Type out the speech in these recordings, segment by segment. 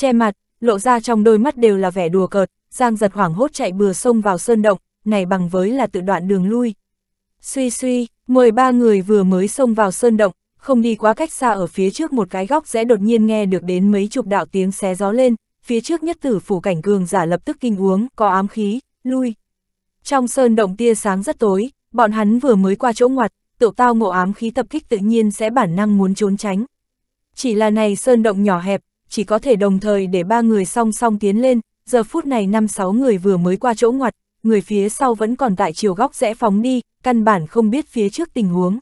che mặt, lộ ra trong đôi mắt đều là vẻ đùa cợt, Giang giật hoảng hốt chạy bừa sông vào sơn động, này bằng với là tự đoạn đường lui. Suy suy, 13 người vừa mới xông vào sơn động, không đi quá cách xa ở phía trước một cái góc rẽ đột nhiên nghe được đến mấy chục đạo tiếng xé gió lên, phía trước nhất tử phủ cảnh cường giả lập tức kinh uống, có ám khí, lui. Trong sơn động tia sáng rất tối, bọn hắn vừa mới qua chỗ ngoặt, tựu tao ngộ ám khí tập kích tự nhiên sẽ bản năng muốn trốn tránh. Chỉ là này sơn động nhỏ hẹp, chỉ có thể đồng thời để ba người song song tiến lên, giờ phút này năm sáu người vừa mới qua chỗ ngoặt, người phía sau vẫn còn tại chiều góc rẽ phóng đi, căn bản không biết phía trước tình huống.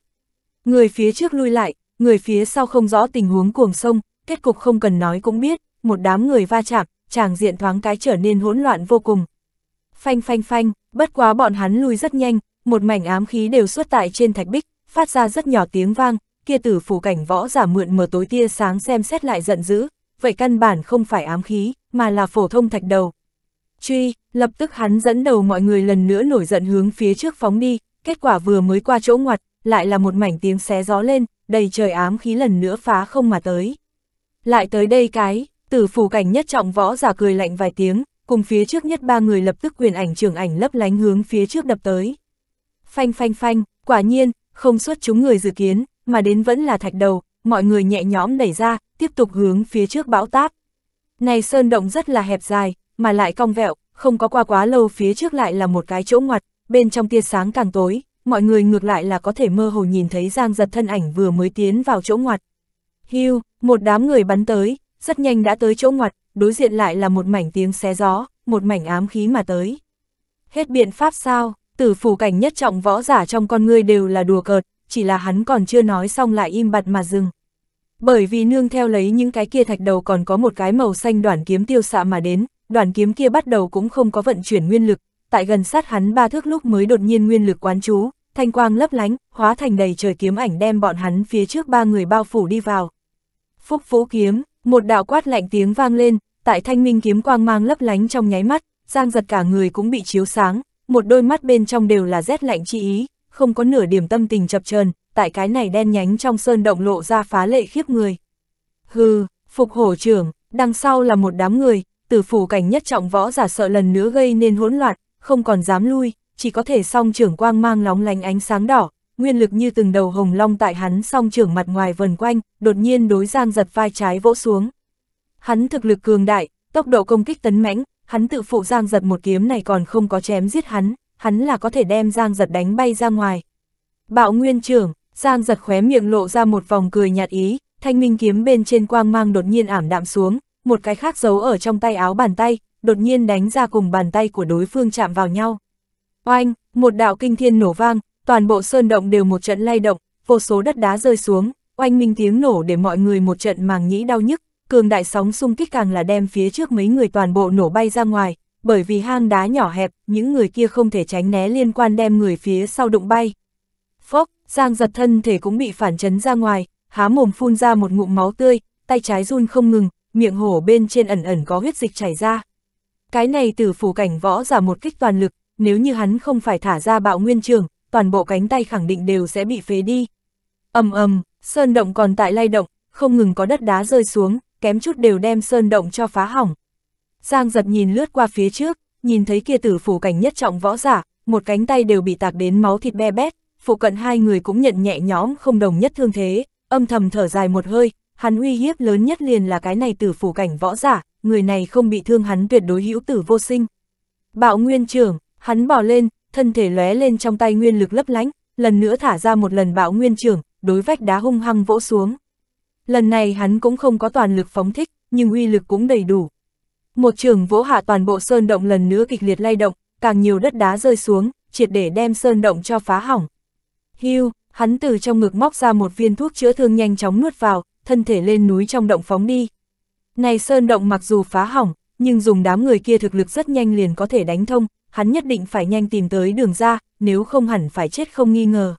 Người phía trước lui lại, người phía sau không rõ tình huống cuồng sông, kết cục không cần nói cũng biết, một đám người va chạm, chàng diện thoáng cái trở nên hỗn loạn vô cùng. Phanh phanh phanh, bất quá bọn hắn lui rất nhanh, một mảnh ám khí đều xuất tại trên thạch bích, phát ra rất nhỏ tiếng vang, kia tử phủ cảnh võ giả mượn mờ tối tia sáng xem xét lại giận dữ, vậy căn bản không phải ám khí, mà là phổ thông thạch đầu. Truy, lập tức hắn dẫn đầu mọi người lần nữa nổi giận hướng phía trước phóng đi, kết quả vừa mới qua chỗ ngoặt, lại là một mảnh tiếng xé gió lên, đầy trời ám khí lần nữa phá không mà tới. Lại tới đây cái, tử phủ cảnh nhất trọng võ giả cười lạnh vài tiếng, cùng phía trước nhất ba người lập tức quyền ảnh trưởng ảnh lấp lánh hướng phía trước đập tới. Phanh phanh phanh, quả nhiên, không xuất chúng người dự kiến, mà đến vẫn là thạch đầu, mọi người nhẹ nhõm đẩy ra, tiếp tục hướng phía trước bão táp. Này sơn động rất là hẹp dài, mà lại cong vẹo, không có qua quá lâu phía trước lại là một cái chỗ ngoặt, bên trong tia sáng càng tối, mọi người ngược lại là có thể mơ hồ nhìn thấy Giang giật thân ảnh vừa mới tiến vào chỗ ngoặt. Hưu, một đám người bắn tới, rất nhanh đã tới chỗ ngoặt, đối diện lại là một mảnh tiếng xé gió, một mảnh ám khí mà tới. Hết biện pháp sao, tử phủ cảnh nhất trọng võ giả trong con người đều là đùa cợt, chỉ là hắn còn chưa nói xong lại im bặt mà dừng. Bởi vì nương theo lấy những cái kia thạch đầu còn có một cái màu xanh đoạn kiếm tiêu xạ mà đến, Đoạn kiếm kia bắt đầu cũng không có vận chuyển nguyên lực, tại gần sát hắn ba thước lúc mới đột nhiên nguyên lực quán chú, thanh quang lấp lánh, hóa thành đầy trời kiếm ảnh đem bọn hắn phía trước ba người bao phủ đi vào. Phúc Vũ kiếm, một đạo quát lạnh tiếng vang lên, tại thanh minh kiếm quang mang lấp lánh trong nháy mắt, Giang giật cả người cũng bị chiếu sáng, một đôi mắt bên trong đều là rét lạnh chi ý, không có nửa điểm tâm tình chập chờn tại cái này đen nhánh trong sơn động lộ ra phá lệ khiếp người. Hừ, phục hổ trưởng, đằng sau là một đám người, tử phủ cảnh nhất trọng võ giả sợ lần nữa gây nên hỗn loạn, không còn dám lui, chỉ có thể song trưởng quang mang lóng lánh ánh sáng đỏ, nguyên lực như từng đầu hồng long tại hắn song trưởng mặt ngoài vần quanh, đột nhiên đối giang giật vai trái vỗ xuống. Hắn thực lực cường đại, tốc độ công kích tấn mãnh, hắn tự phụ giang giật một kiếm này còn không có chém giết hắn, hắn là có thể đem Giang Giật đánh bay ra ngoài. Bạo nguyên trưởng, Giang Giật khóe miệng lộ ra một vòng cười nhạt ý, thanh minh kiếm bên trên quang mang đột nhiên ảm đạm xuống, một cái khác giấu ở trong tay áo bàn tay, đột nhiên đánh ra cùng bàn tay của đối phương chạm vào nhau. Oanh, một đạo kinh thiên nổ vang, toàn bộ sơn động đều một trận lay động, vô số đất đá rơi xuống, oanh minh tiếng nổ để mọi người một trận màng nhĩ đau nhức, cường đại sóng xung kích càng là đem phía trước mấy người toàn bộ nổ bay ra ngoài, bởi vì hang đá nhỏ hẹp, những người kia không thể tránh né liên quan đem người phía sau đụng bay. Phốc, Giang giật thân thể cũng bị phản chấn ra ngoài, há mồm phun ra một ngụm máu tươi, tay trái run không ngừng, miệng hổ bên trên ẩn ẩn có huyết dịch chảy ra. Cái này từ phủ cảnh võ giả một kích toàn lực, nếu như hắn không phải thả ra bạo nguyên trường, toàn bộ cánh tay khẳng định đều sẽ bị phế đi. ầm ầm, sơn động còn tại lay động, không ngừng có đất đá rơi xuống, kém chút đều đem sơn động cho phá hỏng. Giang giật nhìn lướt qua phía trước, nhìn thấy kia tử phủ cảnh nhất trọng võ giả, một cánh tay đều bị tạc đến máu thịt be bét, phụ cận hai người cũng nhận nhẹ nhõm không đồng nhất thương thế, âm thầm thở dài một hơi, hắn uy hiếp lớn nhất liền là cái này tử phủ cảnh võ giả, người này không bị thương hắn tuyệt đối hữu tử vô sinh. Bạo nguyên trưởng, hắn bỏ lên, thân thể lóe lên trong tay nguyên lực lấp lánh, lần nữa thả ra một lần bạo nguyên trưởng, đối vách đá hung hăng vỗ xuống. Lần này hắn cũng không có toàn lực phóng thích, nhưng uy lực cũng đầy đủ, một trường vỗ hạ toàn bộ sơn động lần nữa kịch liệt lay động, càng nhiều đất đá rơi xuống, triệt để đem sơn động cho phá hỏng. Hưu, hắn từ trong ngực móc ra một viên thuốc chữa thương nhanh chóng nuốt vào, thân thể lên núi trong động phóng đi. Này sơn động mặc dù phá hỏng, nhưng dùng đám người kia thực lực rất nhanh liền có thể đánh thông, hắn nhất định phải nhanh tìm tới đường ra, nếu không hẳn phải chết không nghi ngờ.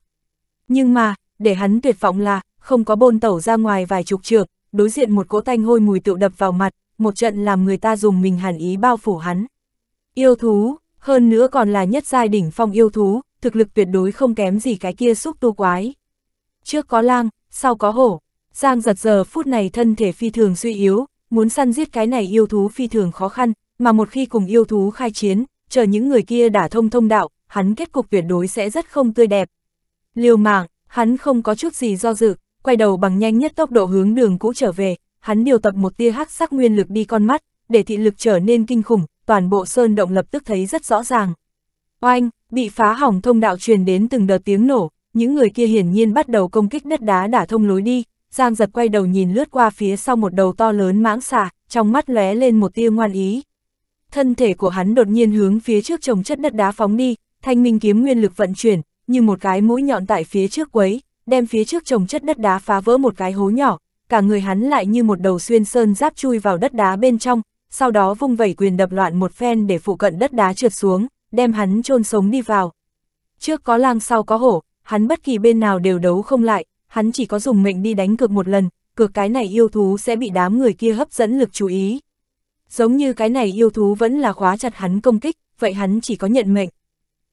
Nhưng mà, để hắn tuyệt vọng là, không có bôn tẩu ra ngoài vài chục trượng, đối diện một cỗ tanh hôi mùi tựu đập vào mặt, một trận làm người ta dùng mình hàn ý bao phủ hắn. Yêu thú, hơn nữa còn là nhất giai đỉnh phong yêu thú, thực lực tuyệt đối không kém gì cái kia xúc tu quái. Trước có lang, sau có hổ, Giang giật giờ phút này thân thể phi thường suy yếu, muốn săn giết cái này yêu thú phi thường khó khăn, mà một khi cùng yêu thú khai chiến, chờ những người kia đã thông thông đạo, hắn kết cục tuyệt đối sẽ rất không tươi đẹp. Liều mạng, hắn không có chút gì do dự, quay đầu bằng nhanh nhất tốc độ hướng đường cũ trở về, hắn điều tập một tia hắc sắc nguyên lực đi con mắt, để thị lực trở nên kinh khủng, toàn bộ sơn động lập tức thấy rất rõ ràng. Oanh, bị phá hỏng thông đạo truyền đến từng đợt tiếng nổ, những người kia hiển nhiên bắt đầu công kích đất đá đả thông lối đi, Giang giật quay đầu nhìn lướt qua phía sau một đầu to lớn mãng xà, trong mắt lóe lên một tia ngoan ý. Thân thể của hắn đột nhiên hướng phía trước trồng chất đất đá phóng đi, thanh minh kiếm nguyên lực vận chuyển, như một cái mũi nhọn tại phía trước quấy, đem phía trước trồng chất đất đá phá vỡ một cái hố nhỏ, cả người hắn lại như một đầu xuyên sơn giáp chui vào đất đá bên trong, sau đó vung vẩy quyền đập loạn một phen để phụ cận đất đá trượt xuống, đem hắn chôn sống đi vào. Trước có lang sau có hổ, hắn bất kỳ bên nào đều đấu không lại, hắn chỉ có dùng mệnh đi đánh cược một lần, cược cái này yêu thú sẽ bị đám người kia hấp dẫn lực chú ý. Giống như cái này yêu thú vẫn là khóa chặt hắn công kích, vậy hắn chỉ có nhận mệnh.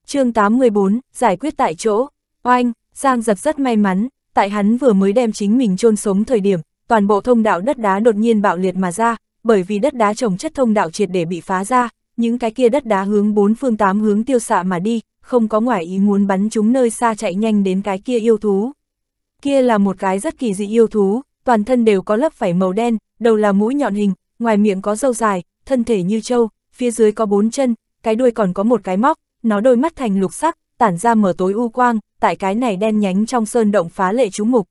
chương 84, giải quyết tại chỗ, oanh, Giang giật rất may mắn, tại hắn vừa mới đem chính mình chôn sống thời điểm, toàn bộ thông đạo đất đá đột nhiên bạo liệt mà ra, bởi vì đất đá trồng chất thông đạo triệt để bị phá ra, những cái kia đất đá hướng bốn phương tám hướng tiêu xạ mà đi, không có ngoại ý muốn bắn chúng nơi xa chạy nhanh đến cái kia yêu thú. Kia là một cái rất kỳ dị yêu thú, toàn thân đều có lớp vảy màu đen, đầu là mũi nhọn hình, ngoài miệng có râu dài, thân thể như trâu, phía dưới có bốn chân, cái đuôi còn có một cái móc, nó đôi mắt thành lục sắc, tản ra mở tối u quang, tại cái này đen nhánh trong sơn động phá lệ chú mục.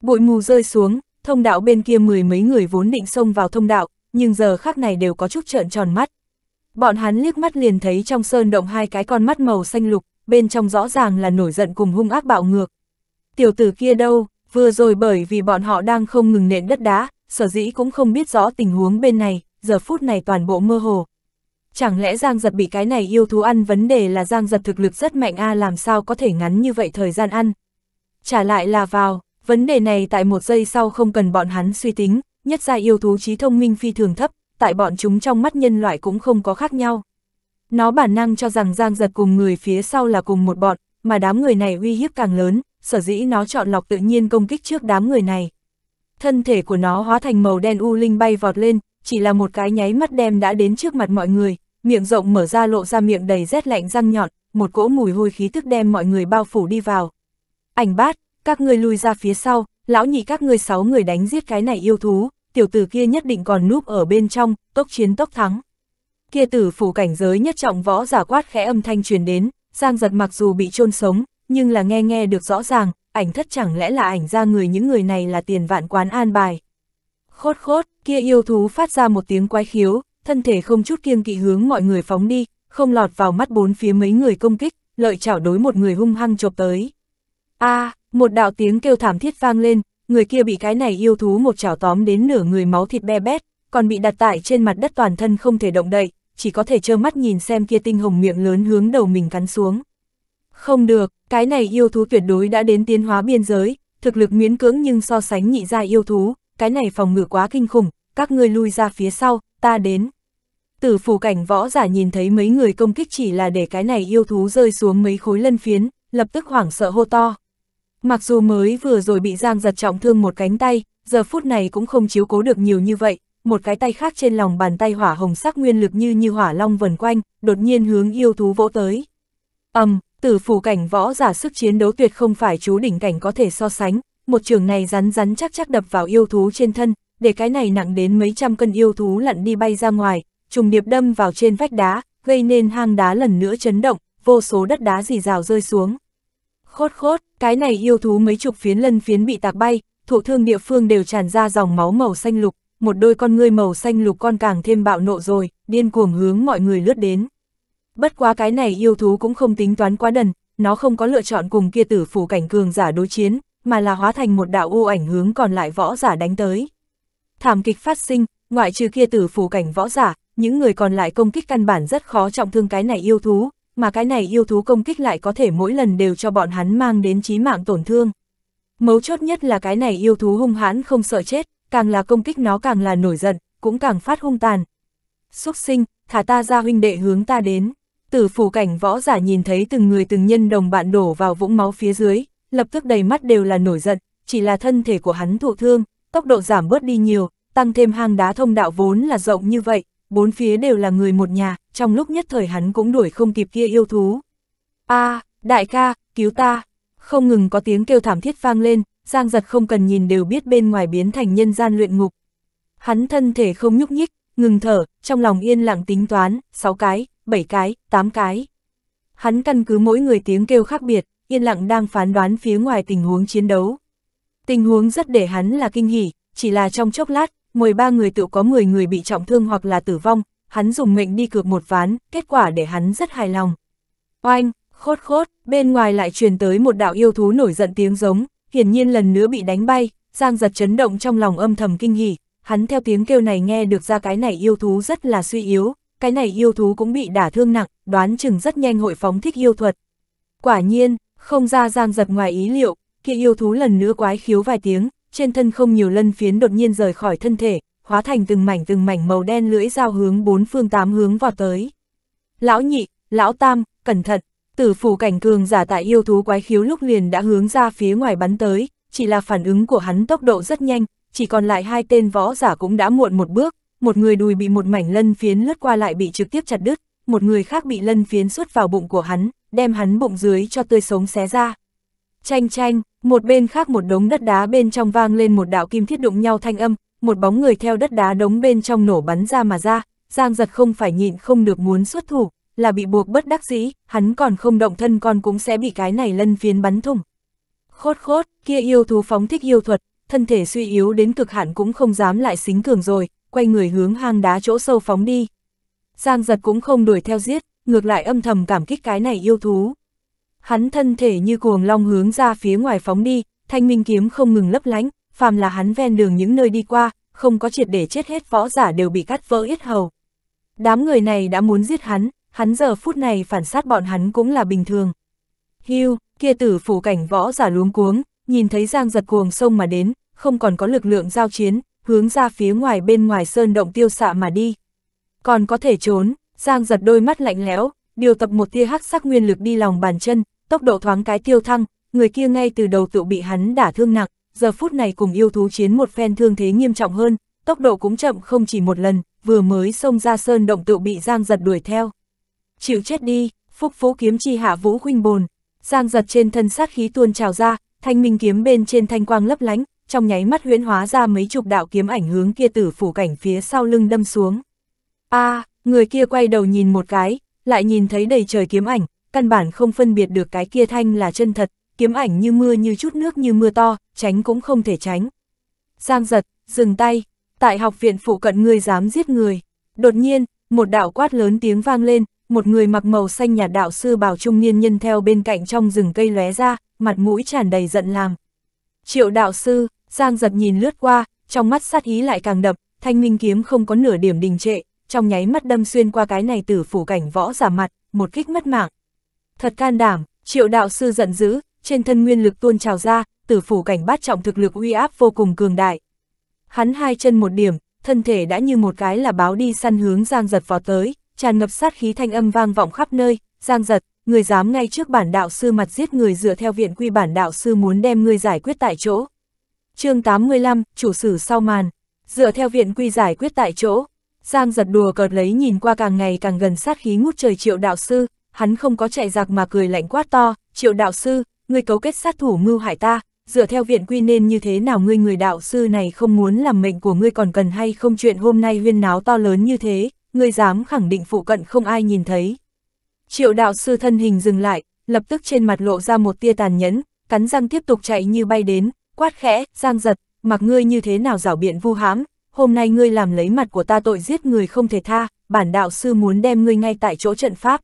Bụi mù rơi xuống, thông đạo bên kia mười mấy người vốn định xông vào thông đạo, nhưng giờ khác này đều có chút trợn tròn mắt. Bọn hắn liếc mắt liền thấy trong sơn động hai cái con mắt màu xanh lục, bên trong rõ ràng là nổi giận cùng hung ác bạo ngược. Tiểu tử kia đâu, vừa rồi bởi vì bọn họ đang không ngừng nện đất đá, sở dĩ cũng không biết rõ tình huống bên này, giờ phút này toàn bộ mơ hồ, Chẳng lẽ Giang Giật bị cái này yêu thú ăn vấn đề là Giang Giật thực lực rất mạnh a à làm sao có thể ngắn như vậy thời gian ăn. Trả lại là vào, vấn đề này tại một giây sau không cần bọn hắn suy tính, nhất ra yêu thú trí thông minh phi thường thấp, tại bọn chúng trong mắt nhân loại cũng không có khác nhau. Nó bản năng cho rằng Giang Giật cùng người phía sau là cùng một bọn, mà đám người này uy hiếp càng lớn, sở dĩ nó chọn lọc tự nhiên công kích trước đám người này. Thân thể của nó hóa thành màu đen u linh bay vọt lên, chỉ là một cái nháy mắt đem đã đến trước mặt mọi người, miệng rộng mở ra lộ ra miệng đầy rét lạnh răng nhọn, một cỗ mùi hôi khí tức đem mọi người bao phủ đi vào. Ảnh bát, các ngươi lui ra phía sau, lão nhị các ngươi sáu người đánh giết cái này yêu thú, tiểu tử kia nhất định còn núp ở bên trong, tốc chiến tốc thắng. Kia tử phủ cảnh giới nhất trọng võ giả quát khẽ âm thanh truyền đến, Giang giật mặc dù bị chôn sống, nhưng là nghe nghe được rõ ràng, ảnh thất chẳng lẽ là ảnh ra người những người này là tiền vạn quán an bài. Khốt khốt, kia yêu thú phát ra một tiếng quái khiếu, thân thể không chút kiêng kỵ hướng mọi người phóng đi, không lọt vào mắt bốn phía mấy người công kích, lợi chảo đối một người hung hăng chộp tới. a à, một đạo tiếng kêu thảm thiết vang lên, người kia bị cái này yêu thú một chảo tóm đến nửa người máu thịt be bét, còn bị đặt tại trên mặt đất toàn thân không thể động đậy, chỉ có thể trơ mắt nhìn xem kia tinh hồng miệng lớn hướng đầu mình cắn xuống. Không được, cái này yêu thú tuyệt đối đã đến tiến hóa biên giới, thực lực miễn cưỡng nhưng so sánh nhị gia yêu thú, cái này phòng ngự quá kinh khủng, các ngươi lui ra phía sau, ta đến. Tử phủ cảnh võ giả nhìn thấy mấy người công kích chỉ là để cái này yêu thú rơi xuống mấy khối lân phiến, lập tức hoảng sợ hô to. Mặc dù mới vừa rồi bị Giang giật trọng thương một cánh tay, giờ phút này cũng không chiếu cố được nhiều như vậy, một cái tay khác trên lòng bàn tay hỏa hồng sắc nguyên lực như như hỏa long vần quanh, đột nhiên hướng yêu thú vỗ tới. ầm, um, tử phủ cảnh võ giả sức chiến đấu tuyệt không phải chú đỉnh cảnh có thể so sánh, một trường này rắn rắn chắc chắc đập vào yêu thú trên thân, để cái này nặng đến mấy trăm cân yêu thú lặn đi bay ra ngoài, trùng điệp đâm vào trên vách đá, gây nên hang đá lần nữa chấn động, vô số đất đá rì rào rơi xuống. Khốt khốt, cái này yêu thú mấy chục phiến lân phiến bị tạc bay, thụ thương địa phương đều tràn ra dòng máu màu xanh lục, một đôi con ngươi màu xanh lục con càng thêm bạo nộ rồi, điên cuồng hướng mọi người lướt đến. Bất quá cái này yêu thú cũng không tính toán quá đần, nó không có lựa chọn cùng kia tử phủ cảnh cường giả đối chiến, mà là hóa thành một đạo u ảnh hướng còn lại võ giả đánh tới. Thảm kịch phát sinh, ngoại trừ kia tử phủ cảnh võ giả, những người còn lại công kích căn bản rất khó trọng thương cái này yêu thú, mà cái này yêu thú công kích lại có thể mỗi lần đều cho bọn hắn mang đến chí mạng tổn thương. Mấu chốt nhất là cái này yêu thú hung hãn không sợ chết, càng là công kích nó càng là nổi giận, cũng càng phát hung tàn. Xúc sinh, thả ta ra huynh đệ hướng ta đến. Từ phủ cảnh võ giả nhìn thấy từng người từng nhân đồng bạn đổ vào vũng máu phía dưới, lập tức đầy mắt đều là nổi giận, chỉ là thân thể của hắn thụ thương, tốc độ giảm bớt đi nhiều, tăng thêm hang đá thông đạo vốn là rộng như vậy, bốn phía đều là người một nhà, trong lúc nhất thời hắn cũng đuổi không kịp kia yêu thú. a à, đại ca, cứu ta! Không ngừng có tiếng kêu thảm thiết vang lên, Giang giật không cần nhìn đều biết bên ngoài biến thành nhân gian luyện ngục. Hắn thân thể không nhúc nhích, ngừng thở, trong lòng yên lặng tính toán, 6 cái, 7 cái, 8 cái. Hắn căn cứ mỗi người tiếng kêu khác biệt, yên lặng đang phán đoán phía ngoài tình huống chiến đấu. Tình huống rất để hắn là kinh hỉ, chỉ là trong chốc lát, 13 người tự có 10 người bị trọng thương hoặc là tử vong, hắn dùng mệnh đi cược một ván, kết quả để hắn rất hài lòng. Oanh, khốt khốt, bên ngoài lại truyền tới một đạo yêu thú nổi giận tiếng giống, hiển nhiên lần nữa bị đánh bay, Giang giật chấn động trong lòng âm thầm kinh hỉ, hắn theo tiếng kêu này nghe được ra cái này yêu thú rất là suy yếu, cái này yêu thú cũng bị đả thương nặng, đoán chừng rất nhanh hội phóng thích yêu thuật. Quả nhiên, không ra Giang giật ngoài ý liệu, kia yêu thú lần nữa quái khiếu vài tiếng, trên thân không nhiều lân phiến đột nhiên rời khỏi thân thể, hóa thành từng mảnh từng mảnh màu đen lưỡi dao hướng bốn phương tám hướng vọt tới. Lão nhị, lão tam, cẩn thận, tử phủ cảnh cường giả tại yêu thú quái khiếu lúc liền đã hướng ra phía ngoài bắn tới, chỉ là phản ứng của hắn tốc độ rất nhanh, chỉ còn lại hai tên võ giả cũng đã muộn một bước, một người đùi bị một mảnh lân phiến lướt qua lại bị trực tiếp chặt đứt, một người khác bị lân phiến xuất vào bụng của hắn, đem hắn bụng dưới cho tươi sống xé ra. Chanh chanh, một bên khác một đống đất đá bên trong vang lên một đạo kim thiết đụng nhau thanh âm, một bóng người theo đất đá đống bên trong nổ bắn ra mà ra, Giang giật không phải nhịn không được muốn xuất thủ, là bị buộc bất đắc dĩ, hắn còn không động thân con cũng sẽ bị cái này lân phiến bắn thủng. Khốt khốt, kia yêu thú phóng thích yêu thuật, thân thể suy yếu đến cực hạn cũng không dám lại xính cường rồi, quay người hướng hang đá chỗ sâu phóng đi. Giang giật cũng không đuổi theo giết, ngược lại âm thầm cảm kích cái này yêu thú. Hắn thân thể như cuồng long hướng ra phía ngoài phóng đi, thanh minh kiếm không ngừng lấp lánh, phàm là hắn ven đường những nơi đi qua, không có triệt để chết hết võ giả đều bị cắt vỡ yết hầu. Đám người này đã muốn giết hắn, hắn giờ phút này phản sát bọn hắn cũng là bình thường. Hưu, kia tử phủ cảnh võ giả luống cuống, nhìn thấy giang giật cuồng sông mà đến, không còn có lực lượng giao chiến, hướng ra phía ngoài bên ngoài sơn động tiêu xạ mà đi. Còn có thể trốn, giang giật đôi mắt lạnh lẽo, điều tập một tia hắc sắc nguyên lực đi lòng bàn chân, tốc độ thoáng cái tiêu thăng, người kia ngay từ đầu tự bị hắn đả thương nặng, giờ phút này cùng yêu thú chiến một phen thương thế nghiêm trọng hơn, tốc độ cũng chậm không chỉ một lần, vừa mới xông ra sơn động tự bị Giang giật đuổi theo. Chịu chết đi, phúc phú kiếm chi hạ vũ huynh bồn, Giang giật trên thân sát khí tuôn trào ra, thanh minh kiếm bên trên thanh quang lấp lánh, trong nháy mắt huyễn hóa ra mấy chục đạo kiếm ảnh hướng kia tử phủ cảnh phía sau lưng đâm xuống. A, người kia quay đầu nhìn một cái, lại nhìn thấy đầy trời kiếm ảnh, căn bản không phân biệt được cái kia thanh là chân thật, kiếm ảnh như mưa như chút nước như mưa to, tránh cũng không thể tránh. Giang giật, dừng tay, tại học viện phụ cận người dám giết người. Đột nhiên, một đạo quát lớn tiếng vang lên, một người mặc màu xanh nhạt đạo sư bảo trung niên nhân theo bên cạnh trong rừng cây lóe ra, mặt mũi tràn đầy giận làm. Triệu đạo sư, Giang giật nhìn lướt qua, trong mắt sát ý lại càng đập, thanh minh kiếm không có nửa điểm đình trệ, trong nháy mắt đâm xuyên qua cái này tử phủ cảnh võ giả mặt, một kích mất mạng, Thật can đảm, triệu đạo sư giận dữ, trên thân nguyên lực tuôn trào ra, tử phủ cảnh bát trọng thực lực uy áp vô cùng cường đại. Hắn hai chân một điểm, thân thể đã như một cái là báo đi săn hướng giang giật vào tới, tràn ngập sát khí thanh âm vang vọng khắp nơi, giang giật, người dám ngay trước bản đạo sư mặt giết người dựa theo viện quy bản đạo sư muốn đem người giải quyết tại chỗ. chương 85, chủ sử sau màn, dựa theo viện quy giải quyết tại chỗ, giang giật đùa cợt lấy nhìn qua càng ngày càng gần sát khí ngút trời triệu đạo sư, hắn không có chạy giặc mà cười lạnh quát to, triệu đạo sư, ngươi cấu kết sát thủ mưu hại ta, dựa theo viện quy nên như thế nào ngươi người đạo sư này không muốn làm mệnh của ngươi còn cần hay không chuyện hôm nay huyên náo to lớn như thế, ngươi dám khẳng định phụ cận không ai nhìn thấy. Triệu đạo sư thân hình dừng lại, lập tức trên mặt lộ ra một tia tàn nhẫn, cắn răng tiếp tục chạy như bay đến, quát khẽ, giang giật, mặc ngươi như thế nào rảo biện vu hám, hôm nay ngươi làm lấy mặt của ta tội giết người không thể tha, bản đạo sư muốn đem ngươi ngay tại chỗ trận pháp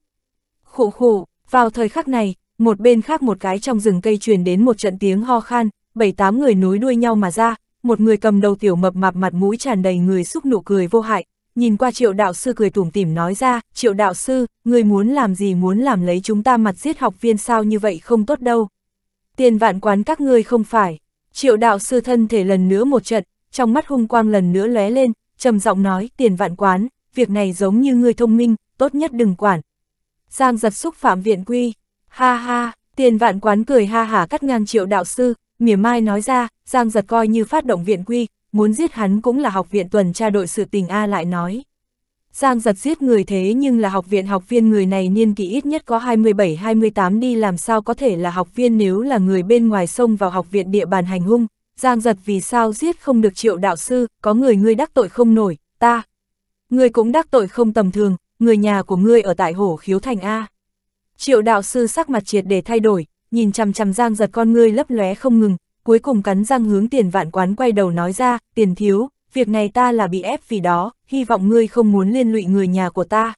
khụ khụ, vào thời khắc này, một bên khác một cái trong rừng cây truyền đến một trận tiếng ho khan, bảy tám người nối đuôi nhau mà ra, một người cầm đầu tiểu mập mạp mặt mũi tràn đầy người xúc nụ cười vô hại, nhìn qua triệu đạo sư cười tủm tỉm nói ra, triệu đạo sư, người muốn làm gì muốn làm lấy chúng ta mặt giết học viên sao như vậy không tốt đâu. Tiền vạn quán các ngươi không phải, triệu đạo sư thân thể lần nữa một trận, trong mắt hung quang lần nữa lóe lên, trầm giọng nói, tiền vạn quán, việc này giống như ngươi thông minh, tốt nhất đừng quản, Giang giật xúc phạm viện quy. Ha ha, tiền vạn quán cười ha hả cắt ngang triệu đạo sư, mỉa mai nói ra, Giang giật coi như phát động viện quy, muốn giết hắn cũng là học viện tuần tra đội sự tình A lại nói. Giang giật giết người thế nhưng là học viện học viên người này niên kỷ ít nhất có 27-28 đi làm sao có thể là học viên nếu là người bên ngoài sông vào học viện địa bàn hành hung. Giang giật vì sao giết không được triệu đạo sư, có người ngươi đắc tội không nổi, ta. Ngươi cũng đắc tội không tầm thường, người nhà của ngươi ở tại hổ khiếu thành A. Triệu đạo sư sắc mặt triệt để thay đổi, nhìn chằm chằm giang giật con ngươi lấp lóe không ngừng, cuối cùng cắn răng hướng tiền vạn quán quay đầu nói ra, tiền thiếu, việc này ta là bị ép vì đó, hy vọng ngươi không muốn liên lụy người nhà của ta.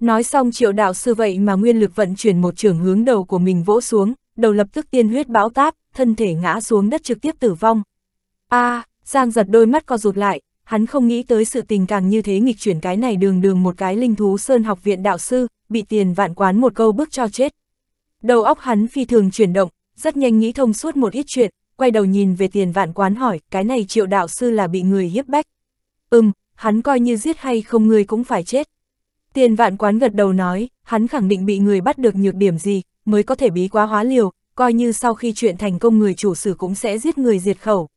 Nói xong triệu đạo sư vậy mà nguyên lực vận chuyển một trường hướng đầu của mình vỗ xuống, đầu lập tức tiên huyết bão táp, thân thể ngã xuống đất trực tiếp tử vong. a à, Giang giật đôi mắt co rụt lại, hắn không nghĩ tới sự tình càng như thế nghịch chuyển cái này đường đường một cái linh thú sơn học viện đạo sư, bị tiền vạn quán một câu bước cho chết. Đầu óc hắn phi thường chuyển động, rất nhanh nghĩ thông suốt một ít chuyện, quay đầu nhìn về tiền vạn quán hỏi, cái này triệu đạo sư là bị người hiếp bách. Ừm, hắn coi như giết hay không người cũng phải chết. Tiền vạn quán gật đầu nói, hắn khẳng định bị người bắt được nhược điểm gì, mới có thể bí quá hóa liều, coi như sau khi chuyện thành công người chủ sử cũng sẽ giết người diệt khẩu.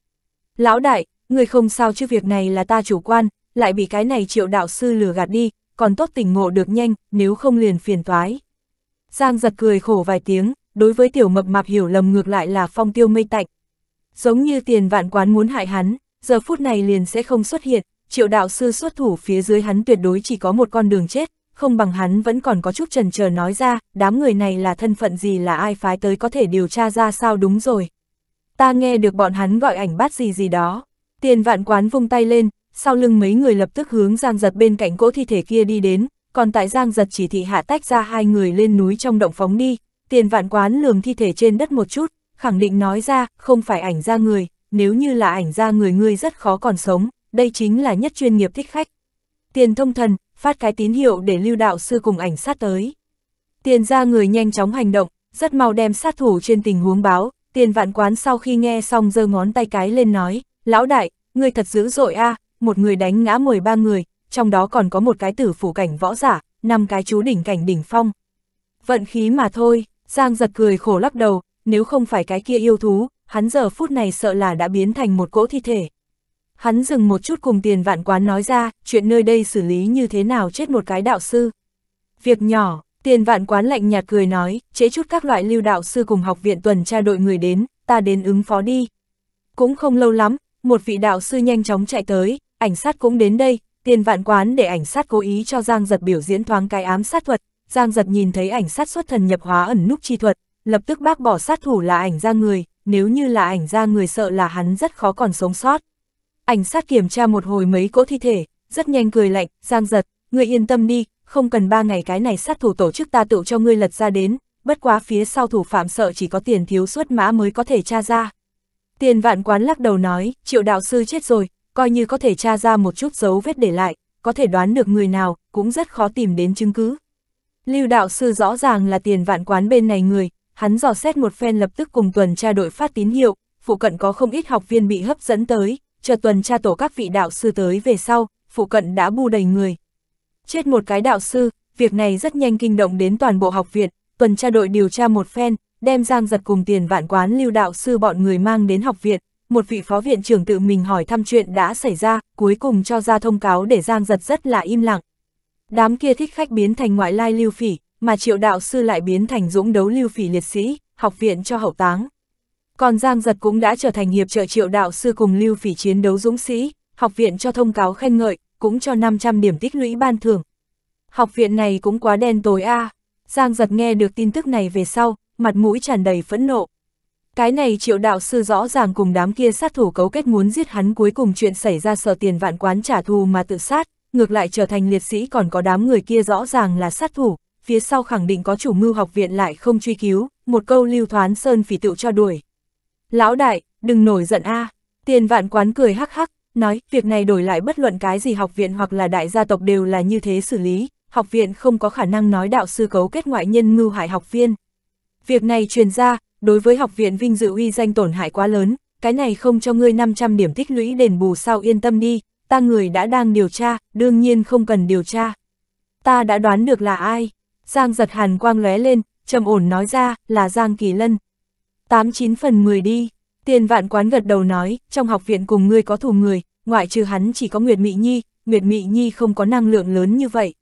Lão đại, Ngươi không sao chứ việc này là ta chủ quan, lại bị cái này triệu đạo sư lừa gạt đi, còn tốt tỉnh ngộ được nhanh, nếu không liền phiền toái. Giang giật cười khổ vài tiếng, đối với tiểu mập mạp hiểu lầm ngược lại là phong tiêu mây tạnh. Giống như tiền vạn quán muốn hại hắn, giờ phút này liền sẽ không xuất hiện, triệu đạo sư xuất thủ phía dưới hắn tuyệt đối chỉ có một con đường chết, không bằng hắn vẫn còn có chút trần chờ nói ra, đám người này là thân phận gì là ai phái tới có thể điều tra ra sao đúng rồi. Ta nghe được bọn hắn gọi ảnh bát gì gì đó. Tiền vạn quán vung tay lên, sau lưng mấy người lập tức hướng Giang Giật bên cạnh cỗ thi thể kia đi đến, còn tại Giang Giật chỉ thị hạ tách ra hai người lên núi trong động phóng đi, tiền vạn quán lường thi thể trên đất một chút, khẳng định nói ra, không phải ảnh ra người, nếu như là ảnh ra người ngươi rất khó còn sống, đây chính là nhất chuyên nghiệp thích khách. Tiền thông thần, phát cái tín hiệu để lưu đạo sư cùng ảnh sát tới. Tiền ra người nhanh chóng hành động, rất mau đem sát thủ trên tình huống báo, tiền vạn quán sau khi nghe xong giơ ngón tay cái lên nói, lão đại, ngươi thật dữ dội a một người đánh ngã 13 người, trong đó còn có một cái tử phủ cảnh võ giả, năm cái chú đỉnh cảnh đỉnh phong. Vận khí mà thôi, Giang giật cười khổ lắc đầu, nếu không phải cái kia yêu thú, hắn giờ phút này sợ là đã biến thành một cỗ thi thể. Hắn dừng một chút cùng tiền vạn quán nói ra, chuyện nơi đây xử lý như thế nào chết một cái đạo sư. Việc nhỏ, tiền vạn quán lạnh nhạt cười nói, chế chút các loại lưu đạo sư cùng học viện tuần tra đội người đến, ta đến ứng phó đi. Cũng không lâu lắm, một vị đạo sư nhanh chóng chạy tới, ảnh sát cũng đến đây, tiền vạn quán để ảnh sát cố ý cho Giang Giật biểu diễn thoáng cái ám sát thuật, Giang Giật nhìn thấy ảnh sát xuất thần nhập hóa ẩn núp chi thuật, lập tức bác bỏ sát thủ là ảnh ra người, nếu như là ảnh ra người sợ là hắn rất khó còn sống sót. Ảnh sát kiểm tra một hồi mấy cỗ thi thể, rất nhanh cười lạnh, Giang Giật, ngươi yên tâm đi, không cần ba ngày cái này sát thủ tổ chức ta tự cho ngươi lật ra đến, bất quá phía sau thủ phạm sợ chỉ có tiền thiếu suất mã mới có thể tra ra. Tiền vạn quán lắc đầu nói, triệu đạo sư chết rồi, coi như có thể tra ra một chút dấu vết để lại, có thể đoán được người nào, cũng rất khó tìm đến chứng cứ. Lưu đạo sư rõ ràng là tiền vạn quán bên này người, hắn dò xét một phen lập tức cùng tuần tra đội phát tín hiệu, phụ cận có không ít học viên bị hấp dẫn tới, chờ tuần tra tổ các vị đạo sư tới về sau, phụ cận đã bu đầy người. Chết một cái đạo sư, việc này rất nhanh kinh động đến toàn bộ học viện, tuần tra đội điều tra một phen, đem Giang giật cùng tiền vạn quán lưu đạo sư bọn người mang đến học viện, một vị phó viện trưởng tự mình hỏi thăm chuyện đã xảy ra, cuối cùng cho ra thông cáo để Giang giật rất là im lặng. Đám kia thích khách biến thành ngoại lai lưu phỉ, mà triệu đạo sư lại biến thành dũng đấu lưu phỉ liệt sĩ, học viện cho hậu táng. Còn Giang giật cũng đã trở thành hiệp trợ triệu đạo sư cùng lưu phỉ chiến đấu dũng sĩ, học viện cho thông cáo khen ngợi, cũng cho 500 điểm tích lũy ban thưởng. Học viện này cũng quá đen tối a à. Giang giật nghe được tin tức này về sau, mặt mũi tràn đầy phẫn nộ. Cái này triệu đạo sư rõ ràng cùng đám kia sát thủ cấu kết muốn giết hắn cuối cùng chuyện xảy ra sở tiền vạn quán trả thù mà tự sát, ngược lại trở thành liệt sĩ còn có đám người kia rõ ràng là sát thủ, phía sau khẳng định có chủ mưu học viện lại không truy cứu, một câu lưu thoán sơn phỉ tựu cho đuổi. Lão đại, đừng nổi giận a tiền vạn quán cười hắc hắc, nói việc này đổi lại bất luận cái gì học viện hoặc là đại gia tộc đều là như thế xử lý, học viện không có khả năng nói đạo sư cấu kết ngoại nhân mưu hại học viên, Việc này truyền ra, đối với học viện vinh dự uy danh tổn hại quá lớn, cái này không cho ngươi 500 điểm tích lũy đền bù sao yên tâm đi, ta người đã đang điều tra, đương nhiên không cần điều tra. Ta đã đoán được là ai. Giang giật hàn quang lóe lên, trầm ổn nói ra, là Giang Kỳ Lân. 89 phần 10 đi, tiền vạn quán gật đầu nói, trong học viện cùng ngươi có thù người, ngoại trừ hắn chỉ có Nguyệt Mị Nhi, Nguyệt Mị Nhi không có năng lượng lớn như vậy.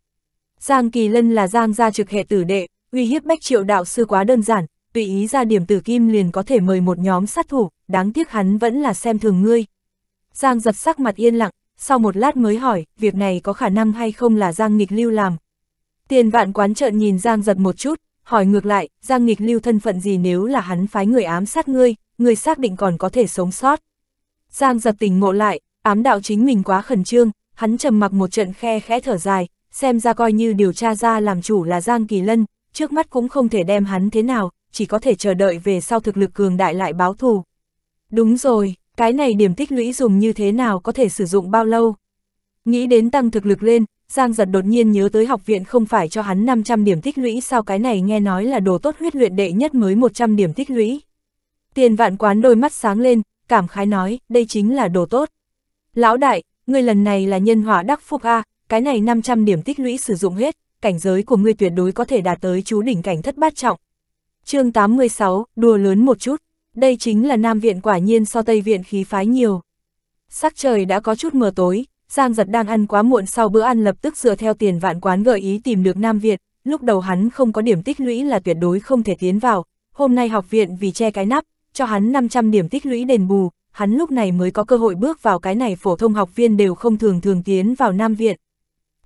Giang Kỳ Lân là Giang gia trực hệ tử đệ, uy hiếp bách triệu đạo sư quá đơn giản, tùy ý ra điểm tử kim liền có thể mời một nhóm sát thủ, đáng tiếc hắn vẫn là xem thường ngươi. Giang giật sắc mặt yên lặng, sau một lát mới hỏi, việc này có khả năng hay không là Giang nghịch lưu làm. Tiền vạn quán trợn nhìn Giang giật một chút, hỏi ngược lại, Giang nghịch lưu thân phận gì nếu là hắn phái người ám sát ngươi, ngươi xác định còn có thể sống sót. Giang giật tỉnh ngộ lại, ám đạo chính mình quá khẩn trương, hắn trầm mặc một trận khe khẽ thở dài, xem ra coi như điều tra ra làm chủ là Giang Kỳ Lân, trước mắt cũng không thể đem hắn thế nào, chỉ có thể chờ đợi về sau thực lực cường đại lại báo thù. Đúng rồi, cái này điểm tích lũy dùng như thế nào có thể sử dụng bao lâu? Nghĩ đến tăng thực lực lên, Giang giật đột nhiên nhớ tới học viện không phải cho hắn 500 điểm tích lũy sao cái này nghe nói là đồ tốt huyết luyện đệ nhất mới 100 điểm tích lũy. Tiền vạn quán đôi mắt sáng lên, cảm khái nói, đây chính là đồ tốt. Lão đại, ngươi lần này là nhân hỏa đắc phúc A, cái này 500 điểm tích lũy sử dụng hết, cảnh giới của ngươi tuyệt đối có thể đạt tới chú đỉnh cảnh thất bát trọng. chương 86, đùa lớn một chút, đây chính là Nam Viện quả nhiên so Tây Viện khí phái nhiều. Sắc trời đã có chút mờ tối, Giang Giật đang ăn quá muộn sau bữa ăn lập tức dựa theo tiền vạn quán gợi ý tìm được Nam Viện, lúc đầu hắn không có điểm tích lũy là tuyệt đối không thể tiến vào, hôm nay học viện vì che cái nắp, cho hắn 500 điểm tích lũy đền bù, hắn lúc này mới có cơ hội bước vào cái này phổ thông học viên đều không thường thường tiến vào Nam Viện,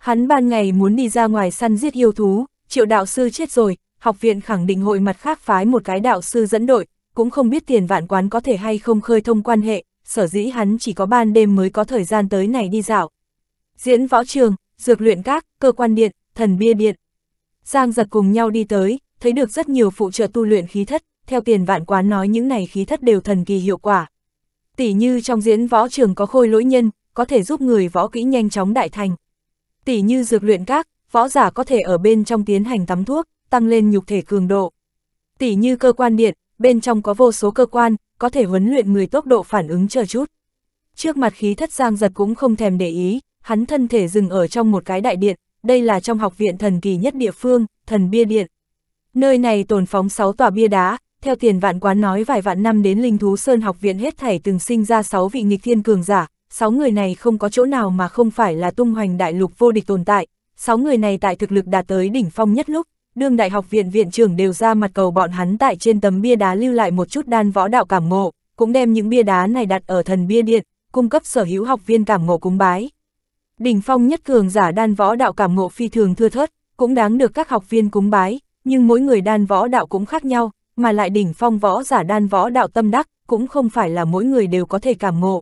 Hắn ban ngày muốn đi ra ngoài săn giết yêu thú, triệu đạo sư chết rồi, học viện khẳng định hội mặt khác phái một cái đạo sư dẫn đội, cũng không biết tiền vạn quán có thể hay không khơi thông quan hệ, sở dĩ hắn chỉ có ban đêm mới có thời gian tới này đi dạo. Diễn võ trường, dược luyện các, cơ quan điện, thần bia điện. Giang giật cùng nhau đi tới, thấy được rất nhiều phụ trợ tu luyện khí thất, theo tiền vạn quán nói những này khí thất đều thần kỳ hiệu quả. Tỷ như trong diễn võ trường có khôi lỗi nhân, có thể giúp người võ kỹ nhanh chóng đại thành tỉ như dược luyện các, võ giả có thể ở bên trong tiến hành tắm thuốc, tăng lên nhục thể cường độ. Tỉ như cơ quan điện, bên trong có vô số cơ quan, có thể huấn luyện người tốc độ phản ứng chờ chút. Trước mặt khí thất giang giật cũng không thèm để ý, hắn thân thể dừng ở trong một cái đại điện, đây là trong học viện thần kỳ nhất địa phương, thần bia điện. Nơi này tồn phóng 6 tòa bia đá, theo tiền vạn quán nói vài vạn năm đến linh thú sơn học viện hết thảy từng sinh ra 6 vị nghịch thiên cường giả, sáu người này không có chỗ nào mà không phải là tung hoành đại lục vô địch tồn tại, sáu người này tại thực lực đạt tới đỉnh phong nhất lúc, đương đại học viện viện trưởng đều ra mặt cầu bọn hắn tại trên tấm bia đá lưu lại một chút đan võ đạo cảm ngộ, cũng đem những bia đá này đặt ở thần bia điện, cung cấp sở hữu học viên cảm ngộ cúng bái. Đỉnh phong nhất cường giả đan võ đạo cảm ngộ phi thường thưa thớt, cũng đáng được các học viên cúng bái, nhưng mỗi người đan võ đạo cũng khác nhau, mà lại đỉnh phong võ giả đan võ đạo tâm đắc, cũng không phải là mỗi người đều có thể cảm ngộ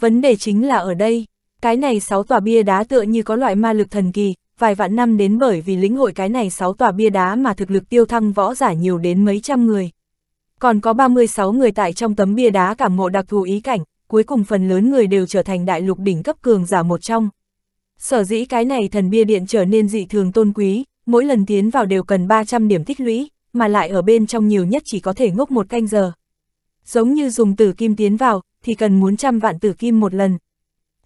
vấn đề chính là ở đây, cái này sáu tòa bia đá tựa như có loại ma lực thần kỳ, vài vạn năm đến bởi vì lĩnh hội cái này sáu tòa bia đá mà thực lực tiêu thăng võ giả nhiều đến mấy trăm người. Còn có 36 người tại trong tấm bia đá cảm ngộ đặc thù ý cảnh, cuối cùng phần lớn người đều trở thành đại lục đỉnh cấp cường giả một trong. Sở dĩ cái này thần bia điện trở nên dị thường tôn quý, mỗi lần tiến vào đều cần 300 điểm tích lũy, mà lại ở bên trong nhiều nhất chỉ có thể ngốc một canh giờ. Giống như dùng tử kim tiến vào, thì cần muốn trăm vạn tử kim một lần.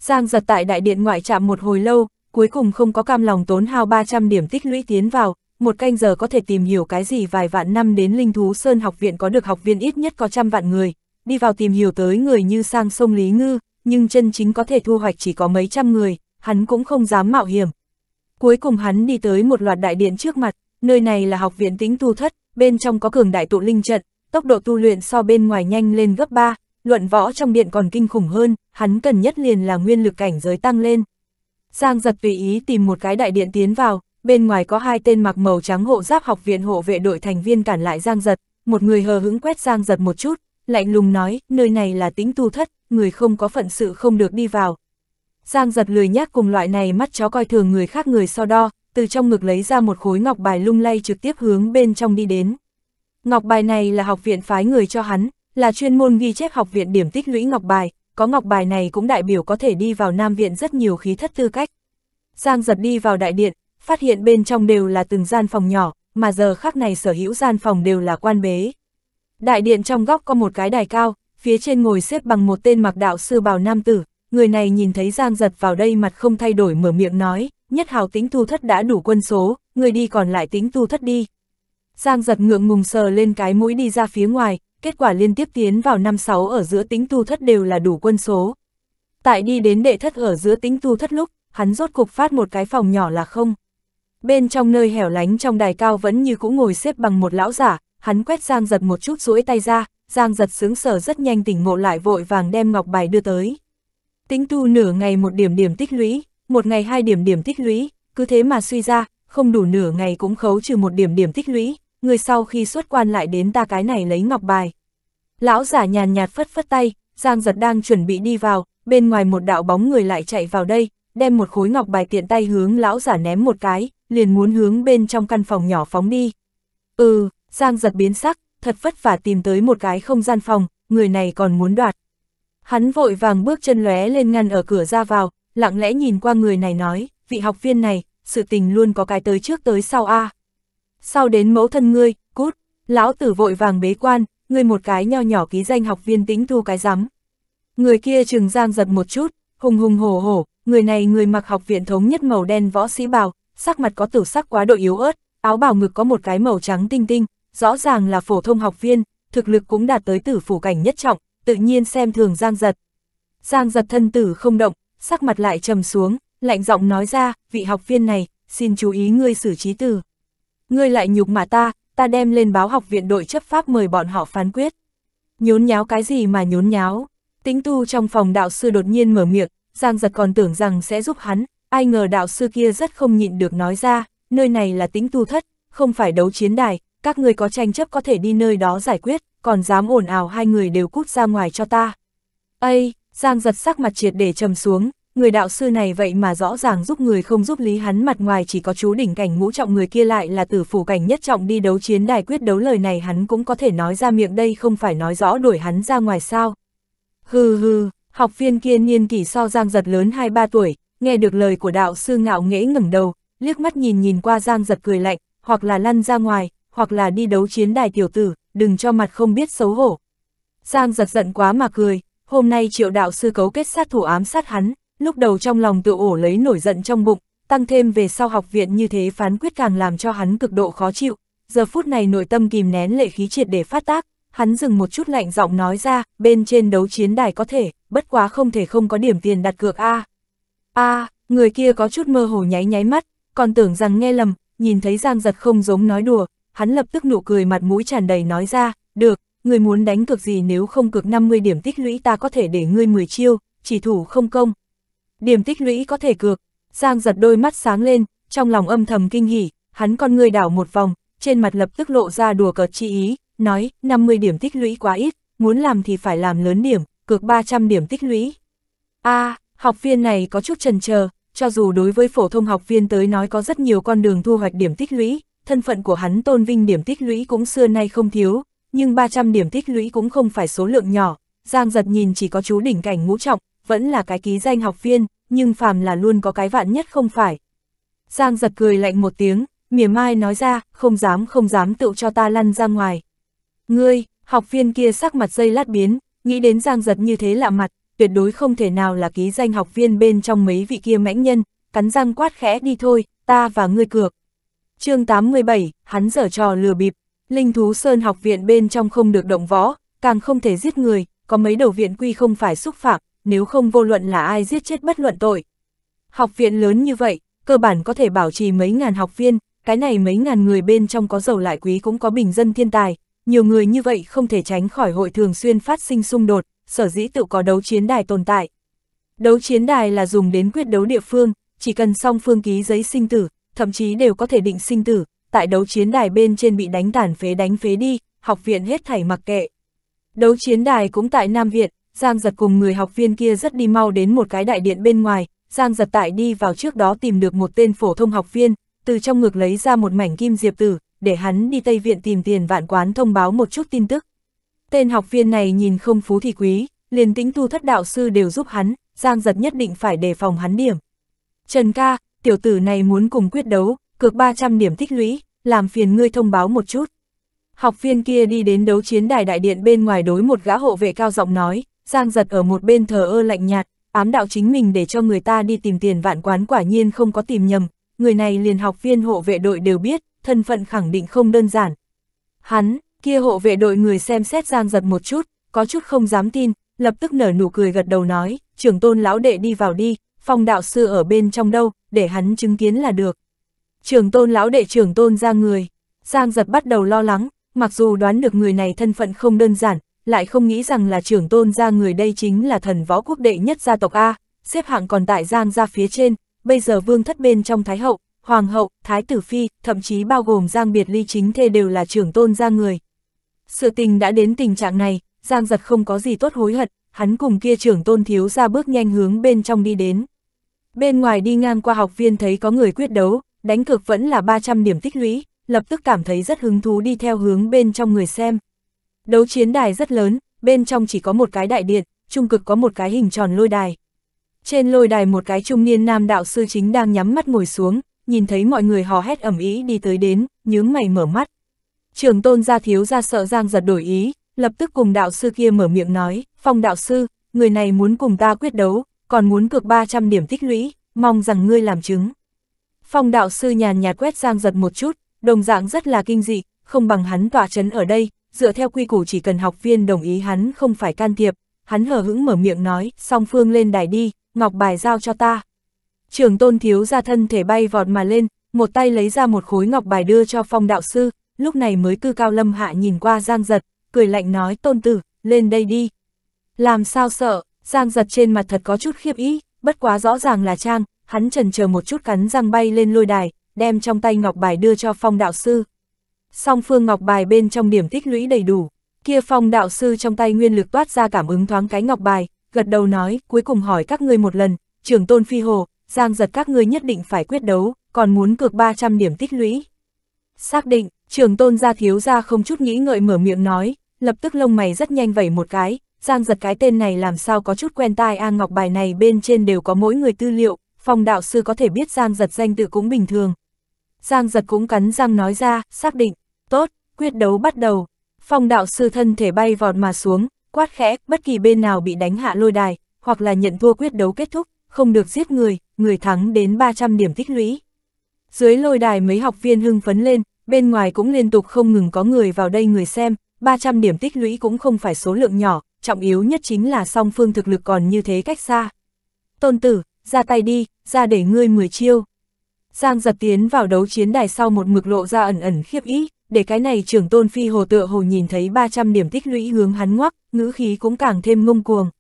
Giang giật tại đại điện ngoại trạm một hồi lâu, cuối cùng không có cam lòng tốn hao 300 điểm tích lũy tiến vào, một canh giờ có thể tìm hiểu cái gì vài vạn năm đến linh thú sơn học viện có được học viên ít nhất có trăm vạn người, đi vào tìm hiểu tới người như sang sông Lý Ngư, nhưng chân chính có thể thu hoạch chỉ có mấy trăm người, hắn cũng không dám mạo hiểm. Cuối cùng hắn đi tới một loạt đại điện trước mặt, nơi này là học viện tính tu thất, bên trong có cường đại tụ linh trận, tốc độ tu luyện so bên ngoài nhanh lên gấp 3, luận võ trong điện còn kinh khủng hơn, hắn cần nhất liền là nguyên lực cảnh giới tăng lên. Giang giật tùy ý tìm một cái đại điện tiến vào, bên ngoài có hai tên mặc màu trắng hộ giáp học viện hộ vệ đội thành viên cản lại Giang giật, một người hờ hững quét Giang giật một chút, lạnh lùng nói, nơi này là tính tu thất, người không có phận sự không được đi vào. Giang giật lười nhác cùng loại này mắt chó coi thường người khác người so đo, từ trong ngực lấy ra một khối ngọc bài lung lay trực tiếp hướng bên trong đi đến. Ngọc bài này là học viện phái người cho hắn, là chuyên môn ghi chép học viện điểm tích lũy ngọc bài, có ngọc bài này cũng đại biểu có thể đi vào Nam Viện rất nhiều khí thất tư cách. Giang giật đi vào đại điện, phát hiện bên trong đều là từng gian phòng nhỏ, mà giờ khác này sở hữu gian phòng đều là quan bế. Đại điện trong góc có một cái đài cao, phía trên ngồi xếp bằng một tên mặc đạo sư bào nam tử, người này nhìn thấy Giang giật vào đây mặt không thay đổi mở miệng nói, nhất hào tính tu thất đã đủ quân số, người đi còn lại tính tu thất đi. Giang giật ngượng ngùng sờ lên cái mũi đi ra phía ngoài, kết quả liên tiếp tiến vào năm sáu ở giữa tính tu thất đều là đủ quân số. Tại đi đến đệ thất ở giữa tính tu thất lúc, hắn rốt cục phát một cái phòng nhỏ là không. Bên trong nơi hẻo lánh trong đài cao vẫn như cũ ngồi xếp bằng một lão giả, hắn quét Giang giật một chút duỗi tay ra, Giang giật sướng sở rất nhanh tỉnh ngộ lại vội vàng đem ngọc bài đưa tới. Tính tu nửa ngày một điểm điểm tích lũy, một ngày hai điểm điểm tích lũy, cứ thế mà suy ra, không đủ nửa ngày cũng khấu trừ một điểm điểm tích lũy, người sau khi xuất quan lại đến ta cái này lấy ngọc bài. Lão giả nhàn nhạt phất phất tay, Giang giật đang chuẩn bị đi vào, bên ngoài một đạo bóng người lại chạy vào đây, đem một khối ngọc bài tiện tay hướng lão giả ném một cái, liền muốn hướng bên trong căn phòng nhỏ phóng đi. Ừ, Giang giật biến sắc, thật vất vả tìm tới một cái không gian phòng, người này còn muốn đoạt. Hắn vội vàng bước chân lóe lên ngăn ở cửa ra vào, lặng lẽ nhìn qua người này nói, vị học viên này, sự tình luôn có cái tới trước tới sau a. À sau đến mẫu thân ngươi, cút, lão tử vội vàng bế quan, ngươi một cái nho nhỏ ký danh học viên tính thu cái rắm. Người kia trừng giang giật một chút, hùng hùng hổ hổ, người này người mặc học viện thống nhất màu đen võ sĩ bào, sắc mặt có tử sắc quá độ yếu ớt, áo bào ngực có một cái màu trắng tinh tinh, rõ ràng là phổ thông học viên, thực lực cũng đạt tới tử phủ cảnh nhất trọng, tự nhiên xem thường giang giật. Giang giật thân tử không động, sắc mặt lại trầm xuống, lạnh giọng nói ra, vị học viên này, xin chú ý ngươi xử trí tử. Ngươi lại nhục mà ta, ta đem lên báo học viện đội chấp pháp mời bọn họ phán quyết. Nhốn nháo cái gì mà nhốn nháo? Tính tu trong phòng đạo sư đột nhiên mở miệng, Giang giật còn tưởng rằng sẽ giúp hắn, ai ngờ đạo sư kia rất không nhịn được nói ra, nơi này là tính tu thất, không phải đấu chiến đài, các người có tranh chấp có thể đi nơi đó giải quyết, còn dám ồn ào hai người đều cút ra ngoài cho ta. Ây, Giang giật sắc mặt triệt để trầm xuống, người đạo sư này vậy mà rõ ràng giúp người không giúp lý hắn mặt ngoài chỉ có chú đỉnh cảnh ngũ trọng người kia lại là tử phủ cảnh nhất trọng đi đấu chiến đài quyết đấu lời này hắn cũng có thể nói ra miệng đây không phải nói rõ đuổi hắn ra ngoài sao. Hừ hừ, học viên kia niên kỷ so giang giật lớn 2-3 tuổi, nghe được lời của đạo sư ngạo nghễ ngẩng đầu, liếc mắt nhìn nhìn qua giang giật cười lạnh, hoặc là lăn ra ngoài, hoặc là đi đấu chiến đài tiểu tử, đừng cho mặt không biết xấu hổ. Giang giật giận quá mà cười, hôm nay triệu đạo sư cấu kết sát thủ ám sát hắn, lúc đầu trong lòng tự ổ lấy nổi giận trong bụng, tăng thêm về sau học viện như thế phán quyết càng làm cho hắn cực độ khó chịu, giờ phút này nội tâm kìm nén lệ khí triệt để phát tác, hắn dừng một chút lạnh giọng nói ra, bên trên đấu chiến đài có thể, bất quá không thể không có điểm tiền đặt cược a. A, người kia có chút mơ hồ nháy nháy mắt, còn tưởng rằng nghe lầm, nhìn thấy Giang Giật không giống nói đùa, hắn lập tức nụ cười mặt mũi tràn đầy nói ra, "Được, người muốn đánh cược gì nếu không cược 50 điểm tích lũy ta có thể để ngươi 10 chiêu, chỉ thủ không công, điểm tích lũy có thể cược. Giang giật đôi mắt sáng lên, trong lòng âm thầm kinh hỉ, hắn con người đảo một vòng, trên mặt lập tức lộ ra đùa cợt chi ý, nói 50 điểm tích lũy quá ít, muốn làm thì phải làm lớn điểm, cược 300 điểm tích lũy. a à, học viên này có chút trần chờ cho dù đối với phổ thông học viên tới nói có rất nhiều con đường thu hoạch điểm tích lũy, thân phận của hắn tôn vinh điểm tích lũy cũng xưa nay không thiếu, nhưng 300 điểm tích lũy cũng không phải số lượng nhỏ, Giang giật nhìn chỉ có chú đỉnh cảnh ngũ trọng, vẫn là cái ký danh học viên, nhưng phàm là luôn có cái vạn nhất không phải. Giang giật cười lạnh một tiếng, mỉa mai nói ra, không dám không dám tự cho ta lăn ra ngoài. Ngươi, học viên kia sắc mặt dây lát biến, nghĩ đến giang giật như thế lạ mặt, tuyệt đối không thể nào là ký danh học viên bên trong mấy vị kia mãnh nhân, cắn răng quát khẽ đi thôi, ta và ngươi cược. chương 87, hắn dở trò lừa bịp, linh thú sơn học viện bên trong không được động võ, càng không thể giết người, có mấy đầu viện quy không phải xúc phạm, nếu không vô luận là ai giết chết bất luận tội. Học viện lớn như vậy, cơ bản có thể bảo trì mấy ngàn học viên, cái này mấy ngàn người bên trong có giàu lại quý cũng có bình dân thiên tài, nhiều người như vậy không thể tránh khỏi hội thường xuyên phát sinh xung đột, sở dĩ tự có đấu chiến đài tồn tại. Đấu chiến đài là dùng đến quyết đấu địa phương, chỉ cần song phương ký giấy sinh tử, thậm chí đều có thể định sinh tử, tại đấu chiến đài bên trên bị đánh tàn phế đánh phế đi, học viện hết thảy mặc kệ. Đấu chiến đài cũng tại Nam việt Giang giật cùng người học viên kia rất đi mau đến một cái đại điện bên ngoài, Giang giật tại đi vào trước đó tìm được một tên phổ thông học viên, từ trong ngực lấy ra một mảnh kim diệp tử, để hắn đi Tây Viện tìm tiền vạn quán thông báo một chút tin tức. Tên học viên này nhìn không phú thì quý, liền tính tu thất đạo sư đều giúp hắn, Giang giật nhất định phải đề phòng hắn điểm. Trần ca, tiểu tử này muốn cùng quyết đấu, cược 300 điểm tích lũy, làm phiền ngươi thông báo một chút. Học viên kia đi đến đấu chiến đài đại điện bên ngoài đối một gã hộ vệ cao giọng nói, Giang giật ở một bên thờ ơ lạnh nhạt, ám đạo chính mình để cho người ta đi tìm tiền vạn quán quả nhiên không có tìm nhầm, người này liền học viên hộ vệ đội đều biết, thân phận khẳng định không đơn giản. Hắn, kia hộ vệ đội người xem xét Giang giật một chút, có chút không dám tin, lập tức nở nụ cười gật đầu nói, trưởng tôn lão đệ đi vào đi, phong đạo sư ở bên trong đâu, để hắn chứng kiến là được. Trưởng tôn lão đệ trưởng tôn ra người, Giang giật bắt đầu lo lắng, mặc dù đoán được người này thân phận không đơn giản, lại không nghĩ rằng là trưởng tôn gia người đây chính là thần võ quốc đệ nhất gia tộc A, xếp hạng còn tại giang gia phía trên, bây giờ vương thất bên trong Thái Hậu, Hoàng Hậu, Thái Tử Phi, thậm chí bao gồm giang biệt ly chính thê đều là trưởng tôn gia người. Sự tình đã đến tình trạng này, giang giật không có gì tốt hối hận, hắn cùng kia trưởng tôn thiếu ra bước nhanh hướng bên trong đi đến. Bên ngoài đi ngang qua học viên thấy có người quyết đấu, đánh cực vẫn là 300 điểm tích lũy, lập tức cảm thấy rất hứng thú đi theo hướng bên trong người xem, Đấu chiến đài rất lớn, bên trong chỉ có một cái đại điện, trung cực có một cái hình tròn lôi đài. Trên lôi đài một cái trung niên nam đạo sư chính đang nhắm mắt ngồi xuống, nhìn thấy mọi người hò hét ẩm ý đi tới đến, nhướng mày mở mắt. Trường tôn gia thiếu ra sợ giang giật đổi ý, lập tức cùng đạo sư kia mở miệng nói, phong đạo sư, người này muốn cùng ta quyết đấu, còn muốn cược 300 điểm tích lũy, mong rằng ngươi làm chứng. Phong đạo sư nhàn nhạt quét giang giật một chút, đồng dạng rất là kinh dị, không bằng hắn tỏa chấn ở đây, dựa theo quy củ chỉ cần học viên đồng ý hắn không phải can thiệp, hắn hờ hững mở miệng nói, song phương lên đài đi, ngọc bài giao cho ta. Trường tôn thiếu ra thân thể bay vọt mà lên, một tay lấy ra một khối ngọc bài đưa cho phong đạo sư, lúc này mới cư cao lâm hạ nhìn qua giang giật, cười lạnh nói tôn tử, lên đây đi. Làm sao sợ, giang giật trên mặt thật có chút khiếp ý, bất quá rõ ràng là trang, hắn trần chờ một chút cắn răng bay lên lôi đài, đem trong tay ngọc bài đưa cho phong đạo sư song phương ngọc bài bên trong điểm tích lũy đầy đủ, kia phong đạo sư trong tay nguyên lực toát ra cảm ứng thoáng cái ngọc bài, gật đầu nói, cuối cùng hỏi các ngươi một lần, trưởng tôn phi hồ, giang giật các ngươi nhất định phải quyết đấu, còn muốn cược 300 điểm tích lũy. Xác định, trưởng tôn gia thiếu gia không chút nghĩ ngợi mở miệng nói, lập tức lông mày rất nhanh vẩy một cái, giang giật cái tên này làm sao có chút quen tai A ngọc bài này bên trên đều có mỗi người tư liệu, phong đạo sư có thể biết giang giật danh tự cũng bình thường. Giang giật cũng cắn răng nói ra, xác định. Tốt, quyết đấu bắt đầu. Phong đạo sư thân thể bay vọt mà xuống, quát khẽ, bất kỳ bên nào bị đánh hạ lôi đài, hoặc là nhận thua quyết đấu kết thúc, không được giết người, người thắng đến 300 điểm tích lũy. Dưới lôi đài mấy học viên hưng phấn lên, bên ngoài cũng liên tục không ngừng có người vào đây người xem, 300 điểm tích lũy cũng không phải số lượng nhỏ, trọng yếu nhất chính là song phương thực lực còn như thế cách xa. Tôn tử, ra tay đi, ra để ngươi 10 chiêu. Giang giật tiến vào đấu chiến đài sau một mực lộ ra ẩn ẩn khiếp ý, để cái này trưởng tôn phi hồ tựa hồ nhìn thấy 300 điểm tích lũy hướng hắn ngoắc, ngữ khí cũng càng thêm ngông cuồng.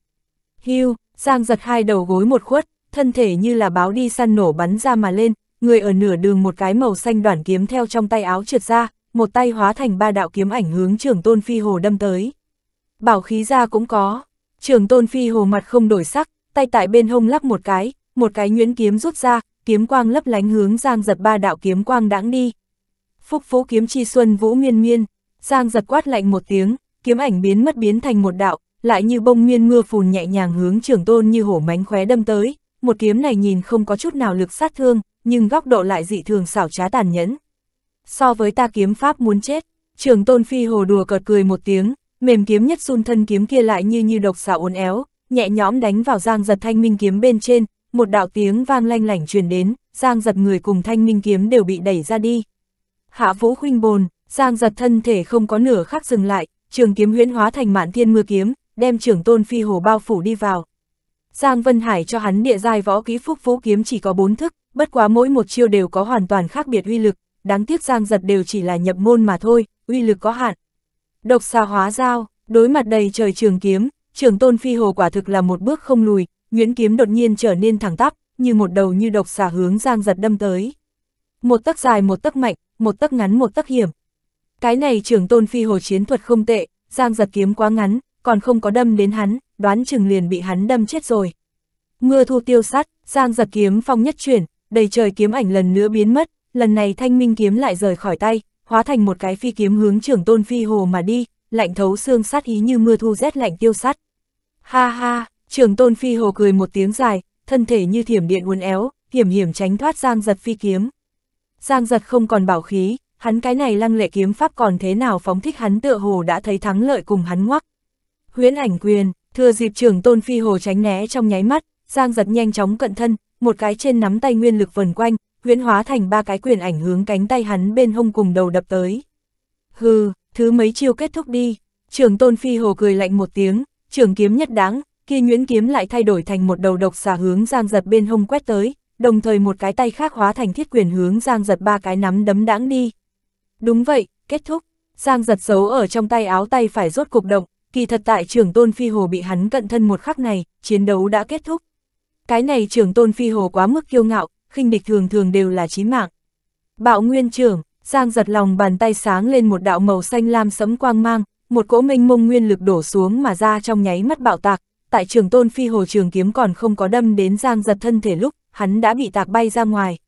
Hưu, Giang giật hai đầu gối một khuất, thân thể như là báo đi săn nổ bắn ra mà lên, người ở nửa đường một cái màu xanh đoản kiếm theo trong tay áo trượt ra, một tay hóa thành ba đạo kiếm ảnh hướng trưởng tôn phi hồ đâm tới. Bảo khí ra cũng có, trưởng tôn phi hồ mặt không đổi sắc, tay tại bên hông lắc một cái, một cái nhuyễn kiếm rút ra, kiếm quang lấp lánh hướng Giang giật ba đạo kiếm quang đãng đi, Phúc phú kiếm chi xuân vũ miên miên, Giang giật quát lạnh một tiếng, kiếm ảnh biến mất biến thành một đạo, lại như bông nguyên mưa phùn nhẹ nhàng hướng trưởng tôn như hổ mánh khóe đâm tới, một kiếm này nhìn không có chút nào lực sát thương, nhưng góc độ lại dị thường xảo trá tàn nhẫn. So với ta kiếm pháp muốn chết, trưởng tôn phi hồ đùa cợt cười một tiếng, mềm kiếm nhất run thân kiếm kia lại như như độc xảo uốn éo, nhẹ nhõm đánh vào giang giật thanh minh kiếm bên trên, một đạo tiếng vang lanh lảnh truyền đến, giang giật người cùng thanh minh kiếm đều bị đẩy ra đi hạ vũ khuynh bồn, giang giật thân thể không có nửa khắc dừng lại, trường kiếm huyễn hóa thành mạn thiên mưa kiếm, đem trưởng tôn phi hồ bao phủ đi vào. Giang Vân Hải cho hắn địa giai võ kỹ phúc vũ kiếm chỉ có bốn thức, bất quá mỗi một chiêu đều có hoàn toàn khác biệt uy lực, đáng tiếc Giang giật đều chỉ là nhập môn mà thôi, uy lực có hạn. Độc xà hóa dao, đối mặt đầy trời trường kiếm, Trường tôn phi hồ quả thực là một bước không lùi, nguyễn kiếm đột nhiên trở nên thẳng tắp, như một đầu như độc xà hướng Giang giật đâm tới. Một tấc dài một tấc mạnh, một tấc ngắn một tấc hiểm. Cái này trưởng tôn phi hồ chiến thuật không tệ, giang giật kiếm quá ngắn, còn không có đâm đến hắn, đoán chừng liền bị hắn đâm chết rồi. Mưa thu tiêu sắt, giang giật kiếm phong nhất chuyển, đầy trời kiếm ảnh lần nữa biến mất, lần này thanh minh kiếm lại rời khỏi tay, hóa thành một cái phi kiếm hướng trưởng tôn phi hồ mà đi, lạnh thấu xương sát ý như mưa thu rét lạnh tiêu sắt. Ha ha, trưởng tôn phi hồ cười một tiếng dài, thân thể như thiểm điện uốn éo, hiểm hiểm tránh thoát giang giật phi kiếm. Giang giật không còn bảo khí, hắn cái này lăng lệ kiếm pháp còn thế nào phóng thích hắn tựa hồ đã thấy thắng lợi cùng hắn ngoắc. Huyễn ảnh quyền, thừa dịp trưởng tôn phi hồ tránh né trong nháy mắt, Giang giật nhanh chóng cận thân, một cái trên nắm tay nguyên lực vần quanh, huyễn hóa thành ba cái quyền ảnh hướng cánh tay hắn bên hông cùng đầu đập tới. Hừ, thứ mấy chiêu kết thúc đi, trưởng tôn phi hồ cười lạnh một tiếng, trưởng kiếm nhất đáng, kia nhuyễn kiếm lại thay đổi thành một đầu độc xà hướng Giang giật bên hông quét tới, đồng thời một cái tay khác hóa thành thiết quyền hướng Giang giật ba cái nắm đấm đãng đi. Đúng vậy, kết thúc, Giang giật xấu ở trong tay áo tay phải rốt cục động, kỳ thật tại trường tôn phi hồ bị hắn cận thân một khắc này, chiến đấu đã kết thúc. Cái này trường tôn phi hồ quá mức kiêu ngạo, khinh địch thường thường đều là chí mạng. Bạo nguyên trưởng, Giang giật lòng bàn tay sáng lên một đạo màu xanh lam sẫm quang mang, một cỗ minh mông nguyên lực đổ xuống mà ra trong nháy mắt bạo tạc, tại trường tôn phi hồ trường kiếm còn không có đâm đến Giang giật thân thể lúc, hắn đã bị tạc bay ra ngoài.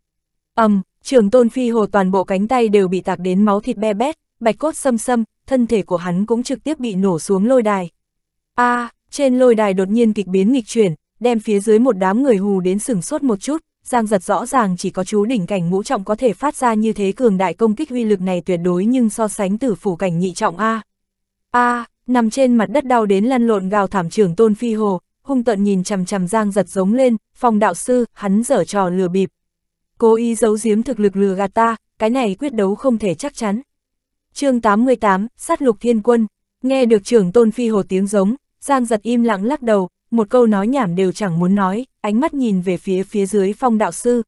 ầm, um, trường tôn phi hồ toàn bộ cánh tay đều bị tạc đến máu thịt be bét, bạch cốt xâm xâm, thân thể của hắn cũng trực tiếp bị nổ xuống lôi đài. a à, trên lôi đài đột nhiên kịch biến nghịch chuyển, đem phía dưới một đám người hù đến sửng sốt một chút, Giang giật rõ ràng chỉ có chú đỉnh cảnh ngũ trọng có thể phát ra như thế cường đại công kích uy lực này tuyệt đối nhưng so sánh tử phủ cảnh nhị trọng A. A, nằm trên mặt đất đau đến lăn lộn gào thảm trường tôn phi hồ, hung tận nhìn chằm chằm Giang giật giống lên, phòng đạo sư, hắn dở trò lừa bịp. Cố ý giấu giếm thực lực lừa gạt ta, cái này quyết đấu không thể chắc chắn. chương 88, sát lục thiên quân, nghe được trưởng tôn phi hồ tiếng giống, Giang giật im lặng lắc đầu, một câu nói nhảm đều chẳng muốn nói, ánh mắt nhìn về phía phía dưới phong đạo sư.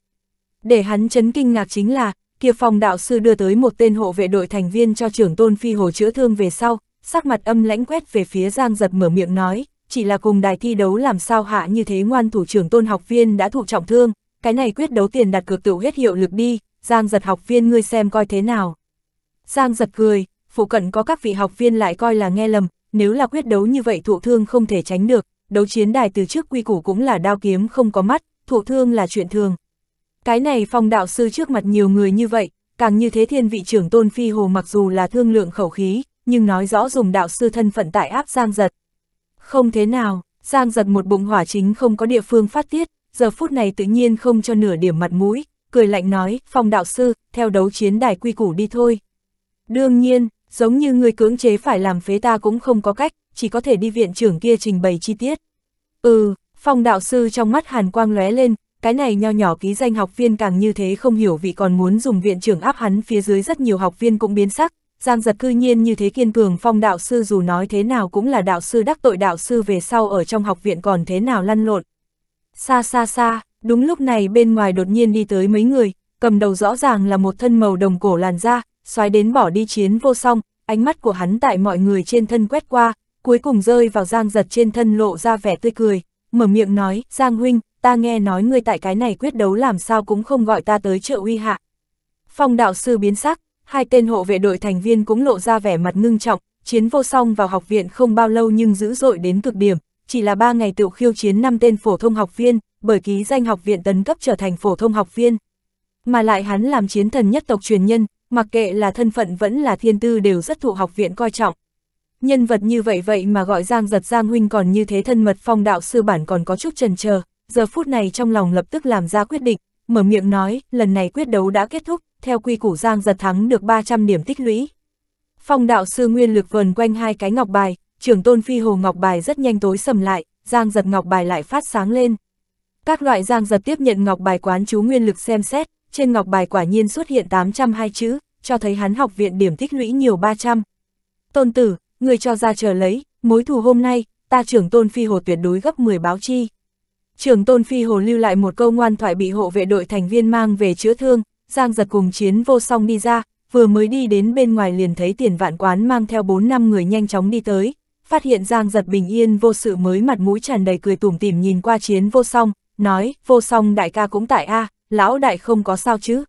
Để hắn chấn kinh ngạc chính là, kia phong đạo sư đưa tới một tên hộ vệ đội thành viên cho trưởng tôn phi hồ chữa thương về sau, sắc mặt âm lãnh quét về phía Giang giật mở miệng nói, chỉ là cùng đài thi đấu làm sao hạ như thế ngoan thủ trưởng tôn học viên đã thụ trọng thương, cái này quyết đấu tiền đặt cược tựu hết hiệu lực đi, Giang giật học viên ngươi xem coi thế nào. Giang giật cười, phụ cận có các vị học viên lại coi là nghe lầm, nếu là quyết đấu như vậy thụ thương không thể tránh được, đấu chiến đài từ trước quy củ cũng là đao kiếm không có mắt, thụ thương là chuyện thường. Cái này phong đạo sư trước mặt nhiều người như vậy, càng như thế thiên vị trưởng tôn phi hồ mặc dù là thương lượng khẩu khí, nhưng nói rõ dùng đạo sư thân phận tại áp Giang giật, không thế nào, Giang giật một bụng hỏa chính không có địa phương phát tiết, giờ phút này tự nhiên không cho nửa điểm mặt mũi, cười lạnh nói, phong đạo sư, theo đấu chiến đài quy củ đi thôi. Đương nhiên, giống như người cưỡng chế phải làm phế ta cũng không có cách, chỉ có thể đi viện trưởng kia trình bày chi tiết. Ừ, phong đạo sư trong mắt hàn quang lóe lên, cái này nho nhỏ ký danh học viên càng như thế không hiểu vì còn muốn dùng viện trưởng áp hắn phía dưới rất nhiều học viên cũng biến sắc, Giang giật cư nhiên như thế kiên cường phong đạo sư dù nói thế nào cũng là đạo sư đắc tội đạo sư về sau ở trong học viện còn thế nào lăn lộn. Xa xa xa, đúng lúc này bên ngoài đột nhiên đi tới mấy người, cầm đầu rõ ràng là một thân màu đồng cổ làn da, xoáy đến bỏ đi chiến vô song, ánh mắt của hắn tại mọi người trên thân quét qua, cuối cùng rơi vào Giang giật trên thân lộ ra vẻ tươi cười, mở miệng nói, Giang huynh, ta nghe nói ngươi tại cái này quyết đấu làm sao cũng không gọi ta tới trợ uy hạ. Phong đạo sư biến sắc, hai tên hộ vệ đội thành viên cũng lộ ra vẻ mặt ngưng trọng, chiến vô song vào học viện không bao lâu nhưng dữ dội đến cực điểm, chỉ là ba ngày tự khiêu chiến năm tên phổ thông học viên, bởi ký danh học viện tấn cấp trở thành phổ thông học viên. Mà lại hắn làm chiến thần nhất tộc truyền nhân, mặc kệ là thân phận vẫn là thiên tư đều rất thụ học viện coi trọng. Nhân vật như vậy vậy mà gọi Giang giật Giang huynh còn như thế thân mật phong đạo sư bản còn có chút trần chờ giờ phút này trong lòng lập tức làm ra quyết định, mở miệng nói, lần này quyết đấu đã kết thúc, theo quy củ Giang giật thắng được 300 điểm tích lũy. Phong đạo sư nguyên lực vần quanh hai cái ngọc bài, trưởng tôn phi hồ ngọc bài rất nhanh tối sầm lại, Giang giật ngọc bài lại phát sáng lên. Các loại Giang giật tiếp nhận ngọc bài quán chú nguyên lực xem xét, trên ngọc bài quả nhiên xuất hiện 802 chữ, cho thấy hắn học viện điểm tích lũy nhiều 300. Tôn tử, người cho ra chờ lấy, mối thù hôm nay, ta trưởng tôn phi hồ tuyệt đối gấp 10 báo chi. Trường Tôn Phi Hồ lưu lại một câu ngoan thoại bị hộ vệ đội thành viên mang về chữa thương, Giang giật cùng chiến vô song đi ra, vừa mới đi đến bên ngoài liền thấy tiền vạn quán mang theo 4 năm người nhanh chóng đi tới, phát hiện Giang giật bình yên vô sự mới mặt mũi tràn đầy cười tủm tỉm nhìn qua chiến vô song, nói, vô song đại ca cũng tại a lão đại không có sao chứ.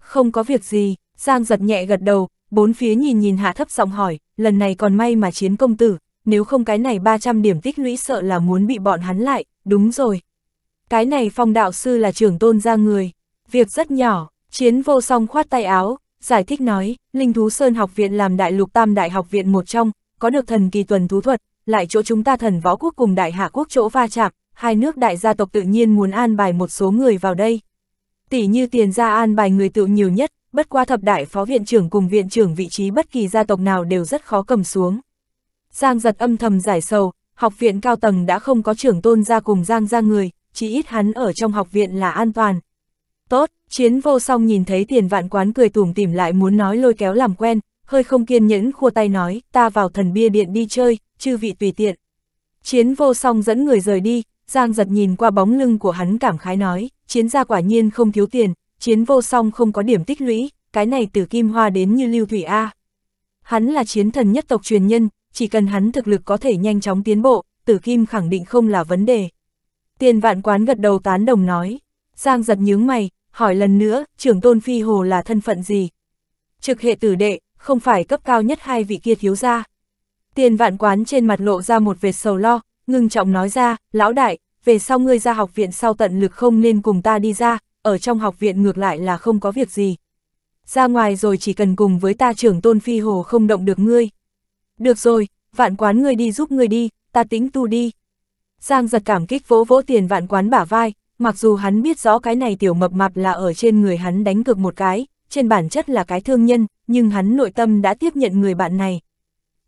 Không có việc gì, Giang giật nhẹ gật đầu, bốn phía nhìn nhìn hạ thấp giọng hỏi, lần này còn may mà chiến công tử, nếu không cái này 300 điểm tích lũy sợ là muốn bị bọn hắn lại, đúng rồi. Cái này phong đạo sư là trưởng tôn ra người, việc rất nhỏ, chiến vô song khoát tay áo, giải thích nói, Linh Thú Sơn học viện làm đại lục tam đại học viện một trong, có được thần kỳ tuần thú thuật, lại chỗ chúng ta thần võ quốc cùng đại hạ quốc chỗ va chạm, hai nước đại gia tộc tự nhiên muốn an bài một số người vào đây. Tỷ như tiền gia an bài người tự nhiều nhất, bất qua thập đại phó viện trưởng cùng viện trưởng vị trí bất kỳ gia tộc nào đều rất khó cầm xuống. Giang giật âm thầm giải sầu, học viện cao tầng đã không có trưởng tôn ra cùng Giang ra người, chỉ ít hắn ở trong học viện là an toàn. Tốt, chiến vô song nhìn thấy tiền vạn quán cười tủm tỉm lại muốn nói lôi kéo làm quen, hơi không kiên nhẫn khua tay nói, ta vào thần bia điện đi chơi, chư vị tùy tiện. Chiến vô song dẫn người rời đi, Giang giật nhìn qua bóng lưng của hắn cảm khái nói, chiến gia quả nhiên không thiếu tiền, chiến vô song không có điểm tích lũy, cái này từ kim hoa đến như lưu thủy A. Hắn là chiến thần nhất tộc truyền nhân, chỉ cần hắn thực lực có thể nhanh chóng tiến bộ, tử kim khẳng định không là vấn đề. Tiền vạn quán gật đầu tán đồng nói, Giang giật nhướng mày, hỏi lần nữa, trưởng tôn phi hồ là thân phận gì? Trực hệ tử đệ, không phải cấp cao nhất hai vị kia thiếu gia. Tiền vạn quán trên mặt lộ ra một vệt sầu lo, ngưng trọng nói ra, lão đại, về sau ngươi ra học viện sau tận lực không nên cùng ta đi ra, ở trong học viện ngược lại là không có việc gì. Ra ngoài rồi chỉ cần cùng với ta trưởng tôn phi hồ không động được ngươi. Được rồi, vạn quán ngươi đi giúp ngươi đi, ta tính tu đi. Giang giật cảm kích vỗ vỗ tiền vạn quán bả vai, mặc dù hắn biết rõ cái này tiểu mập mạp là ở trên người hắn đánh cược một cái, trên bản chất là cái thương nhân, nhưng hắn nội tâm đã tiếp nhận người bạn này.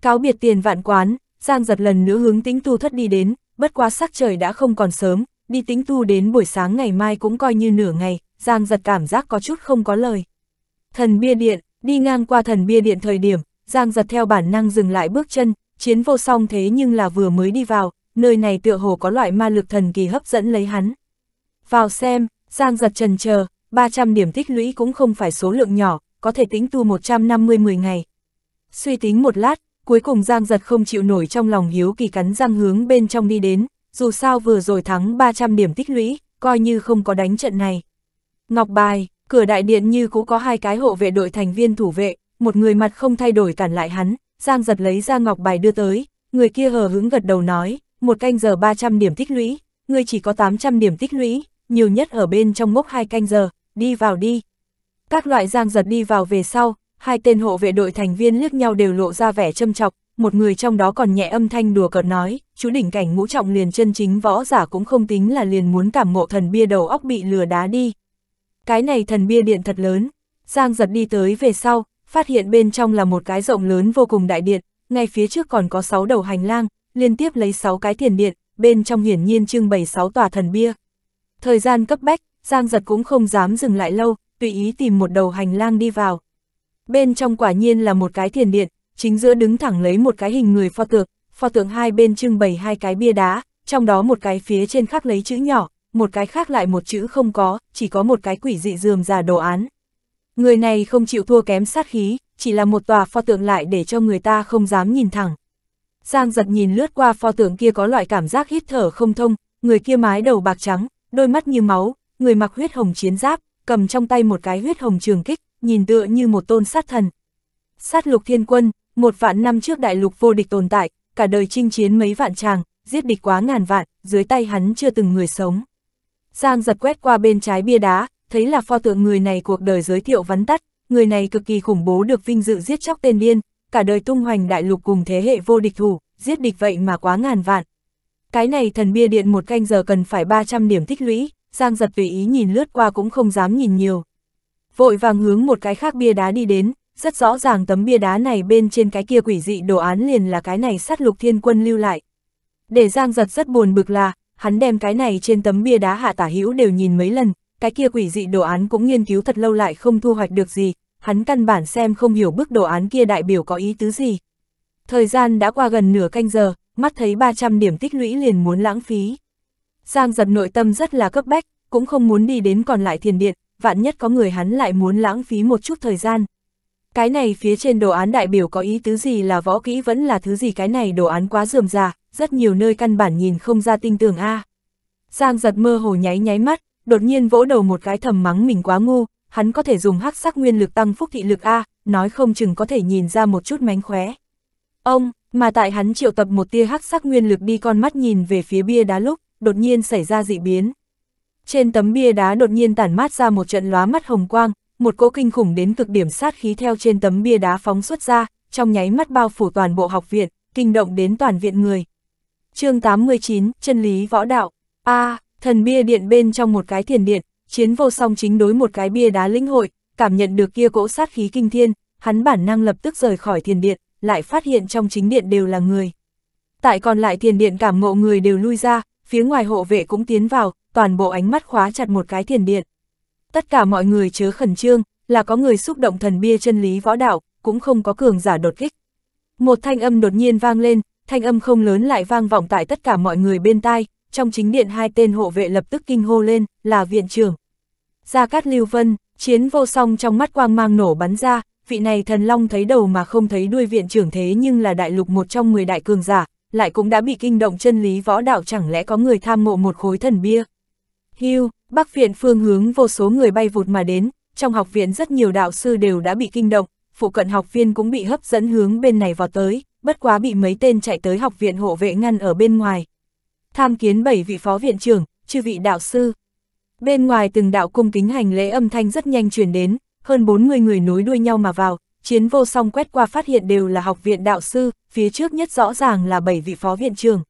Cáo biệt tiền vạn quán, Giang giật lần nữa hướng tính tu thất đi đến, bất quá sắc trời đã không còn sớm, đi tính tu đến buổi sáng ngày mai cũng coi như nửa ngày, Giang giật cảm giác có chút không có lời. Thần bia điện, đi ngang qua thần bia điện thời điểm, Giang giật theo bản năng dừng lại bước chân, chiến vô song thế nhưng là vừa mới đi vào, nơi này tựa hồ có loại ma lực thần kỳ hấp dẫn lấy hắn. Vào xem, Giang giật trần chờ 300 điểm tích lũy cũng không phải số lượng nhỏ, có thể tính tu 150-10 ngày. Suy tính một lát, cuối cùng Giang giật không chịu nổi trong lòng hiếu kỳ cắn răng hướng bên trong đi đến, dù sao vừa rồi thắng 300 điểm tích lũy, coi như không có đánh trận này. Ngọc Bài, cửa đại điện như cũ có hai cái hộ vệ đội thành viên thủ vệ, một người mặt không thay đổi cản lại hắn, Giang giật lấy ra ngọc bài đưa tới, người kia hờ hứng gật đầu nói, một canh giờ 300 điểm tích lũy, người chỉ có 800 điểm tích lũy, nhiều nhất ở bên trong mốc hai canh giờ, đi vào đi. Các loại Giang giật đi vào về sau, hai tên hộ vệ đội thành viên liếc nhau đều lộ ra vẻ châm chọc, một người trong đó còn nhẹ âm thanh đùa cợt nói, chú đỉnh cảnh ngũ trọng liền chân chính võ giả cũng không tính là liền muốn cảm ngộ thần bia đầu óc bị lừa đá đi. Cái này thần bia điện thật lớn, Giang giật đi tới về sau, phát hiện bên trong là một cái rộng lớn vô cùng đại điện, ngay phía trước còn có 6 đầu hành lang, liên tiếp lấy 6 cái thiền điện, bên trong hiển nhiên trưng bày 6 tòa thần bia. Thời gian cấp bách, Giang Giật cũng không dám dừng lại lâu, tùy ý tìm một đầu hành lang đi vào. Bên trong quả nhiên là một cái thiền điện, chính giữa đứng thẳng lấy một cái hình người pho tượng, pho tượng hai bên trưng bày hai cái bia đá, trong đó một cái phía trên khắc lấy chữ nhỏ, một cái khác lại một chữ không có, chỉ có một cái quỷ dị dườm già đồ án. Người này không chịu thua kém sát khí, chỉ là một tòa pho tượng lại để cho người ta không dám nhìn thẳng. Giang giật nhìn lướt qua pho tượng kia có loại cảm giác hít thở không thông, người kia mái đầu bạc trắng, đôi mắt như máu, người mặc huyết hồng chiến giáp, cầm trong tay một cái huyết hồng trường kích, nhìn tựa như một tôn sát thần. Sát lục thiên quân, một vạn năm trước đại lục vô địch tồn tại, cả đời chinh chiến mấy vạn tràng, giết địch quá ngàn vạn, dưới tay hắn chưa từng người sống. Giang giật quét qua bên trái bia đá, thấy là pho tượng người này cuộc đời giới thiệu vắn tắt, người này cực kỳ khủng bố được vinh dự giết chóc tên điên, cả đời tung hoành đại lục cùng thế hệ vô địch thủ, giết địch vậy mà quá ngàn vạn. Cái này thần bia điện một canh giờ cần phải 300 điểm tích lũy, Giang giật tùy ý nhìn lướt qua cũng không dám nhìn nhiều. Vội vàng hướng một cái khác bia đá đi đến, rất rõ ràng tấm bia đá này bên trên cái kia quỷ dị đồ án liền là cái này sát lục thiên quân lưu lại. Để Giang giật rất buồn bực là, hắn đem cái này trên tấm bia đá hạ tả hữu đều nhìn mấy lần, cái kia quỷ dị đồ án cũng nghiên cứu thật lâu lại không thu hoạch được gì, hắn căn bản xem không hiểu bức đồ án kia đại biểu có ý tứ gì. Thời gian đã qua gần nửa canh giờ, mắt thấy 300 điểm tích lũy liền muốn lãng phí. Giang giật nội tâm rất là cấp bách, cũng không muốn đi đến còn lại thiền điện, vạn nhất có người hắn lại muốn lãng phí một chút thời gian. Cái này phía trên đồ án đại biểu có ý tứ gì là võ kỹ vẫn là thứ gì cái này đồ án quá rườm rà rất nhiều nơi căn bản nhìn không ra tinh tường A. Giang giật mơ hồ nháy nháy mắt, đột nhiên vỗ đầu một cái thầm mắng mình quá ngu, hắn có thể dùng hắc sắc nguyên lực tăng phúc thị lực A, nói không chừng có thể nhìn ra một chút mánh khóe. Ông, mà tại hắn triệu tập một tia hắc sắc nguyên lực đi con mắt nhìn về phía bia đá lúc, đột nhiên xảy ra dị biến. Trên tấm bia đá đột nhiên tản mát ra một trận lóa mắt hồng quang, một cỗ kinh khủng đến cực điểm sát khí theo trên tấm bia đá phóng xuất ra, trong nháy mắt bao phủ toàn bộ học viện, kinh động đến toàn viện người. chương 89, chân lý võ đạo. A, à, Thần bia điện bên trong một cái thiền điện, chiến vô song chính đối một cái bia đá linh hội, cảm nhận được kia cỗ sát khí kinh thiên, hắn bản năng lập tức rời khỏi thiền điện, lại phát hiện trong chính điện đều là người. Tại còn lại thiền điện cảm ngộ người đều lui ra, phía ngoài hộ vệ cũng tiến vào, toàn bộ ánh mắt khóa chặt một cái thiền điện. Tất cả mọi người chớ khẩn trương, là có người xúc động thần bia chân lý võ đạo, cũng không có cường giả đột kích. Một thanh âm đột nhiên vang lên, thanh âm không lớn lại vang vọng tại tất cả mọi người bên tai, trong chính điện hai tên hộ vệ lập tức kinh hô lên, là viện trưởng. Gia Cát Lưu Vân, chiến vô song trong mắt quang mang nổ bắn ra, vị này thần long thấy đầu mà không thấy đuôi viện trưởng thế nhưng là đại lục một trong 10 đại cường giả, lại cũng đã bị kinh động chân lý võ đạo chẳng lẽ có người tham mộ một khối thần bia. Hưu, Bắc viện phương hướng vô số người bay vụt mà đến, trong học viện rất nhiều đạo sư đều đã bị kinh động, phụ cận học viên cũng bị hấp dẫn hướng bên này vào tới, bất quá bị mấy tên chạy tới học viện hộ vệ ngăn ở bên ngoài, tham kiến bảy vị phó viện trưởng, chư vị đạo sư. Bên ngoài từng đạo cung kính hành lễ âm thanh rất nhanh truyền đến, hơn 40 người nối đuôi nhau mà vào, chiến vô song quét qua phát hiện đều là học viện đạo sư, phía trước nhất rõ ràng là bảy vị phó viện trưởng.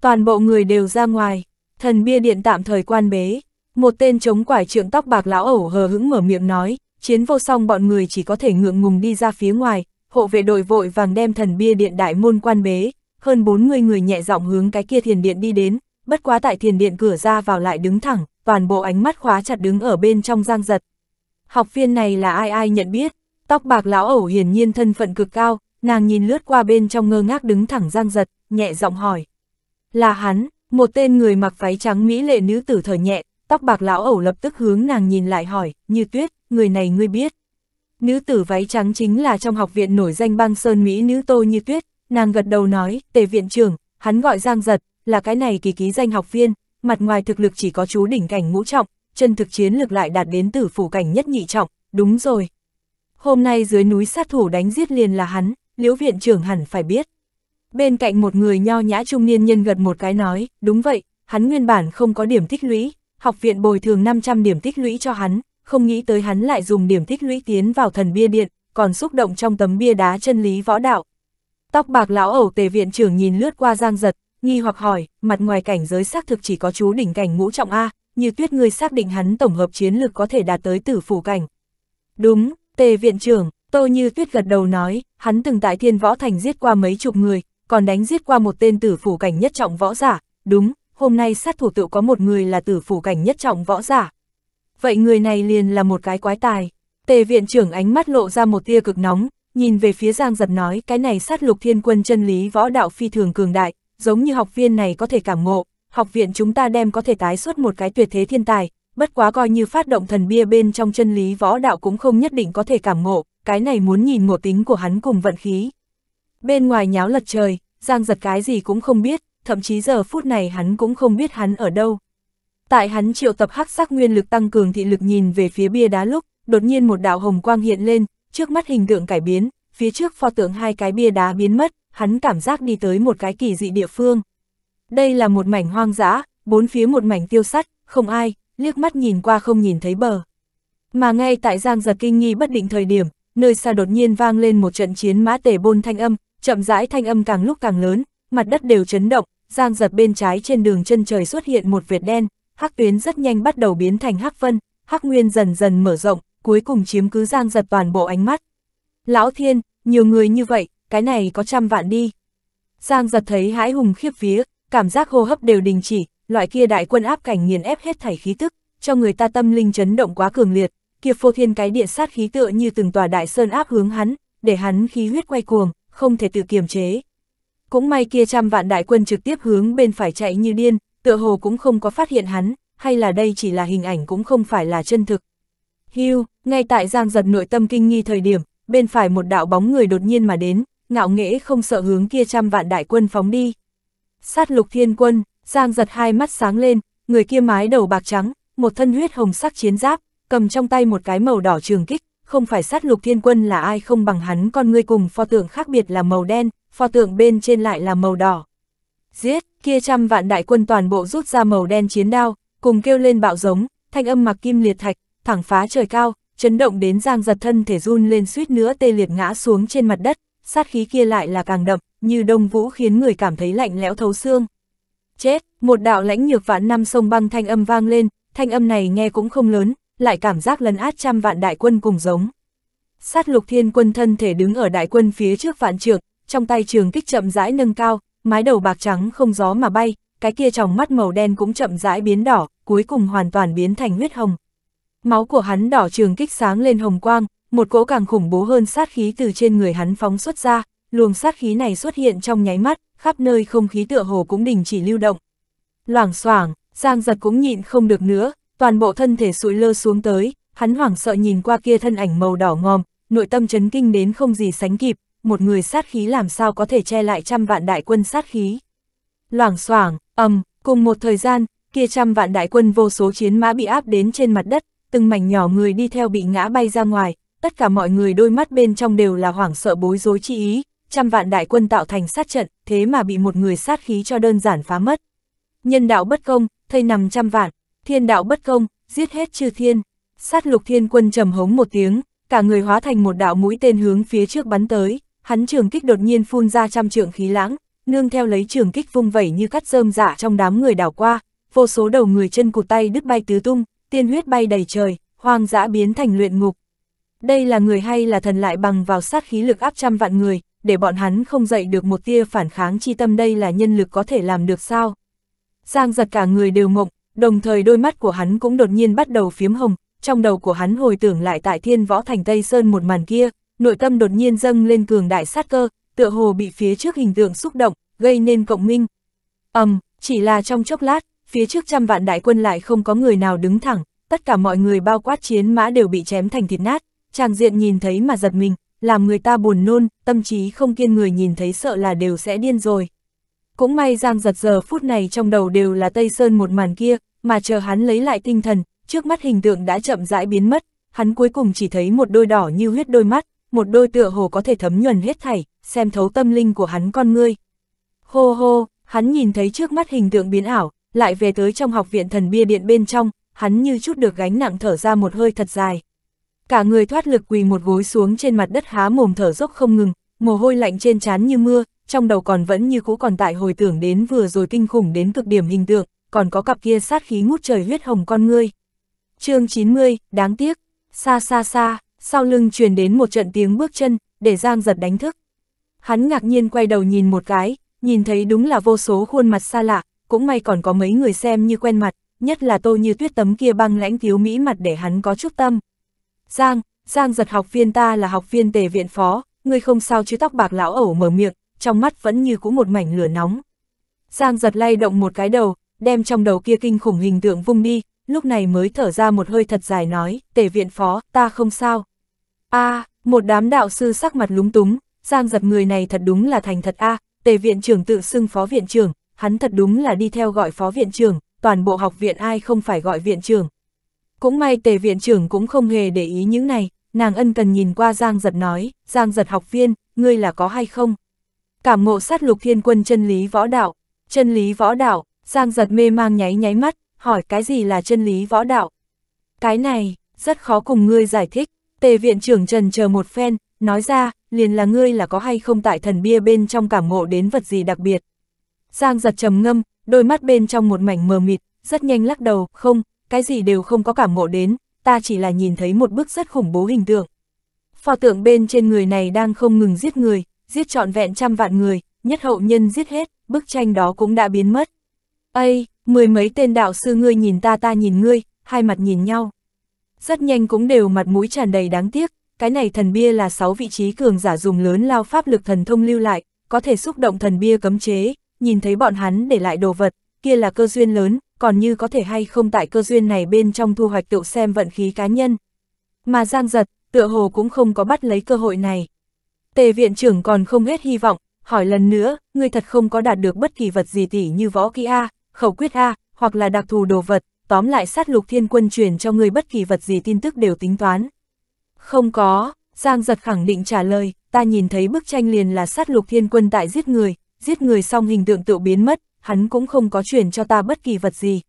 Toàn bộ người đều ra ngoài, thần bia điện tạm thời quan bế, một tên chống quải trượng tóc bạc lão ẩu hờ hững mở miệng nói, chiến vô song bọn người chỉ có thể ngượng ngùng đi ra phía ngoài, hộ vệ đội vội vàng đem thần bia điện đại môn quan bế, hơn 40 người nhẹ giọng hướng cái kia thiền điện đi đến, bất quá tại thiền điện cửa ra vào lại đứng thẳng, toàn bộ ánh mắt khóa chặt đứng ở bên trong giang giật. Học viên này là ai ai nhận biết, tóc bạc lão ẩu hiển nhiên thân phận cực cao, nàng nhìn lướt qua bên trong ngơ ngác đứng thẳng giang giật, nhẹ giọng hỏi. Là hắn, một tên người mặc váy trắng mỹ lệ nữ tử thở nhẹ, tóc bạc lão ẩu lập tức hướng nàng nhìn lại hỏi, như tuyết, người này ngươi biết. Nữ tử váy trắng chính là trong học viện nổi danh băng sơn Mỹ nữ tô như tuyết, nàng gật đầu nói, tề viện trưởng, hắn gọi Giang Giật, là cái này kỳ ký danh học viên, mặt ngoài thực lực chỉ có chú đỉnh cảnh ngũ trọng, chân thực chiến lực lại đạt đến tử phủ cảnh nhất nhị trọng, đúng rồi. Hôm nay dưới núi sát thủ đánh giết liền là hắn, liễu viện trưởng hẳn phải biết. Bên cạnh một người nho nhã trung niên nhân gật một cái nói, đúng vậy, hắn nguyên bản không có điểm tích lũy, học viện bồi thường 500 điểm tích lũy cho hắn, không nghĩ tới hắn lại dùng điểm tích lũy tiến vào thần bia điện, còn xúc động trong tấm bia đá chân lý võ đạo, Tóc bạc lão ẩu tề viện trưởng nhìn lướt qua giang giật, nghi hoặc hỏi, mặt ngoài cảnh giới xác thực chỉ có chú đỉnh cảnh ngũ trọng A, như tuyết ngươi xác định hắn tổng hợp chiến lược có thể đạt tới tử phủ cảnh. Đúng, tề viện trưởng, tô như tuyết gật đầu nói, hắn từng tại thiên võ thành giết qua mấy chục người, còn đánh giết qua một tên tử phủ cảnh nhất trọng võ giả, đúng, hôm nay sát thủ tự có một người là tử phủ cảnh nhất trọng võ giả. Vậy người này liền là một cái quái tài. Tề viện trưởng ánh mắt lộ ra một tia cực nóng, nhìn về phía Giang Giật nói cái này sát lục thiên quân chân lý võ đạo phi thường cường đại, giống như học viên này có thể cảm ngộ, học viện chúng ta đem có thể tái xuất một cái tuyệt thế thiên tài, bất quá coi như phát động thần bia bên trong chân lý võ đạo cũng không nhất định có thể cảm ngộ, cái này muốn nhìn ngộ tính của hắn cùng vận khí. Bên ngoài nháo lật trời, Giang Giật cái gì cũng không biết, thậm chí giờ phút này hắn cũng không biết hắn ở đâu. Tại hắn triệu tập hắc sắc nguyên lực tăng cường thị lực nhìn về phía bia đá lúc, đột nhiên một đạo hồng quang hiện lên, Trước mắt hình tượng cải biến, phía trước pho tượng hai cái bia đá biến mất, hắn cảm giác đi tới một cái kỳ dị địa phương. Đây là một mảnh hoang dã, bốn phía một mảnh tiêu sắt, không ai, liếc mắt nhìn qua không nhìn thấy bờ. Mà ngay tại Giang Giật kinh nghi bất định thời điểm, nơi xa đột nhiên vang lên một trận chiến mã tể bôn thanh âm, chậm rãi thanh âm càng lúc càng lớn, mặt đất đều chấn động, Giang Giật bên trái trên đường chân trời xuất hiện một vệt đen, hắc tuyến rất nhanh bắt đầu biến thành hắc vân, hắc nguyên dần dần mở rộng, cuối cùng chiếm cứ giang giật toàn bộ ánh mắt. Lão thiên, nhiều người như vậy, cái này có trăm vạn đi. Giang giật thấy hãi hùng khiếp vía, cảm giác hô hấp đều đình chỉ, loại kia đại quân áp cảnh nghiền ép hết thảy khí tức, cho người ta tâm linh chấn động quá cường liệt, kia phô thiên cái địa sát khí tựa như từng tòa đại sơn áp hướng hắn, để hắn khí huyết quay cuồng, không thể tự kiềm chế. Cũng may kia trăm vạn đại quân trực tiếp hướng bên phải chạy như điên, tựa hồ cũng không có phát hiện hắn, hay là đây chỉ là hình ảnh cũng không phải là chân thực, Hưu, ngay tại Giang giật nội tâm kinh nghi thời điểm, bên phải một đạo bóng người đột nhiên mà đến, ngạo nghễ không sợ hướng kia trăm vạn đại quân phóng đi. Sát lục thiên quân, Giang giật hai mắt sáng lên, người kia mái đầu bạc trắng, một thân huyết hồng sắc chiến giáp, cầm trong tay một cái màu đỏ trường kích, không phải sát lục thiên quân là ai không bằng hắn con người cùng pho tượng khác biệt là màu đen, pho tượng bên trên lại là màu đỏ. Giết, kia trăm vạn đại quân toàn bộ rút ra màu đen chiến đao, cùng kêu lên bạo giống, thanh âm mặc kim liệt thạch, thẳng phá trời cao, chấn động đến Giang giật thân thể run lên suýt nữa tê liệt ngã xuống trên mặt đất, sát khí kia lại là càng đậm, như đông vũ khiến người cảm thấy lạnh lẽo thấu xương. Chết, một đạo lãnh nhược vạn năm sông băng thanh âm vang lên, thanh âm này nghe cũng không lớn, lại cảm giác lấn át trăm vạn đại quân cùng giống. Sát lục thiên quân thân thể đứng ở đại quân phía trước vạn trường, trong tay trường kích chậm rãi nâng cao, mái đầu bạc trắng không gió mà bay, cái kia tròng mắt màu đen cũng chậm rãi biến đỏ, cuối cùng hoàn toàn biến thành huyết hồng. Máu của hắn đỏ trường kích sáng lên hồng quang, một cỗ càng khủng bố hơn sát khí từ trên người hắn phóng xuất ra, luồng sát khí này xuất hiện trong nháy mắt, khắp nơi không khí tựa hồ cũng đình chỉ lưu động. Loảng xoảng, Giang giật cũng nhịn không được nữa, toàn bộ thân thể sụi lơ xuống tới, hắn hoảng sợ nhìn qua kia thân ảnh màu đỏ ngòm, nội tâm chấn kinh đến không gì sánh kịp, một người sát khí làm sao có thể che lại trăm vạn đại quân sát khí. Loảng xoảng, ầm, cùng một thời gian, kia trăm vạn đại quân vô số chiến mã bị áp đến trên mặt đất, từng mảnh nhỏ người đi theo bị ngã bay ra ngoài, tất cả mọi người đôi mắt bên trong đều là hoảng sợ bối rối chi ý, trăm vạn đại quân tạo thành sát trận, thế mà bị một người sát khí cho đơn giản phá mất. Nhân đạo bất công, thây nằm trăm vạn, thiên đạo bất công, giết hết chư thiên. Sát lục thiên quân trầm hống một tiếng, cả người hóa thành một đạo mũi tên hướng phía trước bắn tới, hắn trường kích đột nhiên phun ra trăm trượng khí lãng, nương theo lấy trường kích vung vẩy như cắt rơm dạ trong đám người đảo qua, vô số đầu người chân cụt tay đứt bay tứ tung, tiên huyết bay đầy trời, hoang dã biến thành luyện ngục. Đây là người hay là thần lại bằng vào sát khí lực áp trăm vạn người, để bọn hắn không dậy được một tia phản kháng chi tâm đây là nhân lực có thể làm được sao? Giang giật cả người đều mộng, đồng thời đôi mắt của hắn cũng đột nhiên bắt đầu phiếm hồng, trong đầu của hắn hồi tưởng lại tại thiên võ thành Tây Sơn một màn kia, nội tâm đột nhiên dâng lên cường đại sát cơ, tựa hồ bị phía trước hình tượng xúc động, gây nên cộng minh. ầm, um, chỉ là trong chốc lát, phía trước trăm vạn đại quân lại không có người nào đứng thẳng, tất cả mọi người bao quát chiến mã đều bị chém thành thịt nát, chàng diện nhìn thấy mà giật mình, làm người ta buồn nôn, tâm trí không kiên người nhìn thấy sợ là đều sẽ điên rồi. Cũng may Giang giật giờ phút này trong đầu đều là Tây Sơn một màn kia, mà chờ hắn lấy lại tinh thần, trước mắt hình tượng đã chậm rãi biến mất, hắn cuối cùng chỉ thấy một đôi đỏ như huyết đôi mắt, một đôi tựa hồ có thể thấm nhuần hết thảy, xem thấu tâm linh của hắn con ngươi. Hô hô, hắn nhìn thấy trước mắt hình tượng biến ảo, lại về tới trong học viện thần bia điện bên trong, hắn như chút được gánh nặng thở ra một hơi thật dài. Cả người thoát lực quỳ một gối xuống trên mặt đất há mồm thở dốc không ngừng, mồ hôi lạnh trên trán như mưa, trong đầu còn vẫn như cũ còn tại hồi tưởng đến vừa rồi kinh khủng đến cực điểm hình tượng, còn có cặp kia sát khí ngút trời huyết hồng con ngươi. chương 90, đáng tiếc, xa xa xa, sau lưng truyền đến một trận tiếng bước chân, để Giang giật đánh thức. Hắn ngạc nhiên quay đầu nhìn một cái, nhìn thấy đúng là vô số khuôn mặt xa lạ, cũng may còn có mấy người xem như quen mặt, nhất là tô như tuyết tấm kia băng lãnh thiếu mỹ mặt để hắn có chút tâm. Giang, Giang giật học viên ta là học viên tề viện phó, ngươi không sao chứ tóc bạc lão ẩu mở miệng, trong mắt vẫn như cũ một mảnh lửa nóng. Giang giật lay động một cái đầu, đem trong đầu kia kinh khủng hình tượng vung đi, lúc này mới thở ra một hơi thật dài nói, tề viện phó, ta không sao. a à, một đám đạo sư sắc mặt lúng túng, Giang giật người này thật đúng là thành thật a à, tề viện trưởng tự xưng phó viện trưởng, hắn thật đúng là đi theo gọi phó viện trưởng, toàn bộ học viện ai không phải gọi viện trưởng. Cũng may tề viện trưởng cũng không hề để ý những này, nàng ân cần nhìn qua Giang Giật nói, Giang Giật học viên, ngươi là có hay không? Cảm ngộ sát lục thiên quân chân lý võ đạo, chân lý võ đạo, Giang Giật mê mang nháy nháy mắt, hỏi cái gì là chân lý võ đạo? Cái này, rất khó cùng ngươi giải thích, tề viện trưởng trần chờ một phen, nói ra, liền là ngươi là có hay không tại thần bia bên trong cảm ngộ đến vật gì đặc biệt. Giang giật trầm ngâm, đôi mắt bên trong một mảnh mờ mịt, rất nhanh lắc đầu, không, cái gì đều không có cảm ngộ đến, ta chỉ là nhìn thấy một bức rất khủng bố hình tượng. phò tượng bên trên người này đang không ngừng giết người, giết trọn vẹn trăm vạn người, nhất hậu nhân giết hết, bức tranh đó cũng đã biến mất. Ây, mười mấy tên đạo sư ngươi nhìn ta ta nhìn ngươi, hai mặt nhìn nhau. Rất nhanh cũng đều mặt mũi tràn đầy đáng tiếc, cái này thần bia là sáu vị trí cường giả dùng lớn lao pháp lực thần thông lưu lại, có thể xúc động thần bia cấm chế, nhìn thấy bọn hắn để lại đồ vật, kia là cơ duyên lớn, còn như có thể hay không tại cơ duyên này bên trong thu hoạch tựu xem vận khí cá nhân. Mà Giang Giật, tựa hồ cũng không có bắt lấy cơ hội này. Tề viện trưởng còn không hết hy vọng, hỏi lần nữa, ngươi thật không có đạt được bất kỳ vật gì tỉ như võ kỹ A, khẩu quyết A, hoặc là đặc thù đồ vật, tóm lại sát lục thiên quân truyền cho ngươi bất kỳ vật gì tin tức đều tính toán. Không có, Giang Giật khẳng định trả lời, ta nhìn thấy bức tranh liền là sát lục thiên quân tại giết người, giết người xong hình tượng tự biến mất, hắn cũng không có truyền cho ta bất kỳ vật gì.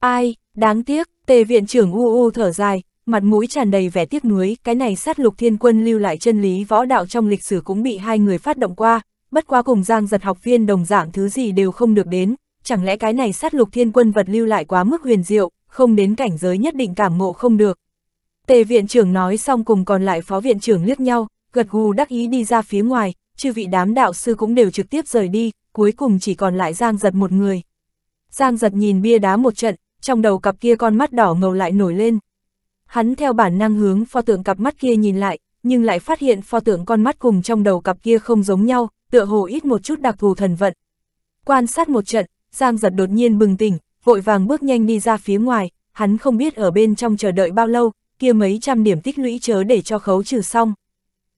Ai, đáng tiếc, tề viện trưởng u u thở dài, mặt mũi tràn đầy vẻ tiếc nuối, cái này sát lục thiên quân lưu lại chân lý võ đạo trong lịch sử cũng bị hai người phát động qua, bất quá cùng giang giật học viên đồng dạng thứ gì đều không được đến, chẳng lẽ cái này sát lục thiên quân vật lưu lại quá mức huyền diệu, không đến cảnh giới nhất định cảm ngộ không được. Tề viện trưởng nói xong cùng còn lại phó viện trưởng liếc nhau, gật gù đắc ý đi ra phía ngoài, chư vị đám đạo sư cũng đều trực tiếp rời đi, cuối cùng chỉ còn lại Giang giật một người. Giang giật nhìn bia đá một trận, trong đầu cặp kia con mắt đỏ ngầu lại nổi lên. Hắn theo bản năng hướng pho tượng cặp mắt kia nhìn lại, nhưng lại phát hiện pho tượng con mắt cùng trong đầu cặp kia không giống nhau, tựa hồ ít một chút đặc thù thần vận. Quan sát một trận, Giang giật đột nhiên bừng tỉnh, vội vàng bước nhanh đi ra phía ngoài, hắn không biết ở bên trong chờ đợi bao lâu, kia mấy trăm điểm tích lũy chớ để cho khấu trừ xong.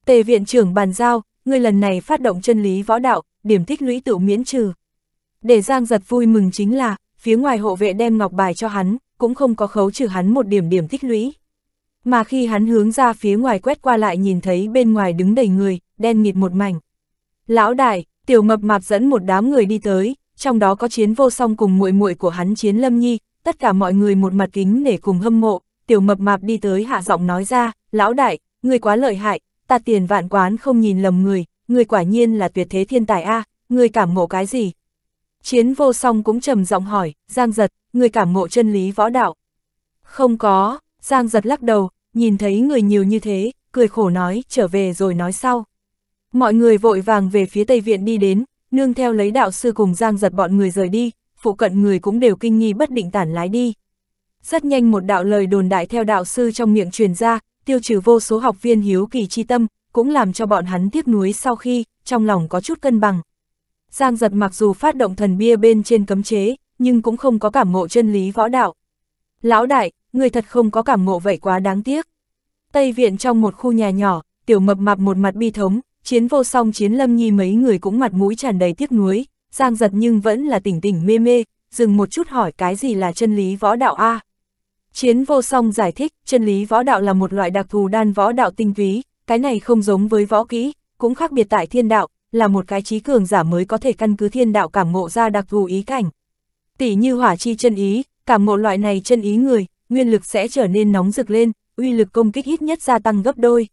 Tề viện trưởng bàn giao, ngươi lần này phát động chân lý võ đạo, điểm tích lũy tự miễn trừ. Để Giang giật vui mừng chính là, phía ngoài hộ vệ đem ngọc bài cho hắn, cũng không có khấu trừ hắn một điểm điểm tích lũy. Mà khi hắn hướng ra phía ngoài quét qua lại nhìn thấy bên ngoài đứng đầy người, đen nghịt một mảnh. Lão đại, tiểu mập mạp dẫn một đám người đi tới, trong đó có chiến vô song cùng muội muội của hắn chiến lâm nhi, tất cả mọi người một mặt kính để cùng hâm mộ, tiểu mập mạp đi tới hạ giọng nói ra, lão đại, người quá lợi hại, ta tiền vạn quán không nhìn lầm người, người quả nhiên là tuyệt thế thiên tài a, à, người cảm ngộ cái gì? Chiến vô song cũng trầm giọng hỏi, Giang Giật, người cảm ngộ chân lý võ đạo. Không có, Giang Giật lắc đầu, nhìn thấy người nhiều như thế, cười khổ nói, trở về rồi nói sau. Mọi người vội vàng về phía Tây Viện đi đến, nương theo lấy đạo sư cùng Giang Giật bọn người rời đi, phụ cận người cũng đều kinh nghi bất định tản lái đi. Rất nhanh một đạo lời đồn đại theo đạo sư trong miệng truyền ra, tiêu trừ vô số học viên hiếu kỳ chi tâm, cũng làm cho bọn hắn tiếc nuối sau khi, trong lòng có chút cân bằng. Giang giật mặc dù phát động thần bia bên trên cấm chế, nhưng cũng không có cảm ngộ chân lý võ đạo. Lão đại, người thật không có cảm ngộ vậy quá đáng tiếc. Tây viện trong một khu nhà nhỏ, tiểu mập mạp một mặt bi thống, chiến vô song chiến lâm nhi mấy người cũng mặt mũi tràn đầy tiếc nuối, giang giật nhưng vẫn là tỉnh tỉnh mê mê, dừng một chút hỏi cái gì là chân lý võ đạo A. À? Chiến vô song giải thích, chân lý võ đạo là một loại đặc thù đan võ đạo tinh túy, cái này không giống với võ kỹ, cũng khác biệt tại thiên đạo, là một cái trí cường giả mới có thể căn cứ thiên đạo cảm ngộ ra đặc thù ý cảnh. Tỷ như hỏa chi chân ý, cảm ngộ loại này chân ý người, nguyên lực sẽ trở nên nóng rực lên, uy lực công kích ít nhất gia tăng gấp đôi.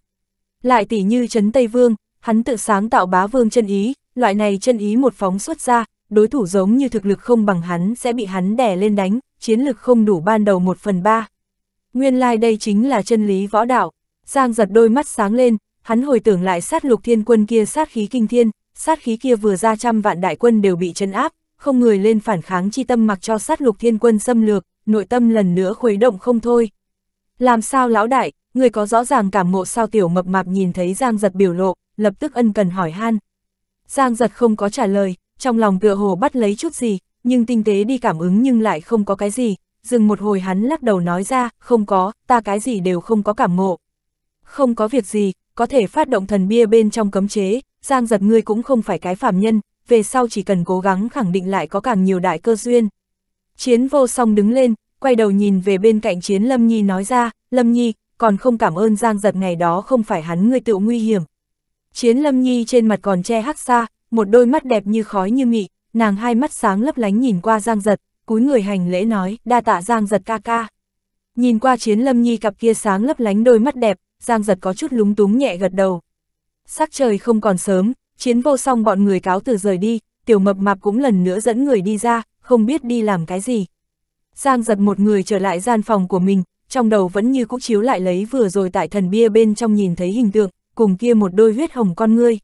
Lại tỷ như chấn Tây Vương, hắn tự sáng tạo bá vương chân ý, loại này chân ý một phóng xuất ra, đối thủ giống như thực lực không bằng hắn sẽ bị hắn đè lên đánh, chiến lực không đủ ban đầu một phần ba. Nguyên lai like đây chính là chân lý võ đạo, Giang giật đôi mắt sáng lên, hắn hồi tưởng lại sát lục thiên quân kia sát khí kinh thiên, sát khí kia vừa ra trăm vạn đại quân đều bị chân áp, không người lên phản kháng chi tâm mặc cho sát lục thiên quân xâm lược, nội tâm lần nữa khuấy động không thôi. Làm sao lão đại, người có rõ ràng cảm ngộ sao tiểu mập mạp nhìn thấy Giang giật biểu lộ, lập tức ân cần hỏi han. Giang giật không có trả lời, trong lòng tựa hồ bắt lấy chút gì, nhưng tinh tế đi cảm ứng nhưng lại không có cái gì, dừng một hồi hắn lắc đầu nói ra, không có, ta cái gì đều không có cảm ngộ. Không có việc gì, có thể phát động thần bia bên trong cấm chế, giang giật ngươi cũng không phải cái phạm nhân, về sau chỉ cần cố gắng khẳng định lại có càng nhiều đại cơ duyên. Chiến vô song đứng lên, quay đầu nhìn về bên cạnh chiến Lâm Nhi nói ra, Lâm Nhi, còn không cảm ơn giang giật ngày đó không phải hắn ngươi tự nguy hiểm. Chiến Lâm Nhi trên mặt còn che hắc xa, một đôi mắt đẹp như khói như mị, nàng hai mắt sáng lấp lánh nhìn qua Giang Giật, cúi người hành lễ nói, đa tạ Giang Giật ca ca. Nhìn qua chiến lâm nhi cặp kia sáng lấp lánh đôi mắt đẹp, Giang Giật có chút lúng túng nhẹ gật đầu. Sắc trời không còn sớm, chiến vô xong bọn người cáo từ rời đi, tiểu mập mạp cũng lần nữa dẫn người đi ra, không biết đi làm cái gì. Giang giật một người trở lại gian phòng của mình, trong đầu vẫn như cũ chiếu lại lấy vừa rồi tại thần bia bên trong nhìn thấy hình tượng, cùng kia một đôi huyết hồng con ngươi.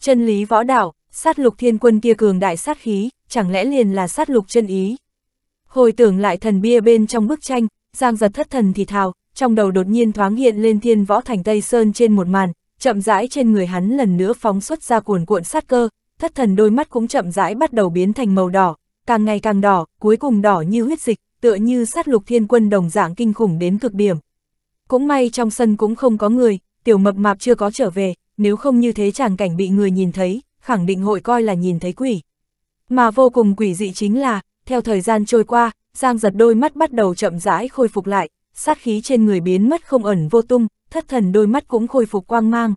Chân lý võ đạo, sát lục thiên quân kia cường đại sát khí, chẳng lẽ liền là sát lục chân ý. Hồi tưởng lại thần bia bên trong bức tranh, Giang giật thất thần thì thào, trong đầu đột nhiên thoáng hiện lên thiên võ thành Tây Sơn trên một màn, chậm rãi trên người hắn lần nữa phóng xuất ra cuồn cuộn sát cơ, thất thần đôi mắt cũng chậm rãi bắt đầu biến thành màu đỏ, càng ngày càng đỏ, cuối cùng đỏ như huyết dịch, tựa như sát lục thiên quân đồng dạng kinh khủng đến cực điểm. Cũng may trong sân cũng không có người, tiểu mập mạp chưa có trở về, nếu không như thế chàng cảnh bị người nhìn thấy, khẳng định hội coi là nhìn thấy quỷ. Mà vô cùng quỷ dị chính là, theo thời gian trôi qua, Giang giật đôi mắt bắt đầu chậm rãi khôi phục lại, sát khí trên người biến mất không ẩn vô tung, thất thần đôi mắt cũng khôi phục quang mang.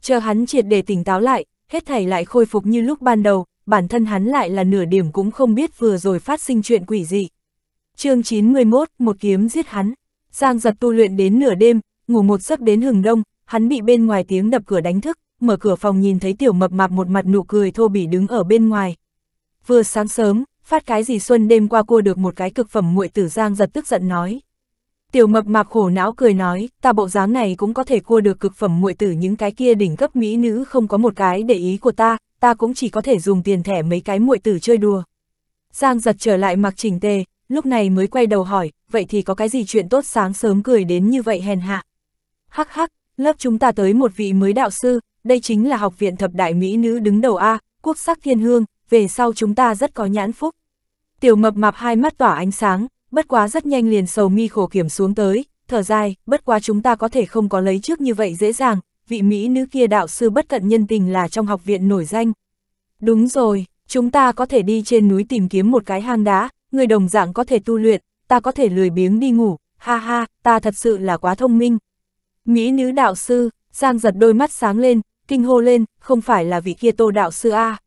Chờ hắn triệt để tỉnh táo lại, hết thảy lại khôi phục như lúc ban đầu, bản thân hắn lại là nửa điểm cũng không biết vừa rồi phát sinh chuyện quỷ dị. chương 91, một kiếm giết hắn. Giang giật tu luyện đến nửa đêm, ngủ một giấc đến hừng đông, hắn bị bên ngoài tiếng đập cửa đánh thức, mở cửa phòng nhìn thấy tiểu mập mạp một mặt nụ cười thô bỉ đứng ở bên ngoài. Vừa sáng sớm, phát cái gì xuân đêm qua cua được một cái cực phẩm muội tử giang giật tức giận nói. Tiểu mập mạp khổ não cười nói, ta bộ dáng này cũng có thể cua được cực phẩm muội tử những cái kia đỉnh cấp mỹ nữ không có một cái để ý của ta, ta cũng chỉ có thể dùng tiền thẻ mấy cái muội tử chơi đùa. Giang giật trở lại mặc chỉnh tề, lúc này mới quay đầu hỏi, vậy thì có cái gì chuyện tốt sáng sớm cười đến như vậy hèn hạ. Hắc hắc, Lớp chúng ta tới một vị mới đạo sư, đây chính là học viện thập đại mỹ nữ đứng đầu A, quốc sắc thiên hương, về sau chúng ta rất có nhãn phúc. Tiểu mập mạp hai mắt tỏa ánh sáng, bất quá rất nhanh liền sầu mi khổ kiểm xuống tới, thở dài, bất quá chúng ta có thể không có lấy trước như vậy dễ dàng, vị mỹ nữ kia đạo sư bất cận nhân tình là trong học viện nổi danh. Đúng rồi, chúng ta có thể đi trên núi tìm kiếm một cái hang đá, người đồng dạng có thể tu luyện, ta có thể lười biếng đi ngủ, ha ha, ta thật sự là quá thông minh. Mỹ nữ đạo sư, Giang giật đôi mắt sáng lên, kinh hô lên, không phải là vị kia tô đạo sư A. À.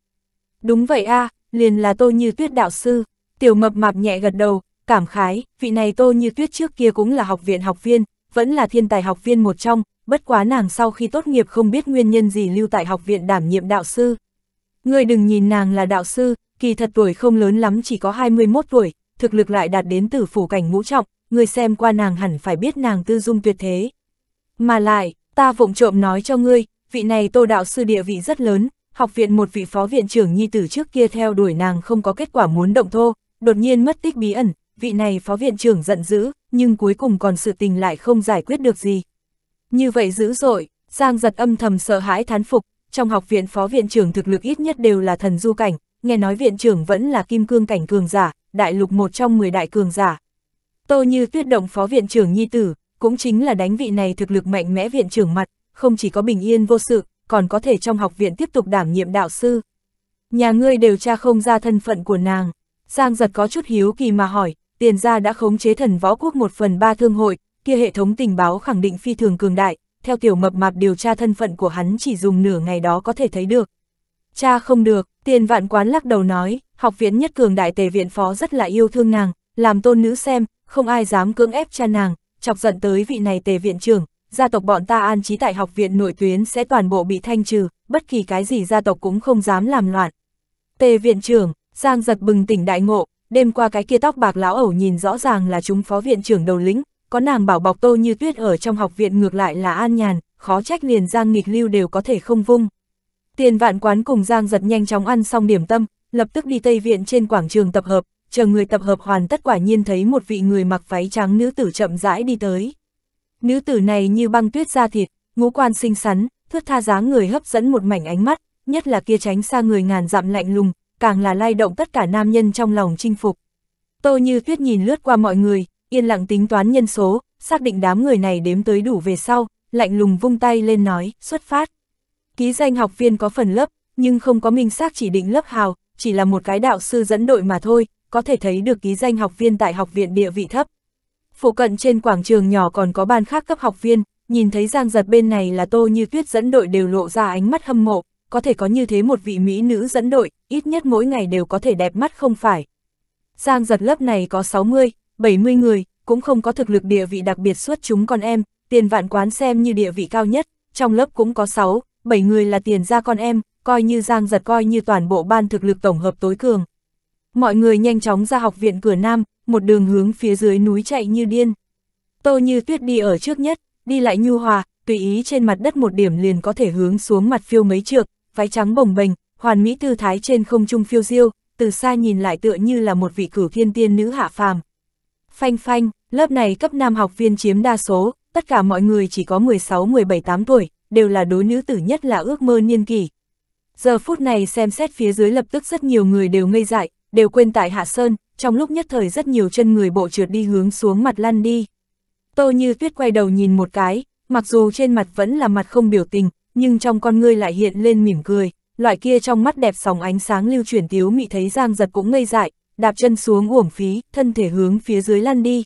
Đúng vậy A, à, liền là tô như tuyết đạo sư. Tiểu mập mạp nhẹ gật đầu, cảm khái, vị này tô như tuyết trước kia cũng là học viện học viên, vẫn là thiên tài học viên một trong, bất quá nàng sau khi tốt nghiệp không biết nguyên nhân gì lưu tại học viện đảm nhiệm đạo sư. Người đừng nhìn nàng là đạo sư, kỳ thật tuổi không lớn lắm chỉ có 21 tuổi, thực lực lại đạt đến tử phủ cảnh ngũ trọng, người xem qua nàng hẳn phải biết nàng tư dung tuyệt thế. Mà lại, ta vụng trộm nói cho ngươi, vị này tô đạo sư địa vị rất lớn, học viện một vị phó viện trưởng nhi tử trước kia theo đuổi nàng không có kết quả muốn động thô, đột nhiên mất tích bí ẩn, vị này phó viện trưởng giận dữ, nhưng cuối cùng còn sự tình lại không giải quyết được gì. Như vậy dữ dội, Giang giật âm thầm sợ hãi thán phục, trong học viện phó viện trưởng thực lực ít nhất đều là thần du cảnh, nghe nói viện trưởng vẫn là kim cương cảnh cường giả, đại lục một trong 10 đại cường giả. Tô như tuyết động phó viện trưởng nhi tử, cũng chính là đánh vị này thực lực mạnh mẽ viện trưởng mặt, không chỉ có bình yên vô sự, còn có thể trong học viện tiếp tục đảm nhiệm đạo sư. Nhà ngươi đều tra không ra thân phận của nàng. Giang giật có chút hiếu kỳ mà hỏi, tiền gia đã khống chế thần võ quốc một phần ba thương hội, kia hệ thống tình báo khẳng định phi thường cường đại, theo tiểu mập mạp điều tra thân phận của hắn chỉ dùng nửa ngày đó có thể thấy được. Cha không được, tiền vạn quán lắc đầu nói, học viện nhất cường đại tề viện phó rất là yêu thương nàng, làm tôn nữ xem, không ai dám cưỡng ép cha nàng, chọc giận tới vị này tề viện trưởng, gia tộc bọn ta an trí tại học viện nội tuyến sẽ toàn bộ bị thanh trừ, bất kỳ cái gì gia tộc cũng không dám làm loạn. Tề viện trưởng, Giang giật bừng tỉnh đại ngộ, đêm qua cái kia tóc bạc lão ẩu nhìn rõ ràng là chúng phó viện trưởng đầu lĩnh, có nàng bảo bọc tô như tuyết ở trong học viện ngược lại là an nhàn, khó trách liền Giang nghịch lưu đều có thể không vung. Tiền vạn quán cùng Giang giật nhanh chóng ăn xong điểm tâm, lập tức đi Tây Viện trên quảng trường tập hợp, chờ người tập hợp hoàn tất quả nhiên thấy một vị người mặc váy trắng nữ tử chậm rãi đi tới. Nữ tử này như băng tuyết da thịt, ngũ quan xinh xắn, thước tha dáng người hấp dẫn một mảnh ánh mắt, nhất là kia tránh xa người ngàn dặm lạnh lùng, càng là lay động tất cả nam nhân trong lòng chinh phục. Tô Như Tuyết nhìn lướt qua mọi người, yên lặng tính toán nhân số, xác định đám người này đếm tới đủ về sau, lạnh lùng vung tay lên nói, xuất phát. Ký danh học viên có phần lớp, nhưng không có minh xác chỉ định lớp hào, chỉ là một cái đạo sư dẫn đội mà thôi, có thể thấy được ký danh học viên tại học viện địa vị thấp. Phụ cận trên quảng trường nhỏ còn có ban khác cấp học viên, nhìn thấy Giang Giật bên này là Tô Như Tuyết dẫn đội đều lộ ra ánh mắt hâm mộ, có thể có như thế một vị mỹ nữ dẫn đội, ít nhất mỗi ngày đều có thể đẹp mắt không phải. Giang Giật lớp này có 60, 70 người, cũng không có thực lực địa vị đặc biệt xuất chúng con em, tiền vạn quán xem như địa vị cao nhất, trong lớp cũng có 6, 7 người là tiền ra con em, coi như Giang Giật coi như toàn bộ ban thực lực tổng hợp tối cường. Mọi người nhanh chóng ra học viện cửa Nam, một đường hướng phía dưới núi chạy như điên. Tô Như Tuyết đi ở trước nhất, đi lại nhu hòa, tùy ý trên mặt đất một điểm liền có thể hướng xuống mặt phiêu mấy trượt váy trắng bồng bềnh, hoàn mỹ tư thái trên không trung phiêu diêu, từ xa nhìn lại tựa như là một vị cử thiên tiên nữ hạ phàm. Phanh phanh, lớp này cấp nam học viên chiếm đa số, tất cả mọi người chỉ có 16, 17, 8 tuổi, đều là đối nữ tử nhất là ước mơ niên kỷ. Giờ phút này xem xét phía dưới lập tức rất nhiều người đều ngây dại, đều quên tại Hạ Sơn, trong lúc nhất thời rất nhiều chân người bộ trượt đi hướng xuống mặt lăn đi. Tô Như Tuyết quay đầu nhìn một cái, mặc dù trên mặt vẫn là mặt không biểu tình, nhưng trong con ngươi lại hiện lên mỉm cười, loại kia trong mắt đẹp sóng ánh sáng lưu chuyển tiếu mị thấy Giang Giật cũng ngây dại, đạp chân xuống uổng phí, thân thể hướng phía dưới lăn đi.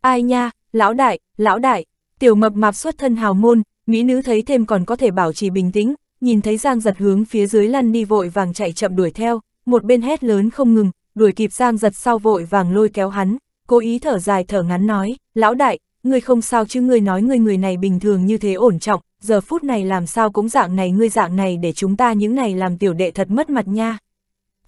Ai nha, lão đại, lão đại, tiểu mập mạp xuất thân hào môn, mỹ nữ thấy thêm còn có thể bảo trì bình tĩnh, nhìn thấy Giang Giật hướng phía dưới lăn đi vội vàng chạy chậm đuổi theo một bên hét lớn không ngừng, đuổi kịp Giang giật sau vội vàng lôi kéo hắn, cố ý thở dài thở ngắn nói, lão đại, ngươi không sao chứ ngươi nói ngươi người này bình thường như thế ổn trọng, giờ phút này làm sao cũng dạng này ngươi dạng này để chúng ta những này làm tiểu đệ thật mất mặt nha.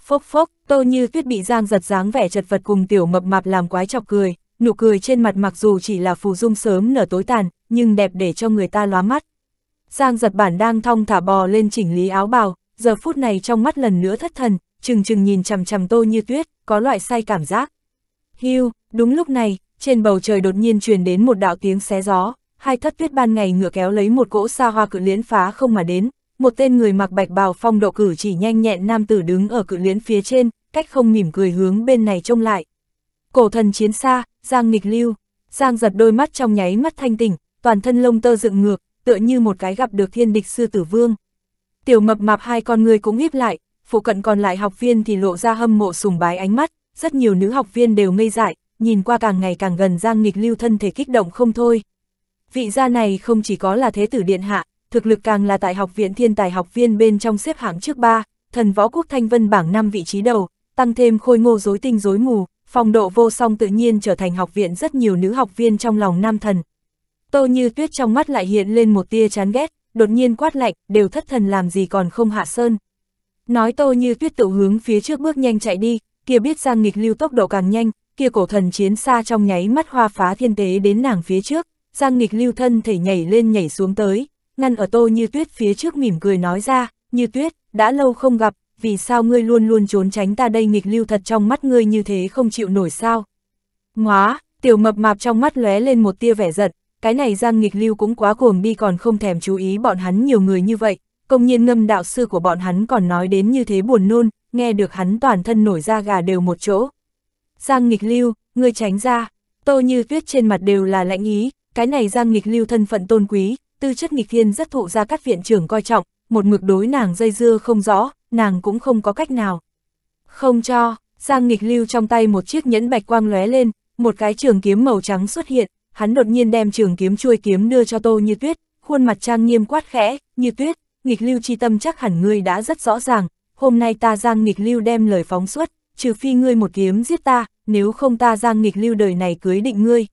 Phốc phốc, tô như tuyết bị Giang giật dáng vẻ chật vật cùng tiểu mập mạp làm quái chọc cười, nụ cười trên mặt mặc dù chỉ là phù dung sớm nở tối tàn, nhưng đẹp để cho người ta lóa mắt. Giang giật bản đang thong thả bò lên chỉnh lý áo bào, giờ phút này trong mắt lần nữa thất thần, chừng chừng nhìn chằm chằm tô như tuyết, có loại say cảm giác. Hiu, đúng lúc này, trên bầu trời đột nhiên truyền đến một đạo tiếng xé gió, hai thất tuyết ban ngày ngựa kéo lấy một cỗ xa hoa cự liễn phá không mà đến, một tên người mặc bạch bào phong độ cử chỉ nhanh nhẹn nam tử đứng ở cự liễn phía trên, cách không mỉm cười hướng bên này trông lại. Cổ thần chiến xa, Giang nghịch lưu, Giang giật đôi mắt trong nháy mắt thanh tỉnh, toàn thân lông tơ dựng ngược, tựa như một cái gặp được thiên địch sư tử vương. Tiểu mập mạp hai con người cũng híp lại, phụ cận còn lại học viên thì lộ ra hâm mộ sùng bái ánh mắt, rất nhiều nữ học viên đều ngây dại, nhìn qua càng ngày càng gần Giang Nghịch Lưu thân thể kích động không thôi. Vị gia này không chỉ có là thế tử điện hạ, thực lực càng là tại học viện thiên tài học viên bên trong xếp hạng trước ba, thần võ quốc thanh vân bảng năm vị trí đầu, tăng thêm khôi ngô dối tinh dối mù, phong độ vô song tự nhiên trở thành học viện rất nhiều nữ học viên trong lòng nam thần. Tô như tuyết trong mắt lại hiện lên một tia chán ghét, đột nhiên quát lạnh, đều thất thần làm gì còn không hạ sơn. Nói tô như tuyết tự hướng phía trước bước nhanh chạy đi, kia biết rằng nghịch lưu tốc độ càng nhanh, kia cổ thần chiến xa trong nháy mắt hoa phá thiên tế đến nàng phía trước, Giang nghịch lưu thân thể nhảy lên nhảy xuống tới, ngăn ở tô như tuyết phía trước mỉm cười nói ra, như tuyết, đã lâu không gặp, vì sao ngươi luôn luôn trốn tránh ta đây nghịch lưu thật trong mắt ngươi như thế không chịu nổi sao. Ngóa, tiểu mập mạp trong mắt lóe lên một tia vẻ giận, cái này Giang nghịch lưu cũng quá cuồng đi còn không thèm chú ý bọn hắn nhiều người như vậy, Công nhiên ngâm đạo sư của bọn hắn còn nói đến như thế buồn nôn, nghe được hắn toàn thân nổi da gà đều một chỗ. Giang nghịch lưu, ngươi tránh ra, tô như tuyết trên mặt đều là lãnh ý, cái này giang nghịch lưu thân phận tôn quý, tư chất nghịch thiên rất thụ ra các viện trưởng coi trọng, một mực đối nàng dây dưa không rõ, nàng cũng không có cách nào. Không cho, giang nghịch lưu trong tay một chiếc nhẫn bạch quang lóe lên, một cái trường kiếm màu trắng xuất hiện, hắn đột nhiên đem trường kiếm chuôi kiếm đưa cho tô như tuyết, khuôn mặt trang nghiêm quát khẽ, như tuyết, nghịch lưu chi tâm chắc hẳn ngươi đã rất rõ ràng, hôm nay ta giang nghịch lưu đem lời phóng xuất, trừ phi ngươi một kiếm giết ta, nếu không ta giang nghịch lưu đời này cưới định ngươi.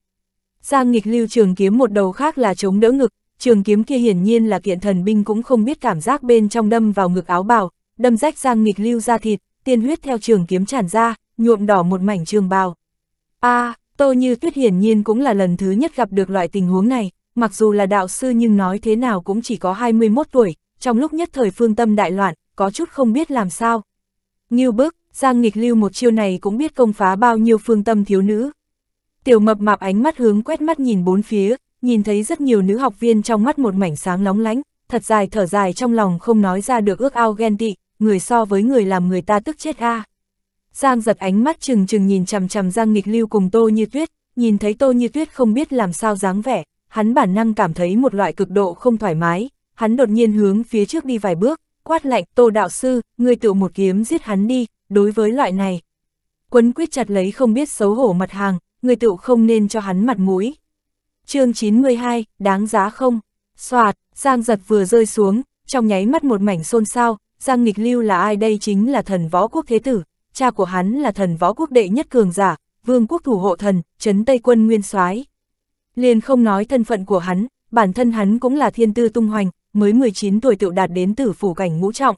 Giang nghịch lưu trường kiếm một đầu khác là chống đỡ ngực, trường kiếm kia hiển nhiên là kiện thần binh cũng không biết cảm giác bên trong đâm vào ngực áo bào, đâm rách giang nghịch lưu ra thịt, tiên huyết theo trường kiếm tràn ra, nhuộm đỏ một mảnh trường bào. A, à, Tô Như Tuyết hiển nhiên cũng là lần thứ nhất gặp được loại tình huống này, mặc dù là đạo sư nhưng nói thế nào cũng chỉ có 21 tuổi, trong lúc nhất thời phương tâm đại loạn, có chút không biết làm sao. Ngưu bức, Giang nghịch lưu một chiêu này cũng biết công phá bao nhiêu phương tâm thiếu nữ. Tiểu mập mạp ánh mắt hướng quét mắt nhìn bốn phía, nhìn thấy rất nhiều nữ học viên trong mắt một mảnh sáng nóng lánh, thật dài thở dài trong lòng không nói ra được ước ao ghen tị, người so với người làm người ta tức chết a. Giang giật ánh mắt chừng chừng nhìn chằm chằm Giang nghịch lưu cùng Tô Như Tuyết, nhìn thấy Tô Như Tuyết không biết làm sao dáng vẻ, hắn bản năng cảm thấy một loại cực độ không thoải mái, Hắn đột nhiên hướng phía trước đi vài bước, quát lạnh, tô đạo sư, người tự một kiếm giết hắn đi, đối với loại này. Quấn quyết chặt lấy không biết xấu hổ mặt hàng, người tự không nên cho hắn mặt mũi. chương 92, đáng giá không? Xoạt, Giang giật vừa rơi xuống, trong nháy mắt một mảnh xôn xao, Giang nghịch lưu là ai đây chính là thần võ quốc thế tử, cha của hắn là thần võ quốc đệ nhất cường giả, vương quốc thủ hộ thần, chấn Tây quân nguyên soái Liền không nói thân phận của hắn, bản thân hắn cũng là thiên tư tung hoành, mới 19 tuổi tự đạt đến tử phủ cảnh ngũ trọng.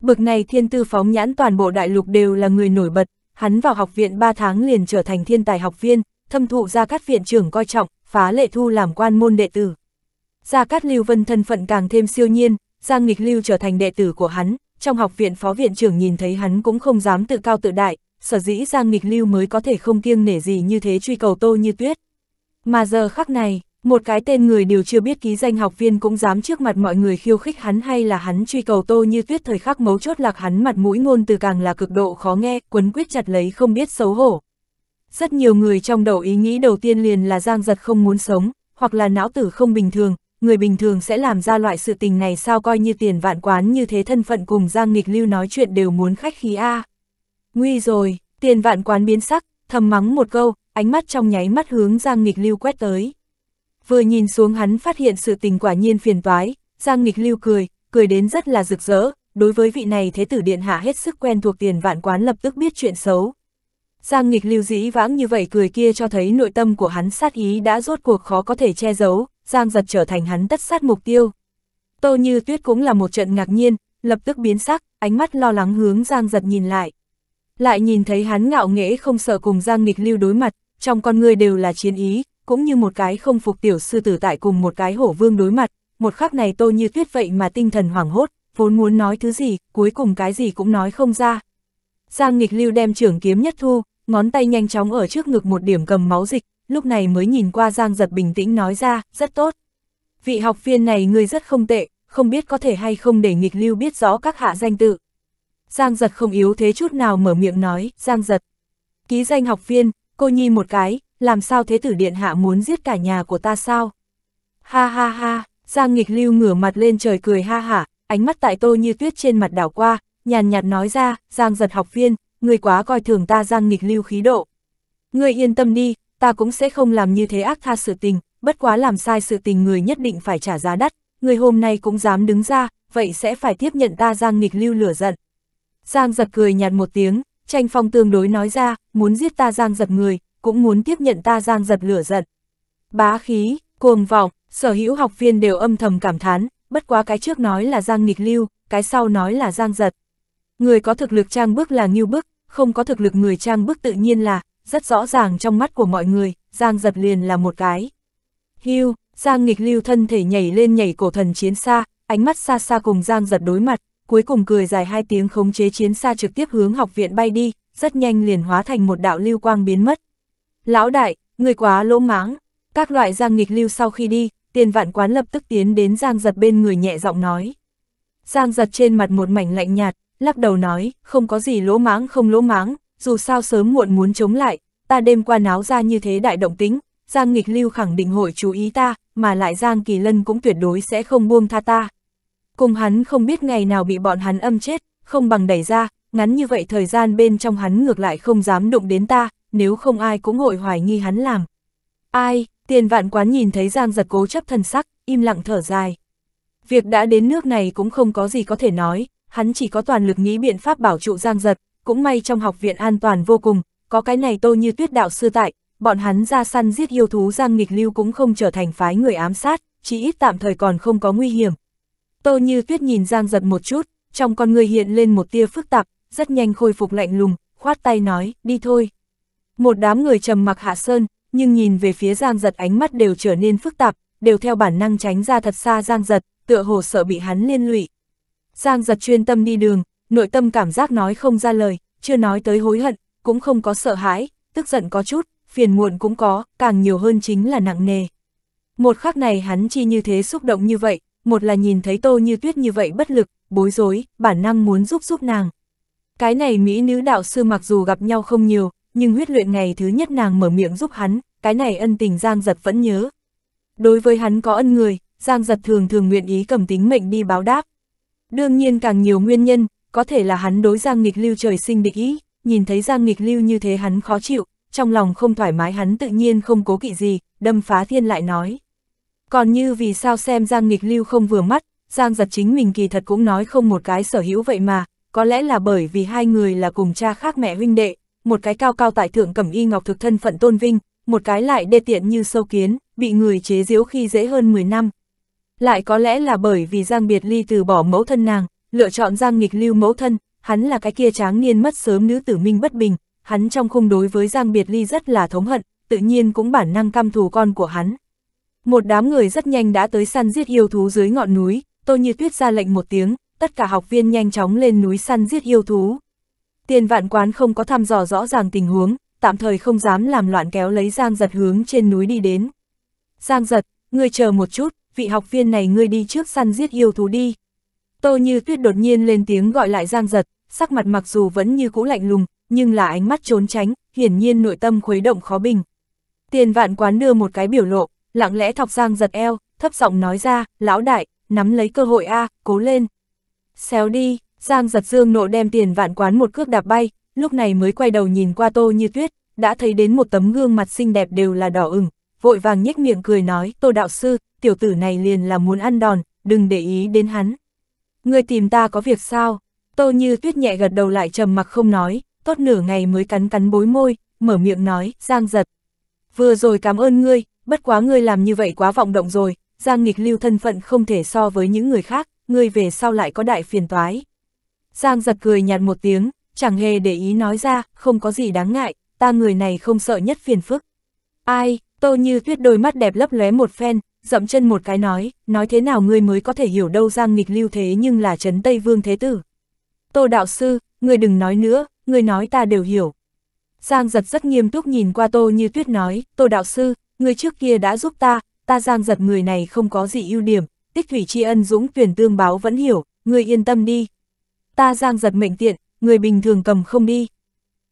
Bực này thiên tư phóng nhãn toàn bộ đại lục đều là người nổi bật, hắn vào học viện 3 tháng liền trở thành thiên tài học viên, thâm thụ ra các viện trưởng coi trọng, phá lệ thu làm quan môn đệ tử. Gia Cát Lưu Vân thân phận càng thêm siêu nhiên, Giang Nghịch Lưu trở thành đệ tử của hắn, trong học viện phó viện trưởng nhìn thấy hắn cũng không dám tự cao tự đại, sở dĩ Giang Nghịch Lưu mới có thể không kiêng nể gì như thế truy cầu Tô Như Tuyết. Mà giờ khắc này, một cái tên người đều chưa biết ký danh học viên cũng dám trước mặt mọi người khiêu khích hắn hay là hắn truy cầu tô như tuyết thời khắc mấu chốt lạc hắn mặt mũi ngôn từ càng là cực độ khó nghe, quấn quyết chặt lấy không biết xấu hổ. Rất nhiều người trong đầu ý nghĩ đầu tiên liền là giang giật không muốn sống, hoặc là não tử không bình thường, người bình thường sẽ làm ra loại sự tình này sao coi như tiền vạn quán như thế thân phận cùng giang nghịch lưu nói chuyện đều muốn khách khí a Nguy rồi, tiền vạn quán biến sắc, thầm mắng một câu, ánh mắt trong nháy mắt hướng giang nghịch lưu quét tới vừa nhìn xuống hắn phát hiện sự tình quả nhiên phiền toái, Giang Nghịch Lưu cười, cười đến rất là rực rỡ, đối với vị này thế tử điện hạ hết sức quen thuộc tiền vạn quán lập tức biết chuyện xấu. Giang Nghịch Lưu dĩ vãng như vậy cười kia cho thấy nội tâm của hắn sát ý đã rốt cuộc khó có thể che giấu, Giang giật trở thành hắn tất sát mục tiêu. Tô Như Tuyết cũng là một trận ngạc nhiên, lập tức biến sắc, ánh mắt lo lắng hướng Giang giật nhìn lại. Lại nhìn thấy hắn ngạo nghễ không sợ cùng Giang nghịch lưu đối mặt, trong con người đều là chiến ý, cũng như một cái không phục tiểu sư tử tại cùng một cái hổ vương đối mặt, một khắc này tô như tuyết vậy mà tinh thần hoảng hốt, vốn muốn nói thứ gì, cuối cùng cái gì cũng nói không ra. Giang nghịch lưu đem trưởng kiếm nhất thu, ngón tay nhanh chóng ở trước ngực một điểm cầm máu dịch, lúc này mới nhìn qua Giang giật bình tĩnh nói ra, rất tốt. Vị học viên này người rất không tệ, không biết có thể hay không để nghịch lưu biết rõ các hạ danh tự. Giang giật không yếu thế chút nào mở miệng nói, Giang giật. Ký danh học viên, cô nhi một cái, làm sao thế tử điện hạ muốn giết cả nhà của ta sao? Ha ha ha, Giang nghịch lưu ngửa mặt lên trời cười ha hả, ánh mắt tại tô như tuyết trên mặt đảo qua, nhàn nhạt nói ra, Giang giật học viên, người quá coi thường ta Giang nghịch lưu khí độ. Người yên tâm đi, ta cũng sẽ không làm như thế ác tha sự tình, bất quá làm sai sự tình người nhất định phải trả giá đắt, người hôm nay cũng dám đứng ra, vậy sẽ phải tiếp nhận ta Giang nghịch lưu lửa giận. Giang giật cười nhạt một tiếng, tranh phong tương đối nói ra, muốn giết ta Giang giật người, cũng muốn tiếp nhận ta giang giật lửa giận. Bá khí, cuồng vọng, sở hữu học viên đều âm thầm cảm thán, bất quá cái trước nói là giang nghịch lưu, cái sau nói là giang giật. Người có thực lực trang bước là nghiêu bước, không có thực lực người trang bước tự nhiên là, rất rõ ràng trong mắt của mọi người, giang giật liền là một cái. Hưu, giang nghịch lưu thân thể nhảy lên nhảy cổ thần chiến xa, ánh mắt xa xa cùng giang giật đối mặt, cuối cùng cười dài hai tiếng khống chế chiến xa trực tiếp hướng học viện bay đi, rất nhanh liền hóa thành một đạo lưu quang biến mất. Lão đại, người quá lỗ máng. Các loại giang nghịch lưu sau khi đi, tiền vạn quán lập tức tiến đến giang giật bên người nhẹ giọng nói. Giang giật trên mặt một mảnh lạnh nhạt, lắc đầu nói, không có gì lỗ máng không lỗ máng, dù sao sớm muộn muốn chống lại, ta đêm qua náo ra như thế đại động tính, Giang Nghịch Lưu khẳng định hội chú ý ta, mà lại Giang Kỳ Lân cũng tuyệt đối sẽ không buông tha ta. Cùng hắn không biết ngày nào bị bọn hắn âm chết, không bằng đẩy ra, ngắn như vậy thời gian bên trong hắn ngược lại không dám đụng đến ta, nếu không ai cũng hội hoài nghi hắn làm. Ai, tiền vạn quán nhìn thấy Giang giật cố chấp thần sắc, im lặng thở dài. Việc đã đến nước này cũng không có gì có thể nói, hắn chỉ có toàn lực nghĩ biện pháp bảo trụ Giang giật, cũng may trong học viện an toàn vô cùng, có cái này tô như tuyết đạo sư tại, bọn hắn ra săn giết yêu thú Giang nghịch lưu cũng không trở thành phái người ám sát, chỉ ít tạm thời còn không có nguy hiểm. Tô như tuyết nhìn Giang giật một chút, trong con người hiện lên một tia phức tạp, rất nhanh khôi phục lạnh lùng, khoát tay nói, đi thôi. Một đám người trầm mặc hạ sơn, nhưng nhìn về phía Giang Giật ánh mắt đều trở nên phức tạp, đều theo bản năng tránh ra thật xa Giang Giật, tựa hồ sợ bị hắn liên lụy. Giang Giật chuyên tâm đi đường, nội tâm cảm giác nói không ra lời, chưa nói tới hối hận, cũng không có sợ hãi, tức giận có chút, phiền muộn cũng có, càng nhiều hơn chính là nặng nề. Một khắc này hắn chi như thế xúc động như vậy, một là nhìn thấy tô như tuyết như vậy bất lực, bối rối, bản năng muốn giúp giúp nàng. Cái này Mỹ nữ đạo sư mặc dù gặp nhau không nhiều, nhưng huyết luyện ngày thứ nhất nàng mở miệng giúp hắn, cái này ân tình Giang Giật vẫn nhớ. Đối với hắn có ân người, Giang Giật thường thường nguyện ý cầm tính mệnh đi báo đáp. Đương nhiên càng nhiều nguyên nhân, có thể là hắn đối Giang Nghịch Lưu trời sinh địch ý, nhìn thấy Giang Nghịch Lưu như thế hắn khó chịu, trong lòng không thoải mái hắn tự nhiên không cố kỵ gì, đâm phá thiên lại nói. Còn như vì sao xem Giang Nghịch Lưu không vừa mắt, Giang Giật chính mình kỳ thật cũng nói không một cái sở hữu vậy mà, có lẽ là bởi vì hai người là cùng cha khác mẹ huynh đệ, một cái cao cao tại thượng cẩm y ngọc thực thân phận tôn vinh, một cái lại đê tiện như sâu kiến, bị người chế giễu khi dễ hơn 10 năm. Lại có lẽ là bởi vì Giang Biệt Ly từ bỏ mẫu thân nàng, lựa chọn Giang nghịch lưu mẫu thân, hắn là cái kia tráng niên mất sớm nữ tử minh bất bình, hắn trong khung đối với Giang Biệt Ly rất là thống hận, tự nhiên cũng bản năng căm thù con của hắn. Một đám người rất nhanh đã tới săn giết yêu thú dưới ngọn núi, Tô Như Tuyết ra lệnh một tiếng, tất cả học viên nhanh chóng lên núi săn giết yêu thú. Tiền vạn quán không có thăm dò rõ ràng tình huống, tạm thời không dám làm loạn kéo lấy Giang giật hướng trên núi đi đến. Giang giật, ngươi chờ một chút, vị học viên này ngươi đi trước săn giết yêu thú đi. Tô như tuyết đột nhiên lên tiếng gọi lại Giang giật, sắc mặt mặc dù vẫn như cũ lạnh lùng, nhưng là ánh mắt trốn tránh, hiển nhiên nội tâm khuấy động khó bình. Tiền vạn quán đưa một cái biểu lộ, lặng lẽ thọc Giang giật eo, thấp giọng nói ra, lão đại, nắm lấy cơ hội a cố lên. Xéo đi, Giang giật dương nộ đem tiền vạn quán một cước đạp bay, lúc này mới quay đầu nhìn qua tô như tuyết, đã thấy đến một tấm gương mặt xinh đẹp đều là đỏ ửng, vội vàng nhếch miệng cười nói, tô đạo sư, tiểu tử này liền là muốn ăn đòn, đừng để ý đến hắn. Người tìm ta có việc sao? Tô như tuyết nhẹ gật đầu lại trầm mặc không nói, tốt nửa ngày mới cắn cắn bối môi, mở miệng nói, giang giật. Vừa rồi cảm ơn ngươi, bất quá ngươi làm như vậy quá vọng động rồi, giang nghịch lưu thân phận không thể so với những người khác, ngươi về sau lại có đại phiền toái. Giang giật cười nhạt một tiếng, chẳng hề để ý nói ra, không có gì đáng ngại, ta người này không sợ nhất phiền phức. Ai, tô như tuyết đôi mắt đẹp lấp lóe một phen, dậm chân một cái nói, nói thế nào ngươi mới có thể hiểu đâu Giang nghịch lưu thế nhưng là Trấn Tây Vương Thế Tử. Tô đạo sư, ngươi đừng nói nữa, ngươi nói ta đều hiểu. Giang giật rất nghiêm túc nhìn qua tô như tuyết nói, tô đạo sư, người trước kia đã giúp ta, ta giang giật người này không có gì ưu điểm, tích thủy tri ân dũng tuyển tương báo vẫn hiểu, người yên tâm đi, ta Giang Giật mệnh tiện, người bình thường cầm không đi.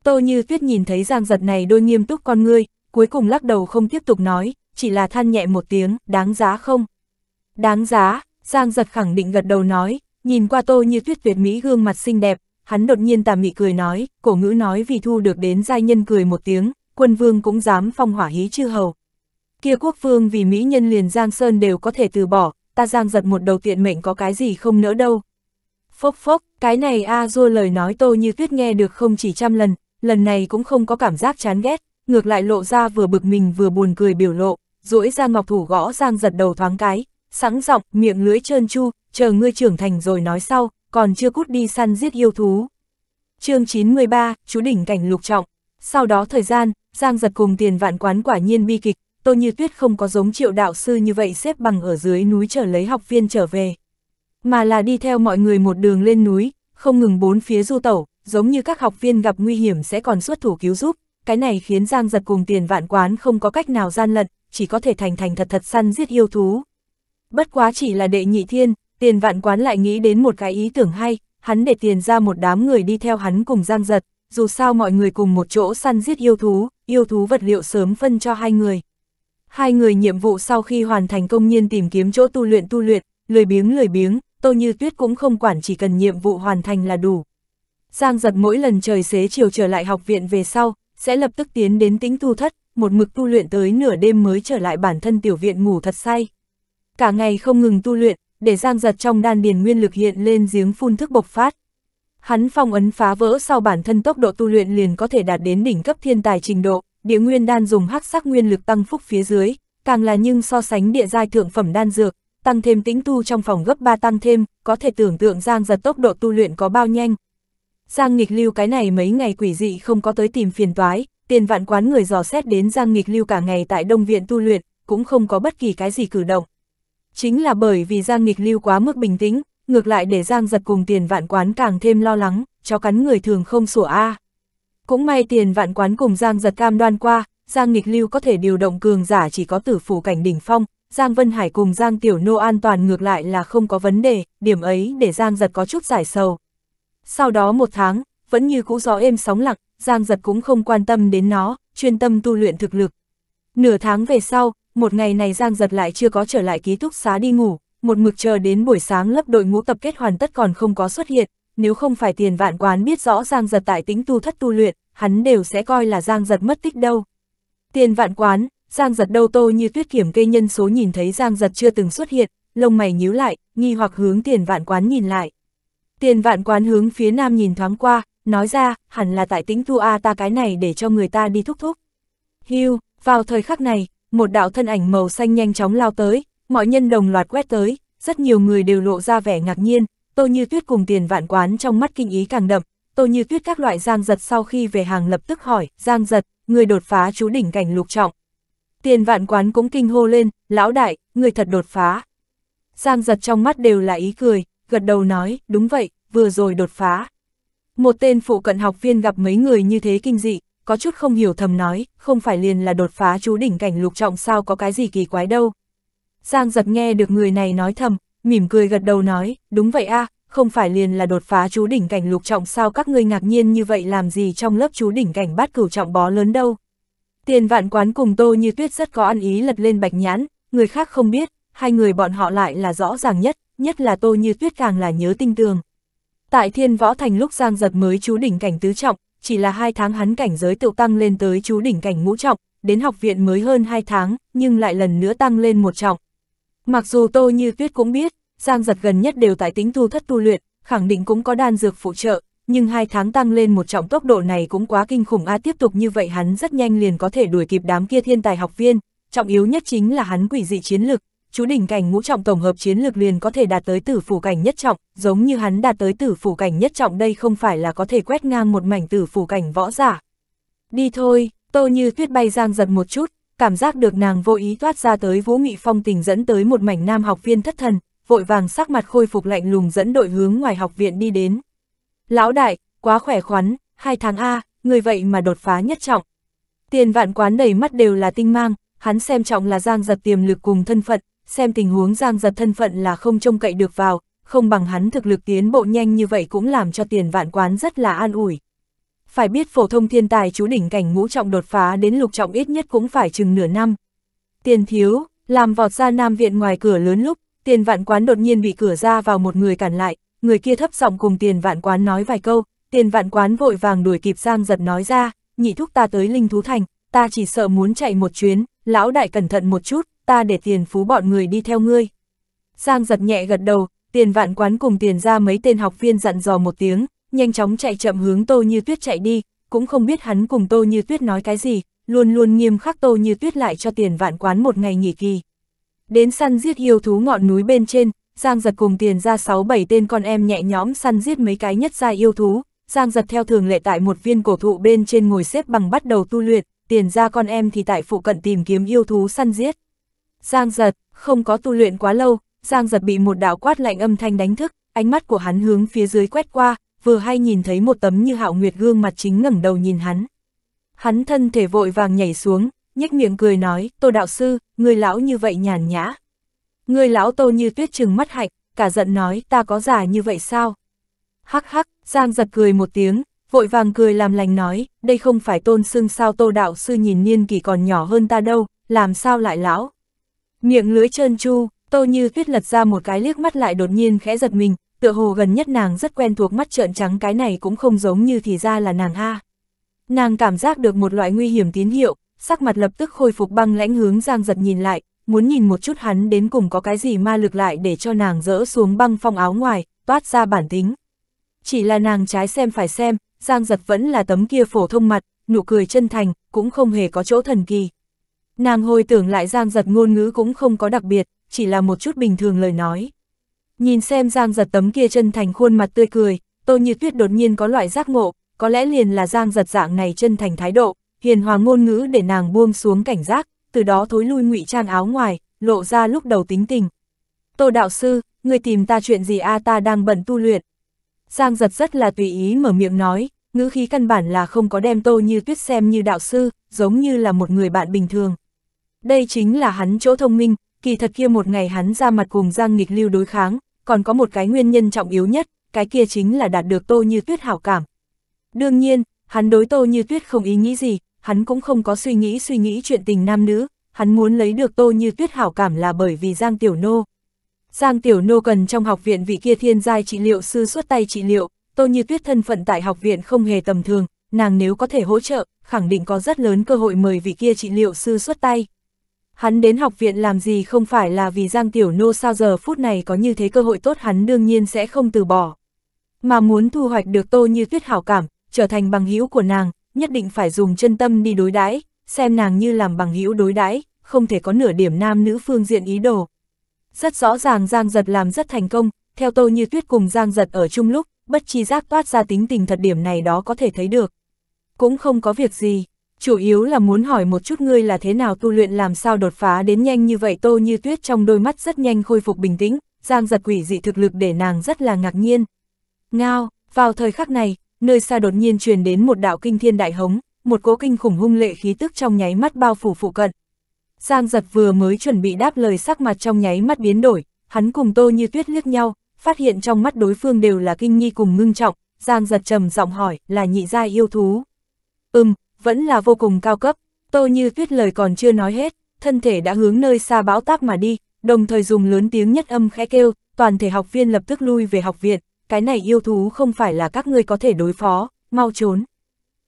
Tô Như Tuyết nhìn thấy Giang Giật này đôi nghiêm túc con ngươi, cuối cùng lắc đầu không tiếp tục nói, chỉ là than nhẹ một tiếng, đáng giá không? Đáng giá, Giang Giật khẳng định gật đầu nói, nhìn qua Tô Như Tuyết tuyệt mỹ gương mặt xinh đẹp, hắn đột nhiên tà mị cười nói, cổ ngữ nói vì thu được đến giai nhân cười một tiếng, quân vương cũng dám phong hỏa hí chư hầu. Kia quốc vương vì mỹ nhân liền Giang Sơn đều có thể từ bỏ, ta Giang Giật một đầu tiện mệnh có cái gì không nỡ đâu, Phốc phốc, cái này a dua lời nói tô như tuyết nghe được không chỉ trăm lần, lần này cũng không có cảm giác chán ghét, ngược lại lộ ra vừa bực mình vừa buồn cười biểu lộ, duỗi ra ngọc thủ gõ giang giật đầu thoáng cái, sẵn giọng miệng lưỡi trơn chu, chờ ngươi trưởng thành rồi nói sau, còn chưa cút đi săn giết yêu thú. chương 93, chú đỉnh cảnh lục trọng. Sau đó thời gian, Giang giật cùng tiền vạn quán quả nhiên bi kịch, Tô Như Tuyết không có giống triệu đạo sư như vậy xếp bằng ở dưới núi chờ lấy học viên trở về mà là đi theo mọi người một đường lên núi, không ngừng bốn phía du tẩu, giống như các học viên gặp nguy hiểm sẽ còn xuất thủ cứu giúp, cái này khiến Giang giật cùng tiền vạn quán không có cách nào gian lận, chỉ có thể thành thành thật thật săn giết yêu thú. Bất quá chỉ là đệ nhị thiên, tiền vạn quán lại nghĩ đến một cái ý tưởng hay, hắn để tiền ra một đám người đi theo hắn cùng Giang giật, dù sao mọi người cùng một chỗ săn giết yêu thú, yêu thú vật liệu sớm phân cho hai người. Hai người nhiệm vụ sau khi hoàn thành công nhiên tìm kiếm chỗ tu luyện tu luyện, lười biếng lười biếng, Tô Như Tuyết cũng không quản chỉ cần nhiệm vụ hoàn thành là đủ. Giang giật mỗi lần trời xế chiều trở lại học viện về sau, sẽ lập tức tiến đến tĩnh tu thất, một mực tu luyện tới nửa đêm mới trở lại bản thân tiểu viện ngủ thật say. Cả ngày không ngừng tu luyện, để giang giật trong đan điền nguyên lực hiện lên giếng phun thức bộc phát. Hắn phong ấn phá vỡ sau bản thân tốc độ tu luyện liền có thể đạt đến đỉnh cấp thiên tài trình độ, địa nguyên đan dùng hắc sắc nguyên lực tăng phúc phía dưới, càng là nhưng so sánh địa giai thượng phẩm đan dược, tăng thêm tĩnh tu trong phòng gấp 3 tăng thêm, có thể tưởng tượng Giang giật tốc độ tu luyện có bao nhanh. Giang nghịch lưu cái này mấy ngày quỷ dị không có tới tìm phiền toái, tiền vạn quán người dò xét đến Giang nghịch lưu cả ngày tại Đông Viện tu luyện, cũng không có bất kỳ cái gì cử động. Chính là bởi vì Giang nghịch lưu quá mức bình tĩnh, ngược lại để Giang giật cùng tiền vạn quán càng thêm lo lắng, cho cắn người thường không sủa A. Cũng may tiền vạn quán cùng Giang giật cam đoan qua, Giang nghịch lưu có thể điều động cường giả chỉ có tử phủ cảnh đỉnh phong, Giang Vân Hải cùng Giang Tiểu Nô an toàn ngược lại là không có vấn đề, điểm ấy để Giang giật có chút giải sầu. Sau đó một tháng, vẫn như cũ gió êm sóng lặng, Giang giật cũng không quan tâm đến nó, chuyên tâm tu luyện thực lực. Nửa tháng về sau, một ngày này Giang giật lại chưa có trở lại ký túc xá đi ngủ, một mực chờ đến buổi sáng lớp đội ngũ tập kết hoàn tất còn không có xuất hiện, nếu không phải tiền vạn quán biết rõ Giang giật tại tính tu thất tu luyện, hắn đều sẽ coi là Giang giật mất tích đâu. Tiền vạn quán, Giang giật đầu tô như tuyết kiểm cây nhân số nhìn thấy Giang giật chưa từng xuất hiện, lông mày nhíu lại, nghi hoặc hướng tiền vạn quán nhìn lại. Tiền vạn quán hướng phía nam nhìn thoáng qua, nói ra, hẳn là tại tính tu A ta cái này để cho người ta đi thúc thúc. Hưu, vào thời khắc này, một đạo thân ảnh màu xanh nhanh chóng lao tới, mọi nhân đồng loạt quét tới, rất nhiều người đều lộ ra vẻ ngạc nhiên, tô như tuyết cùng tiền vạn quán trong mắt kinh ý càng đậm, tô như tuyết các loại giang giật sau khi về hàng lập tức hỏi, giang giật, người đột phá chú đỉnh cảnh lục trọng, Tiền vạn quán cũng kinh hô lên, lão đại, người thật đột phá. Giang giật trong mắt đều là ý cười, gật đầu nói, đúng vậy, vừa rồi đột phá. Một tên phụ cận học viên gặp mấy người như thế kinh dị, có chút không hiểu thầm nói, không phải liền là đột phá chú đỉnh cảnh lục trọng sao có cái gì kỳ quái đâu. Giang giật nghe được người này nói thầm, mỉm cười gật đầu nói, đúng vậy a à, không phải liền là đột phá chú đỉnh cảnh lục trọng sao các ngươi ngạc nhiên như vậy làm gì trong lớp chú đỉnh cảnh bát cửu trọng bó lớn đâu. Tiền vạn quán cùng Tô Như Tuyết rất có ăn ý lật lên bạch nhãn, người khác không biết, hai người bọn họ lại là rõ ràng nhất, nhất là Tô Như Tuyết càng là nhớ tinh tường. Tại thiên võ thành lúc Giang Giật mới chú đỉnh cảnh tứ trọng, chỉ là hai tháng hắn cảnh giới tự tăng lên tới chú đỉnh cảnh ngũ trọng, đến học viện mới hơn hai tháng, nhưng lại lần nữa tăng lên một trọng. Mặc dù Tô Như Tuyết cũng biết, Giang Giật gần nhất đều tại tính tu thất tu luyện, khẳng định cũng có đan dược phụ trợ, nhưng hai tháng tăng lên một trọng tốc độ này cũng quá kinh khủng a à, tiếp tục như vậy hắn rất nhanh liền có thể đuổi kịp đám kia thiên tài học viên, trọng yếu nhất chính là hắn quỷ dị chiến lực, chú đỉnh cảnh ngũ trọng tổng hợp chiến lực liền có thể đạt tới tử phủ cảnh nhất trọng, giống như hắn đạt tới tử phủ cảnh nhất trọng đây không phải là có thể quét ngang một mảnh tử phủ cảnh võ giả. Đi thôi, tô như tuyết bay giang giật một chút, cảm giác được nàng vô ý thoát ra tới vũ nghị phong tình dẫn tới một mảnh nam học viên thất thần, vội vàng sắc mặt khôi phục lạnh lùng dẫn đội hướng ngoài học viện đi đến. Lão đại, quá khỏe khoắn, hai tháng A, người vậy mà đột phá nhất trọng. Tiền vạn quán đầy mắt đều là tinh mang, hắn xem trọng là giang giật tiềm lực cùng thân phận, xem tình huống giang giật thân phận là không trông cậy được vào, không bằng hắn thực lực tiến bộ nhanh như vậy cũng làm cho tiền vạn quán rất là an ủi. Phải biết phổ thông thiên tài chú đỉnh cảnh ngũ trọng đột phá đến lục trọng ít nhất cũng phải chừng nửa năm. Tiền thiếu, làm vọt ra nam viện ngoài cửa lớn lúc, tiền vạn quán đột nhiên bị cửa ra vào một người cản lại, người kia thấp giọng cùng tiền vạn quán nói vài câu, tiền vạn quán vội vàng đuổi kịp Giang giật nói ra, nhị thúc ta tới Linh Thú Thành, ta chỉ sợ muốn chạy một chuyến, lão đại cẩn thận một chút, ta để tiền phú bọn người đi theo ngươi. Giang giật nhẹ gật đầu, tiền vạn quán cùng tiền ra mấy tên học viên dặn dò một tiếng, nhanh chóng chạy chậm hướng Tô Như Tuyết chạy đi, cũng không biết hắn cùng Tô Như Tuyết nói cái gì, luôn luôn nghiêm khắc Tô Như Tuyết lại cho tiền vạn quán một ngày nghỉ kỳ. Đến săn giết yêu thú ngọn núi bên trên, Giang giật cùng tiền ra 6-7 tên con em nhẹ nhõm săn giết mấy cái nhất gia yêu thú, Giang giật theo thường lệ tại một viên cổ thụ bên trên ngồi xếp bằng bắt đầu tu luyện, tiền ra con em thì tại phụ cận tìm kiếm yêu thú săn giết. Giang giật, không có tu luyện quá lâu, Giang giật bị một đạo quát lạnh âm thanh đánh thức, ánh mắt của hắn hướng phía dưới quét qua, vừa hay nhìn thấy một tấm như hạo nguyệt gương mặt chính ngẩng đầu nhìn hắn. Hắn thân thể vội vàng nhảy xuống, nhếch miệng cười nói, tô đạo sư, người lão như vậy nhàn nhã, Người lão tô như tuyết trừng mắt hạnh, cả giận nói ta có già như vậy sao? Hắc hắc, Giang giật cười một tiếng, vội vàng cười làm lành nói, đây không phải tôn xưng sao tô đạo sư nhìn niên kỳ còn nhỏ hơn ta đâu, làm sao lại lão? Miệng lưới trơn chu, tô như tuyết lật ra một cái liếc mắt lại đột nhiên khẽ giật mình, tựa hồ gần nhất nàng rất quen thuộc mắt trợn trắng cái này cũng không giống như thì ra là nàng ha. Nàng cảm giác được một loại nguy hiểm tín hiệu, sắc mặt lập tức khôi phục băng lãnh hướng Giang giật nhìn lại, muốn nhìn một chút hắn đến cùng có cái gì ma lực lại để cho nàng dỡ xuống băng phong áo ngoài, toát ra bản tính. Chỉ là nàng trái xem phải xem, Giang Giật vẫn là tấm kia phổ thông mặt, nụ cười chân thành, cũng không hề có chỗ thần kỳ. Nàng hồi tưởng lại Giang Giật ngôn ngữ cũng không có đặc biệt, chỉ là một chút bình thường lời nói. Nhìn xem Giang Giật tấm kia chân thành khuôn mặt tươi cười, Tô Như Tuyết đột nhiên có loại giác ngộ, có lẽ liền là Giang Giật dạng này chân thành thái độ, hiền hòa ngôn ngữ để nàng buông xuống cảnh giác, từ đó thối lui ngụy trang áo ngoài, lộ ra lúc đầu tính tình. Tô đạo sư, người tìm ta chuyện gì a ta đang bận tu luyện. Giang giật rất là tùy ý mở miệng nói, ngữ khí căn bản là không có đem tô như tuyết xem như đạo sư, giống như là một người bạn bình thường. Đây chính là hắn chỗ thông minh, kỳ thật kia một ngày hắn ra mặt cùng Giang nghịch lưu đối kháng, còn có một cái nguyên nhân trọng yếu nhất, cái kia chính là đạt được tô như tuyết hảo cảm. Đương nhiên, hắn đối tô như tuyết không ý nghĩ gì, hắn cũng không có suy nghĩ suy nghĩ chuyện tình nam nữ, hắn muốn lấy được Tô Như Tuyết hảo cảm là bởi vì Giang Tiểu Nô. Giang Tiểu Nô cần trong học viện vị kia thiên giai trị liệu sư suốt tay trị liệu, Tô Như Tuyết thân phận tại học viện không hề tầm thường, nàng nếu có thể hỗ trợ, khẳng định có rất lớn cơ hội mời vị kia trị liệu sư xuất tay. Hắn đến học viện làm gì không phải là vì Giang Tiểu Nô sao giờ phút này có như thế cơ hội tốt hắn đương nhiên sẽ không từ bỏ. Mà muốn thu hoạch được Tô Như Tuyết hảo cảm, trở thành bằng hữu của nàng, nhất định phải dùng chân tâm đi đối đãi, xem nàng như làm bằng hữu đối đãi, không thể có nửa điểm nam nữ phương diện ý đồ. Rất rõ ràng Giang Giật làm rất thành công, theo Tô Như Tuyết cùng Giang Giật ở chung lúc, bất chi giác toát ra tính tình thật điểm này đó có thể thấy được. Cũng không có việc gì, chủ yếu là muốn hỏi một chút ngươi là thế nào tu luyện làm sao đột phá đến nhanh như vậy Tô Như Tuyết trong đôi mắt rất nhanh khôi phục bình tĩnh, Giang Giật quỷ dị thực lực để nàng rất là ngạc nhiên. Ngao, vào thời khắc này, nơi xa đột nhiên truyền đến một đạo kinh thiên đại hống, một cỗ kinh khủng hung lệ khí tức trong nháy mắt bao phủ phụ cận. Giang giật vừa mới chuẩn bị đáp lời sắc mặt trong nháy mắt biến đổi, hắn cùng tô như tuyết liếc nhau, phát hiện trong mắt đối phương đều là kinh nghi cùng ngưng trọng, Giang giật trầm giọng hỏi là nhị gia yêu thú. Ừm, vẫn là vô cùng cao cấp, tô như tuyết lời còn chưa nói hết, thân thể đã hướng nơi xa bão táp mà đi, đồng thời dùng lớn tiếng nhất âm khẽ kêu, toàn thể học viên lập tức lui về học viện, cái này yêu thú không phải là các ngươi có thể đối phó, mau trốn.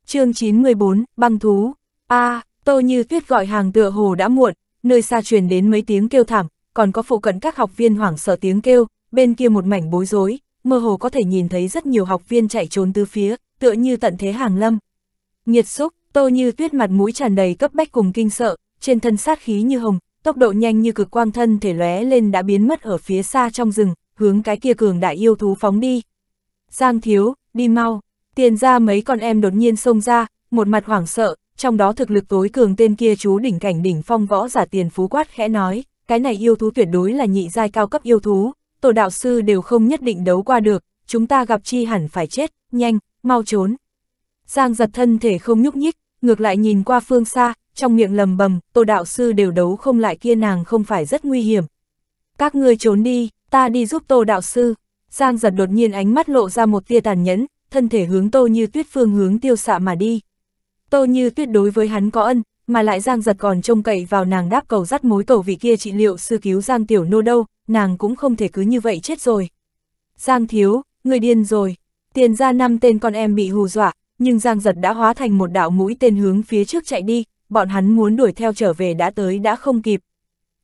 chương 914, băng thú. a tô như tuyết gọi hàng tựa hồ đã muộn, nơi xa truyền đến mấy tiếng kêu thảm, còn có phụ cận các học viên hoảng sợ tiếng kêu, bên kia một mảnh bối rối, mơ hồ có thể nhìn thấy rất nhiều học viên chạy trốn tứ phía, tựa như tận thế hàng lâm. Nhiệt xúc, tô như tuyết mặt mũi tràn đầy cấp bách cùng kinh sợ, trên thân sát khí như hồng, tốc độ nhanh như cực quang thân thể lóe lên đã biến mất ở phía xa trong rừng, hướng cái kia cường đại yêu thú phóng đi. Giang thiếu, đi mau, tiền ra mấy con em đột nhiên xông ra, một mặt hoảng sợ, trong đó thực lực tối cường tên kia chú đỉnh cảnh đỉnh phong võ giả tiền phú quát khẽ nói, cái này yêu thú tuyệt đối là nhị giai cao cấp yêu thú, tổ đạo sư đều không nhất định đấu qua được, chúng ta gặp chi hẳn phải chết, nhanh, mau trốn. Giang giật thân thể không nhúc nhích, ngược lại nhìn qua phương xa, trong miệng lầm bầm, tổ đạo sư đều đấu không lại kia nàng không phải rất nguy hiểm. Các ngươi trốn đi, ta đi giúp Tô đạo sư. Giang giật đột nhiên ánh mắt lộ ra một tia tàn nhẫn, thân thể hướng Tô Như Tuyết phương hướng tiêu xạ mà đi. Tô Như Tuyết đối với hắn có ân, mà lại Giang giật còn trông cậy vào nàng đáp cầu dắt mối cầu vị kia trị liệu sư cứu Giang Tiểu Nô đâu, nàng cũng không thể cứ như vậy chết rồi. Giang Thiếu, người điên rồi, tiền ra năm tên con em bị hù dọa, nhưng Giang giật đã hóa thành một đạo mũi tên hướng phía trước chạy đi, bọn hắn muốn đuổi theo trở về đã tới đã không kịp,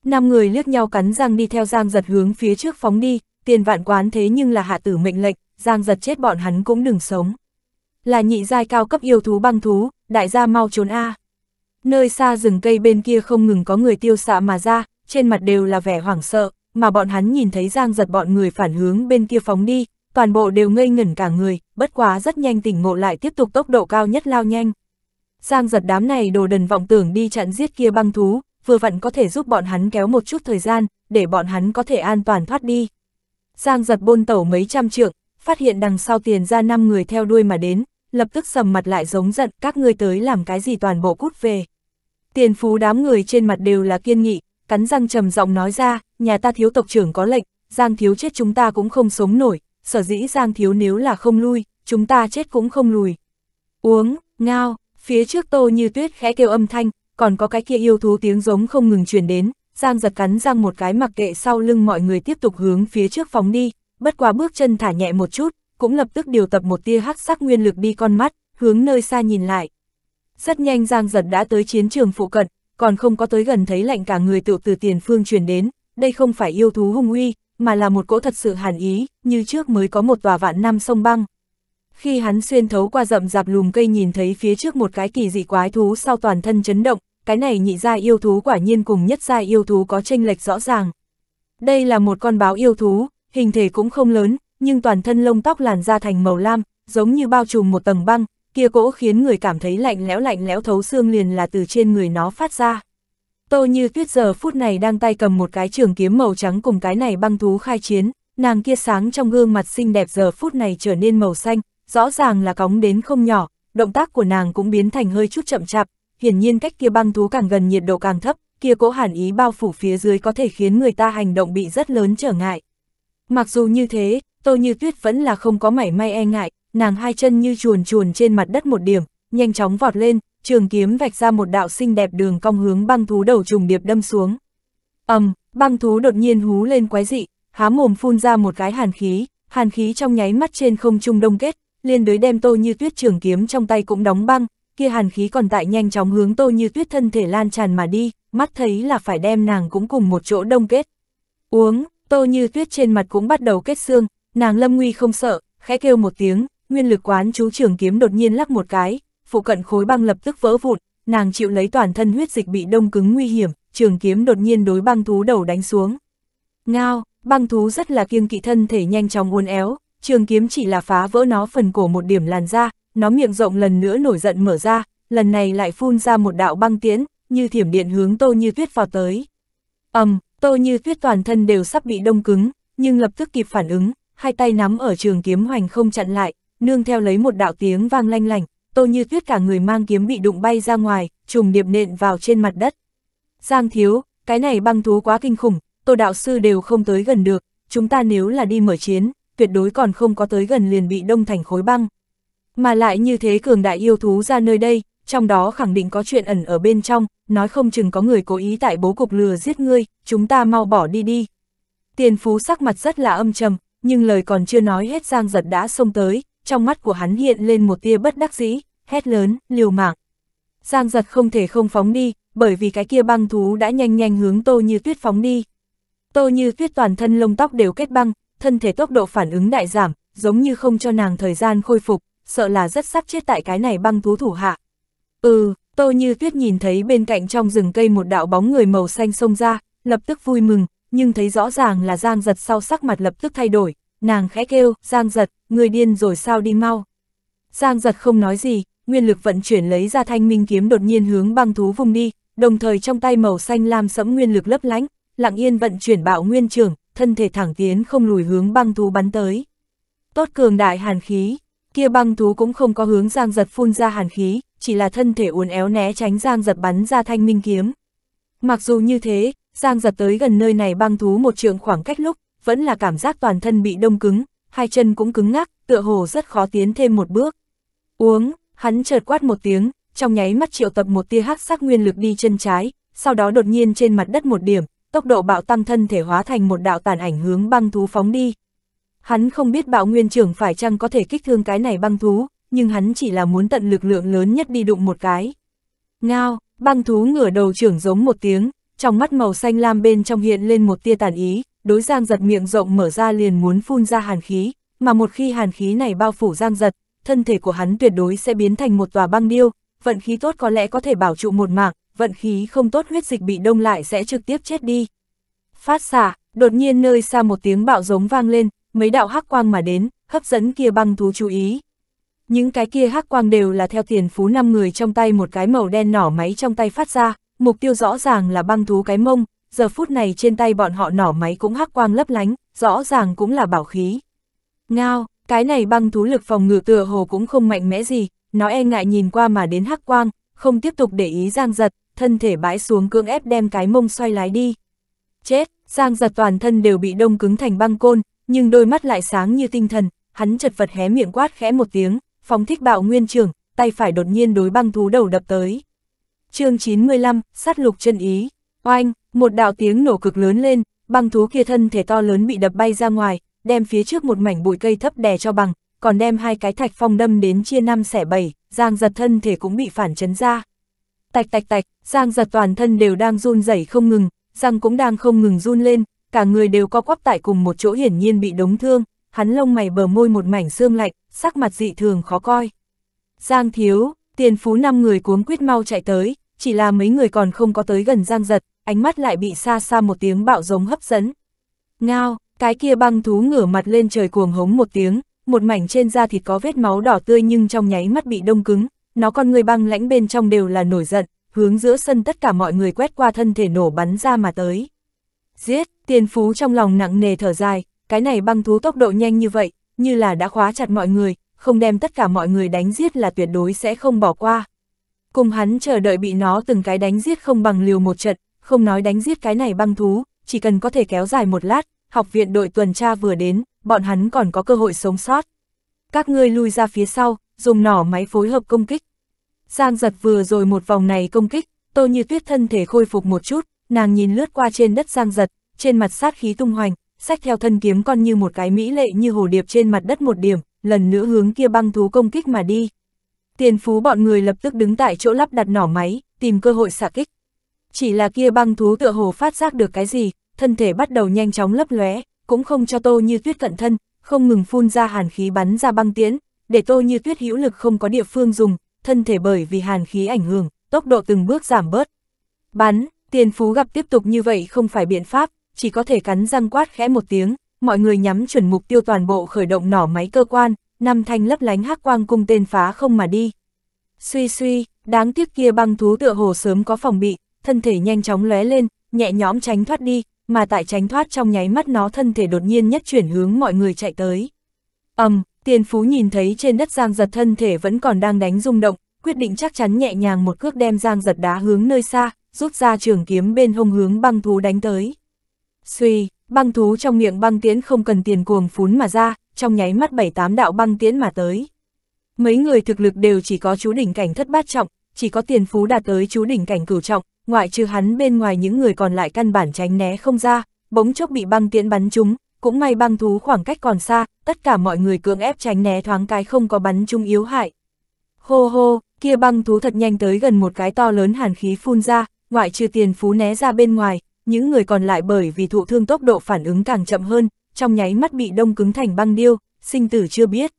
Năm người liếc nhau cắn răng đi theo Giang giật hướng phía trước phóng đi, tiền vạn quán thế nhưng là hạ tử mệnh lệnh, Giang giật chết bọn hắn cũng đừng sống. Là nhị giai cao cấp yêu thú băng thú, đại gia mau trốn A. Nơi xa rừng cây bên kia không ngừng có người tiêu xạ mà ra, trên mặt đều là vẻ hoảng sợ, mà bọn hắn nhìn thấy Giang giật bọn người phản hướng bên kia phóng đi, toàn bộ đều ngây ngẩn cả người, bất quá rất nhanh tỉnh ngộ lại tiếp tục tốc độ cao nhất lao nhanh. Giang giật đám này đồ đần vọng tưởng đi chặn giết kia băng thú, vừa vặn có thể giúp bọn hắn kéo một chút thời gian, để bọn hắn có thể an toàn thoát đi. Giang giật bôn tẩu mấy trăm trượng, phát hiện đằng sau tiền ra 5 người theo đuôi mà đến, lập tức sầm mặt lại giống giận các người tới làm cái gì toàn bộ cút về. Tiền phú đám người trên mặt đều là kiên nghị, cắn răng trầm giọng nói ra, nhà ta thiếu tộc trưởng có lệnh, Giang thiếu chết chúng ta cũng không sống nổi, sở dĩ Giang thiếu nếu là không lui, chúng ta chết cũng không lùi. Uống, ngao, phía trước tô như tuyết khẽ kêu âm thanh, còn có cái kia yêu thú tiếng giống không ngừng truyền đến, Giang giật cắn răng một cái mặc kệ sau lưng mọi người tiếp tục hướng phía trước phóng đi, bất quá bước chân thả nhẹ một chút, cũng lập tức điều tập một tia hắc sắc nguyên lực đi con mắt, hướng nơi xa nhìn lại. Rất nhanh Giang giật đã tới chiến trường phụ cận, còn không có tới gần thấy lạnh cả người tự từ tiền phương truyền đến, đây không phải yêu thú hung uy, mà là một cỗ thật sự hàn ý, như trước mới có một tòa vạn năm sông băng. Khi hắn xuyên thấu qua rậm rạp lùm cây nhìn thấy phía trước một cái kỳ dị quái thú sau toàn thân chấn động, cái này nhị gia yêu thú quả nhiên cùng nhất gia yêu thú có tranh lệch rõ ràng. Đây là một con báo yêu thú, hình thể cũng không lớn, nhưng toàn thân lông tóc làn da thành màu lam, giống như bao trùm một tầng băng, kia cỗ khiến người cảm thấy lạnh lẽo lạnh lẽo thấu xương liền là từ trên người nó phát ra. Tô như tuyết giờ phút này đang tay cầm một cái trường kiếm màu trắng cùng cái này băng thú khai chiến, nàng kia sáng trong gương mặt xinh đẹp giờ phút này trở nên màu xanh, rõ ràng là cóng đến không nhỏ, động tác của nàng cũng biến thành hơi chút chậm chạp, hiển nhiên cách kia băng thú càng gần nhiệt độ càng thấp, kia cỗ hàn ý bao phủ phía dưới có thể khiến người ta hành động bị rất lớn trở ngại. Mặc dù như thế, Tô Như Tuyết vẫn là không có mảy may e ngại, nàng hai chân như chuồn chuồn trên mặt đất một điểm, nhanh chóng vọt lên, trường kiếm vạch ra một đạo xinh đẹp đường cong hướng băng thú đầu trùng điệp đâm xuống. Ầm, băng thú đột nhiên hú lên quái dị, há mồm phun ra một cái hàn khí, hàn khí trong nháy mắt trên không trung đông kết, liên đối đem Tô Như Tuyết trường kiếm trong tay cũng đóng băng, kia hàn khí còn tại nhanh chóng hướng tô như tuyết thân thể lan tràn mà đi, mắt thấy là phải đem nàng cũng cùng một chỗ đông kết. Uống, tô như tuyết trên mặt cũng bắt đầu kết xương, nàng lâm nguy không sợ, khẽ kêu một tiếng, nguyên lực quán chú trường kiếm đột nhiên lắc một cái, phụ cận khối băng lập tức vỡ vụn, nàng chịu lấy toàn thân huyết dịch bị đông cứng nguy hiểm, trường kiếm đột nhiên đối băng thú đầu đánh xuống. Ngao, băng thú rất là kiêng kỵ thân thể nhanh chóng uốn éo, trường kiếm chỉ là phá vỡ nó phần cổ một điểm làn da, nó miệng rộng lần nữa nổi giận mở ra, lần này lại phun ra một đạo băng tiễn, như thiểm điện hướng Tô Như Tuyết vào tới. ầm, um, Tô Như Tuyết toàn thân đều sắp bị đông cứng, nhưng lập tức kịp phản ứng, hai tay nắm ở trường kiếm hoành không chặn lại, nương theo lấy một đạo tiếng vang lanh lảnh, Tô Như Tuyết cả người mang kiếm bị đụng bay ra ngoài, trùng điệp nện vào trên mặt đất. Giang thiếu, cái này băng thú quá kinh khủng, Tô đạo sư đều không tới gần được, chúng ta nếu là đi mở chiến, tuyệt đối còn không có tới gần liền bị đông thành khối băng, mà lại như thế cường đại yêu thú ra nơi đây, trong đó khẳng định có chuyện ẩn ở bên trong, nói không chừng có người cố ý tại bố cục lừa giết ngươi, chúng ta mau bỏ đi đi. Tiền phú sắc mặt rất là âm trầm, nhưng lời còn chưa nói hết Giang giật đã xông tới, trong mắt của hắn hiện lên một tia bất đắc dĩ, hét lớn, liều mạng. Giang giật không thể không phóng đi, bởi vì cái kia băng thú đã nhanh nhanh hướng tô như tuyết phóng đi. Tô như tuyết toàn thân lông tóc đều kết băng, thân thể tốc độ phản ứng đại giảm, giống như không cho nàng thời gian khôi phục, sợ là rất sắp chết tại cái này băng thú thủ hạ. Ừ, Tô Như Tuyết nhìn thấy bên cạnh trong rừng cây một đạo bóng người màu xanh xông ra, lập tức vui mừng, nhưng thấy rõ ràng là Giang Giật sau sắc mặt lập tức thay đổi, nàng khẽ kêu, Giang Giật, người điên rồi sao đi mau. Giang Giật không nói gì, nguyên lực vận chuyển lấy ra thanh minh kiếm đột nhiên hướng băng thú vùng đi, đồng thời trong tay màu xanh lam sẫm nguyên lực lấp lánh, lặng yên vận chuyển bạo nguyên trưởng, thân thể thẳng tiến không lùi hướng băng thú bắn tới. Tốt cường đại hàn khí, Kia băng thú cũng không có hướng Giang Giật phun ra hàn khí, chỉ là thân thể uốn éo né tránh Giang Giật bắn ra thanh minh kiếm. Mặc dù như thế, Giang Giật tới gần nơi này băng thú một trượng khoảng cách lúc, vẫn là cảm giác toàn thân bị đông cứng, hai chân cũng cứng ngắc, tựa hồ rất khó tiến thêm một bước. Uống, hắn chợt quát một tiếng, trong nháy mắt triệu tập một tia hắc sắc nguyên lực đi chân trái, sau đó đột nhiên trên mặt đất một điểm, tốc độ bạo tăng thân thể hóa thành một đạo tàn ảnh hướng băng thú phóng đi, Hắn không biết bạo nguyên trưởng phải chăng có thể kích thương cái này băng thú, nhưng hắn chỉ là muốn tận lực lượng lớn nhất đi đụng một cái. Ngao, băng thú ngửa đầu trưởng giống một tiếng, trong mắt màu xanh lam bên trong hiện lên một tia tàn ý, đối giang giật miệng rộng mở ra liền muốn phun ra hàn khí, mà một khi hàn khí này bao phủ giang giật, thân thể của hắn tuyệt đối sẽ biến thành một tòa băng điêu, vận khí tốt có lẽ có thể bảo trụ một mạng, vận khí không tốt huyết dịch bị đông lại sẽ trực tiếp chết đi. Phát xạ, đột nhiên nơi xa một tiếng bạo giống vang lên, mấy đạo hắc quang mà đến, hấp dẫn kia băng thú chú ý. Những cái kia hắc quang đều là theo tiền phú năm người trong tay một cái màu đen nỏ máy trong tay phát ra, mục tiêu rõ ràng là băng thú cái mông, giờ phút này trên tay bọn họ nỏ máy cũng hắc quang lấp lánh, rõ ràng cũng là bảo khí. Ngao, cái này băng thú lực phòng ngự tựa hồ cũng không mạnh mẽ gì, nó e ngại nhìn qua mà đến hắc quang, không tiếp tục để ý giang giật, thân thể bãi xuống cưỡng ép đem cái mông xoay lái đi. Chết, giang giật toàn thân đều bị đông cứng thành băng côn, nhưng đôi mắt lại sáng như tinh thần, hắn chật vật hé miệng quát khẽ một tiếng, phóng thích bạo nguyên trưởng tay phải đột nhiên đối băng thú đầu đập tới. chương 95, sát lục chân ý, oanh, một đạo tiếng nổ cực lớn lên, băng thú kia thân thể to lớn bị đập bay ra ngoài, đem phía trước một mảnh bụi cây thấp đè cho bằng, còn đem hai cái thạch phong đâm đến chia năm xẻ bảy, giang giật thân thể cũng bị phản chấn ra. Tạch tạch tạch, giang giật toàn thân đều đang run rẩy không ngừng, răng cũng đang không ngừng run lên, cả người đều co quắp tại cùng một chỗ hiển nhiên bị đống thương, hắn lông mày bờ môi một mảnh xương lạnh, sắc mặt dị thường khó coi. Giang thiếu, tiền phú năm người cuống quyết mau chạy tới, chỉ là mấy người còn không có tới gần giang giật, ánh mắt lại bị xa xa một tiếng bạo giống hấp dẫn. Ngao, cái kia băng thú ngửa mặt lên trời cuồng hống một tiếng, một mảnh trên da thịt có vết máu đỏ tươi nhưng trong nháy mắt bị đông cứng, nó con người băng lãnh bên trong đều là nổi giận, hướng giữa sân tất cả mọi người quét qua thân thể nổ bắn ra mà tới. Giết, tiền phú trong lòng nặng nề thở dài, cái này băng thú tốc độ nhanh như vậy, như là đã khóa chặt mọi người, không đem tất cả mọi người đánh giết là tuyệt đối sẽ không bỏ qua. Cùng hắn chờ đợi bị nó từng cái đánh giết không bằng liều một trận, không nói đánh giết cái này băng thú, chỉ cần có thể kéo dài một lát, học viện đội tuần tra vừa đến, bọn hắn còn có cơ hội sống sót. Các ngươi lui ra phía sau, dùng nỏ máy phối hợp công kích. Giang giật vừa rồi một vòng này công kích, Tô Như Tuyết thân thể khôi phục một chút, nàng nhìn lướt qua trên đất giang giật, trên mặt sát khí tung hoành, sách theo thân kiếm con như một cái mỹ lệ như hồ điệp trên mặt đất một điểm, lần nữa hướng kia băng thú công kích mà đi. Tiền phú bọn người lập tức đứng tại chỗ lắp đặt nỏ máy, tìm cơ hội xả kích. Chỉ là kia băng thú tựa hồ phát giác được cái gì, thân thể bắt đầu nhanh chóng lấp lóe, cũng không cho tô như tuyết cận thân, không ngừng phun ra hàn khí bắn ra băng tiễn, để tô như tuyết hữu lực không có địa phương dùng, thân thể bởi vì hàn khí ảnh hưởng, tốc độ từng bước giảm bớt. Bắn, Tiền phú gặp tiếp tục như vậy không phải biện pháp, chỉ có thể cắn răng quát khẽ một tiếng, mọi người nhắm chuẩn mục tiêu toàn bộ khởi động nỏ máy cơ quan, năm thanh lấp lánh hắc quang cung tên phá không mà đi. Suy suy, đáng tiếc kia băng thú tựa hồ sớm có phòng bị, thân thể nhanh chóng lóe lên, nhẹ nhõm tránh thoát đi, mà tại tránh thoát trong nháy mắt nó thân thể đột nhiên nhất chuyển hướng mọi người chạy tới. Ầm, tiền phú nhìn thấy trên đất Giang giật thân thể vẫn còn đang đánh rung động, quyết định chắc chắn nhẹ nhàng một cước đem Giang giật đá hướng nơi xa, rút ra trường kiếm bên hông hướng băng thú đánh tới. Suy, băng thú trong miệng băng tiễn không cần tiền cuồng phún mà ra, trong nháy mắt bảy tám đạo băng tiễn mà tới. Mấy người thực lực đều chỉ có chú đỉnh cảnh thất bát trọng, chỉ có tiền phú đạt tới chú đỉnh cảnh cửu trọng, ngoại trừ hắn bên ngoài những người còn lại căn bản tránh né không ra, bỗng chốc bị băng tiễn bắn trúng, cũng may băng thú khoảng cách còn xa, tất cả mọi người cưỡng ép tránh né thoáng cái không có bắn trúng yếu hại. Hô hô, kia băng thú thật nhanh tới gần một cái to lớn hàn khí phun ra, ngoại trừ tiền phú né ra bên ngoài, những người còn lại bởi vì thụ thương tốc độ phản ứng càng chậm hơn, trong nháy mắt bị đông cứng thành băng điêu, sinh tử chưa biết.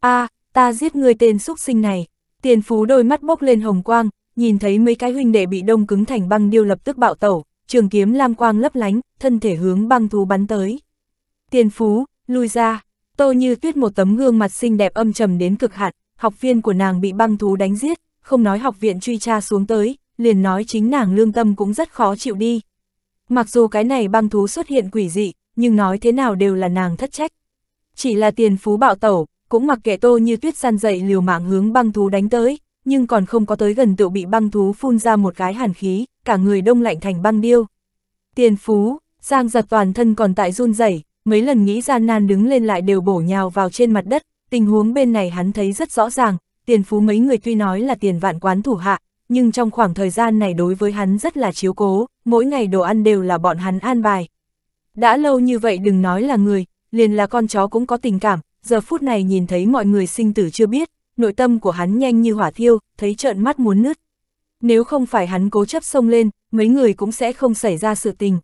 a ta giết người tên xúc sinh này, tiền phú đôi mắt bốc lên hồng quang, nhìn thấy mấy cái huynh đệ bị đông cứng thành băng điêu lập tức bạo tẩu, trường kiếm lam quang lấp lánh, thân thể hướng băng thú bắn tới. Tiền phú, lui ra, tô như tuyết một tấm gương mặt xinh đẹp âm trầm đến cực hạn, học viên của nàng bị băng thú đánh giết, không nói học viện truy tra xuống tới, liền nói chính nàng lương tâm cũng rất khó chịu đi. Mặc dù cái này băng thú xuất hiện quỷ dị, nhưng nói thế nào đều là nàng thất trách. Chỉ là tiền phú bạo tẩu, cũng mặc kệ tô như tuyết săn dậy liều mạng hướng băng thú đánh tới, nhưng còn không có tới gần tự bị băng thú phun ra một cái hàn khí, cả người đông lạnh thành băng điêu. Tiền phú, giang giật toàn thân còn tại run rẩy mấy lần nghĩ ra nan đứng lên lại đều bổ nhào vào trên mặt đất, tình huống bên này hắn thấy rất rõ ràng, tiền phú mấy người tuy nói là tiền vạn quán thủ hạ, nhưng trong khoảng thời gian này đối với hắn rất là chiếu cố, mỗi ngày đồ ăn đều là bọn hắn an bài. Đã lâu như vậy đừng nói là người, liền là con chó cũng có tình cảm, giờ phút này nhìn thấy mọi người sinh tử chưa biết, nội tâm của hắn nhanh như hỏa thiêu, thấy trợn mắt muốn nứt. Nếu không phải hắn cố chấp xông lên, mấy người cũng sẽ không xảy ra sự tình.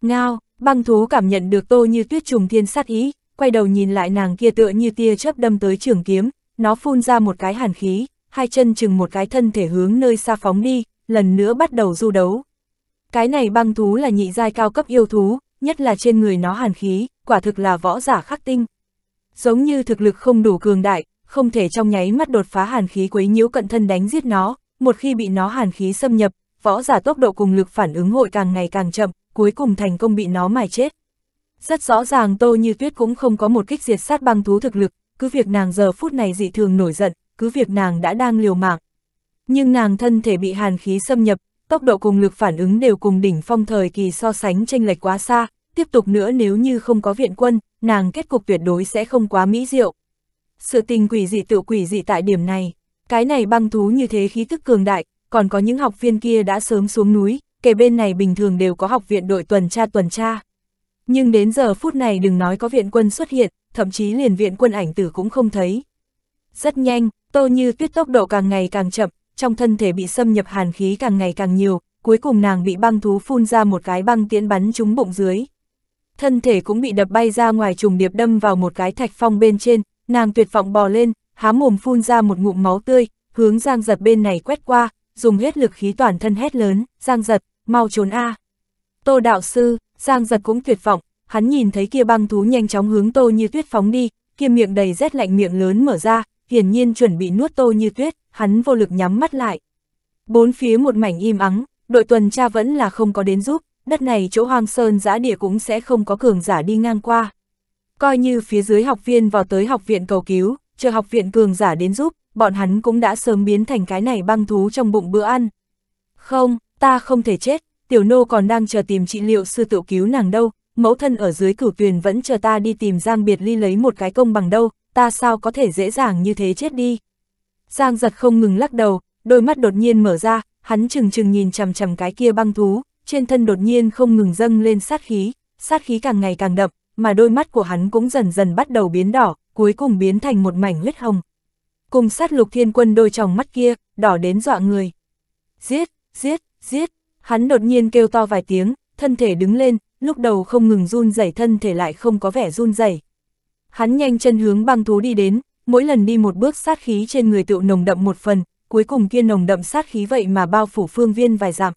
Ngao, băng thú cảm nhận được tô như tuyết trùng thiên sát ý, quay đầu nhìn lại nàng kia tựa như tia chớp đâm tới trường kiếm, nó phun ra một cái hàn khí, hai chân chừng một cái thân thể hướng nơi xa phóng đi, lần nữa bắt đầu du đấu. Cái này băng thú là nhị giai cao cấp yêu thú, nhất là trên người nó hàn khí, quả thực là võ giả khắc tinh. Giống như thực lực không đủ cường đại, không thể trong nháy mắt đột phá hàn khí quấy nhiễu cận thân đánh giết nó, một khi bị nó hàn khí xâm nhập, võ giả tốc độ cùng lực phản ứng hội càng ngày càng chậm, cuối cùng thành công bị nó mài chết. Rất rõ ràng Tô Như Tuyết cũng không có một kích diệt sát băng thú thực lực, cứ việc nàng giờ phút này dị thường nổi giận, cứ việc nàng đã đang liều mạng. Nhưng nàng thân thể bị hàn khí xâm nhập, tốc độ cùng lực phản ứng đều cùng đỉnh phong thời kỳ so sánh tranh lệch quá xa, tiếp tục nữa nếu như không có viện quân, nàng kết cục tuyệt đối sẽ không quá mỹ diệu. Sự tình quỷ dị tự quỷ dị tại điểm này, cái này băng thú như thế khí tức cường đại, còn có những học viên kia đã sớm xuống núi, kể bên này bình thường đều có học viện đội tuần tra tuần tra. Nhưng đến giờ phút này đừng nói có viện quân xuất hiện, thậm chí liền viện quân ảnh tử cũng không thấy. Rất nhanh, Tô Như Tuyết tốc độ càng ngày càng chậm, trong thân thể bị xâm nhập hàn khí càng ngày càng nhiều, cuối cùng nàng bị băng thú phun ra một cái băng tiễn bắn trúng bụng dưới. Thân thể cũng bị đập bay ra ngoài trùng điệp đâm vào một cái thạch phong bên trên, nàng tuyệt vọng bò lên, há mồm phun ra một ngụm máu tươi, hướng Giang Giật bên này quét qua, dùng hết lực khí toàn thân hét lớn, Giang Giật, mau trốn a. Tô đạo sư, Giang Giật cũng tuyệt vọng, hắn nhìn thấy kia băng thú nhanh chóng hướng Tô Như Tuyết phóng đi, kia miệng đầy rét lạnh miệng lớn mở ra, hiển nhiên chuẩn bị nuốt tô như tuyết, hắn vô lực nhắm mắt lại. Bốn phía một mảnh im ắng, đội tuần tra vẫn là không có đến giúp, đất này chỗ hoang sơn giã địa cũng sẽ không có cường giả đi ngang qua. Coi như phía dưới học viên vào tới học viện cầu cứu, chờ học viện cường giả đến giúp, bọn hắn cũng đã sớm biến thành cái này băng thú trong bụng bữa ăn. Không, ta không thể chết, tiểu nô còn đang chờ tìm trị liệu sư tự cứu nàng đâu, mẫu thân ở dưới cửu tuyền vẫn chờ ta đi tìm Giang Biệt Ly lấy một cái công bằng đâu, ta sao có thể dễ dàng như thế chết đi. Giang giật không ngừng lắc đầu, đôi mắt đột nhiên mở ra, hắn chừng chừng nhìn chằm chằm cái kia băng thú, trên thân đột nhiên không ngừng dâng lên sát khí, sát khí càng ngày càng đậm, mà đôi mắt của hắn cũng dần dần bắt đầu biến đỏ, cuối cùng biến thành một mảnh huyết hồng. Cùng sát lục thiên quân đôi tròng mắt kia, đỏ đến dọa người. Giết, giết, giết, hắn đột nhiên kêu to vài tiếng, thân thể đứng lên, lúc đầu không ngừng run rẩy thân thể lại không có vẻ run rẩy Hắn nhanh chân hướng băng thú đi đến, mỗi lần đi một bước sát khí trên người tựu nồng đậm một phần, cuối cùng kia nồng đậm sát khí vậy mà bao phủ phương viên vài dặm.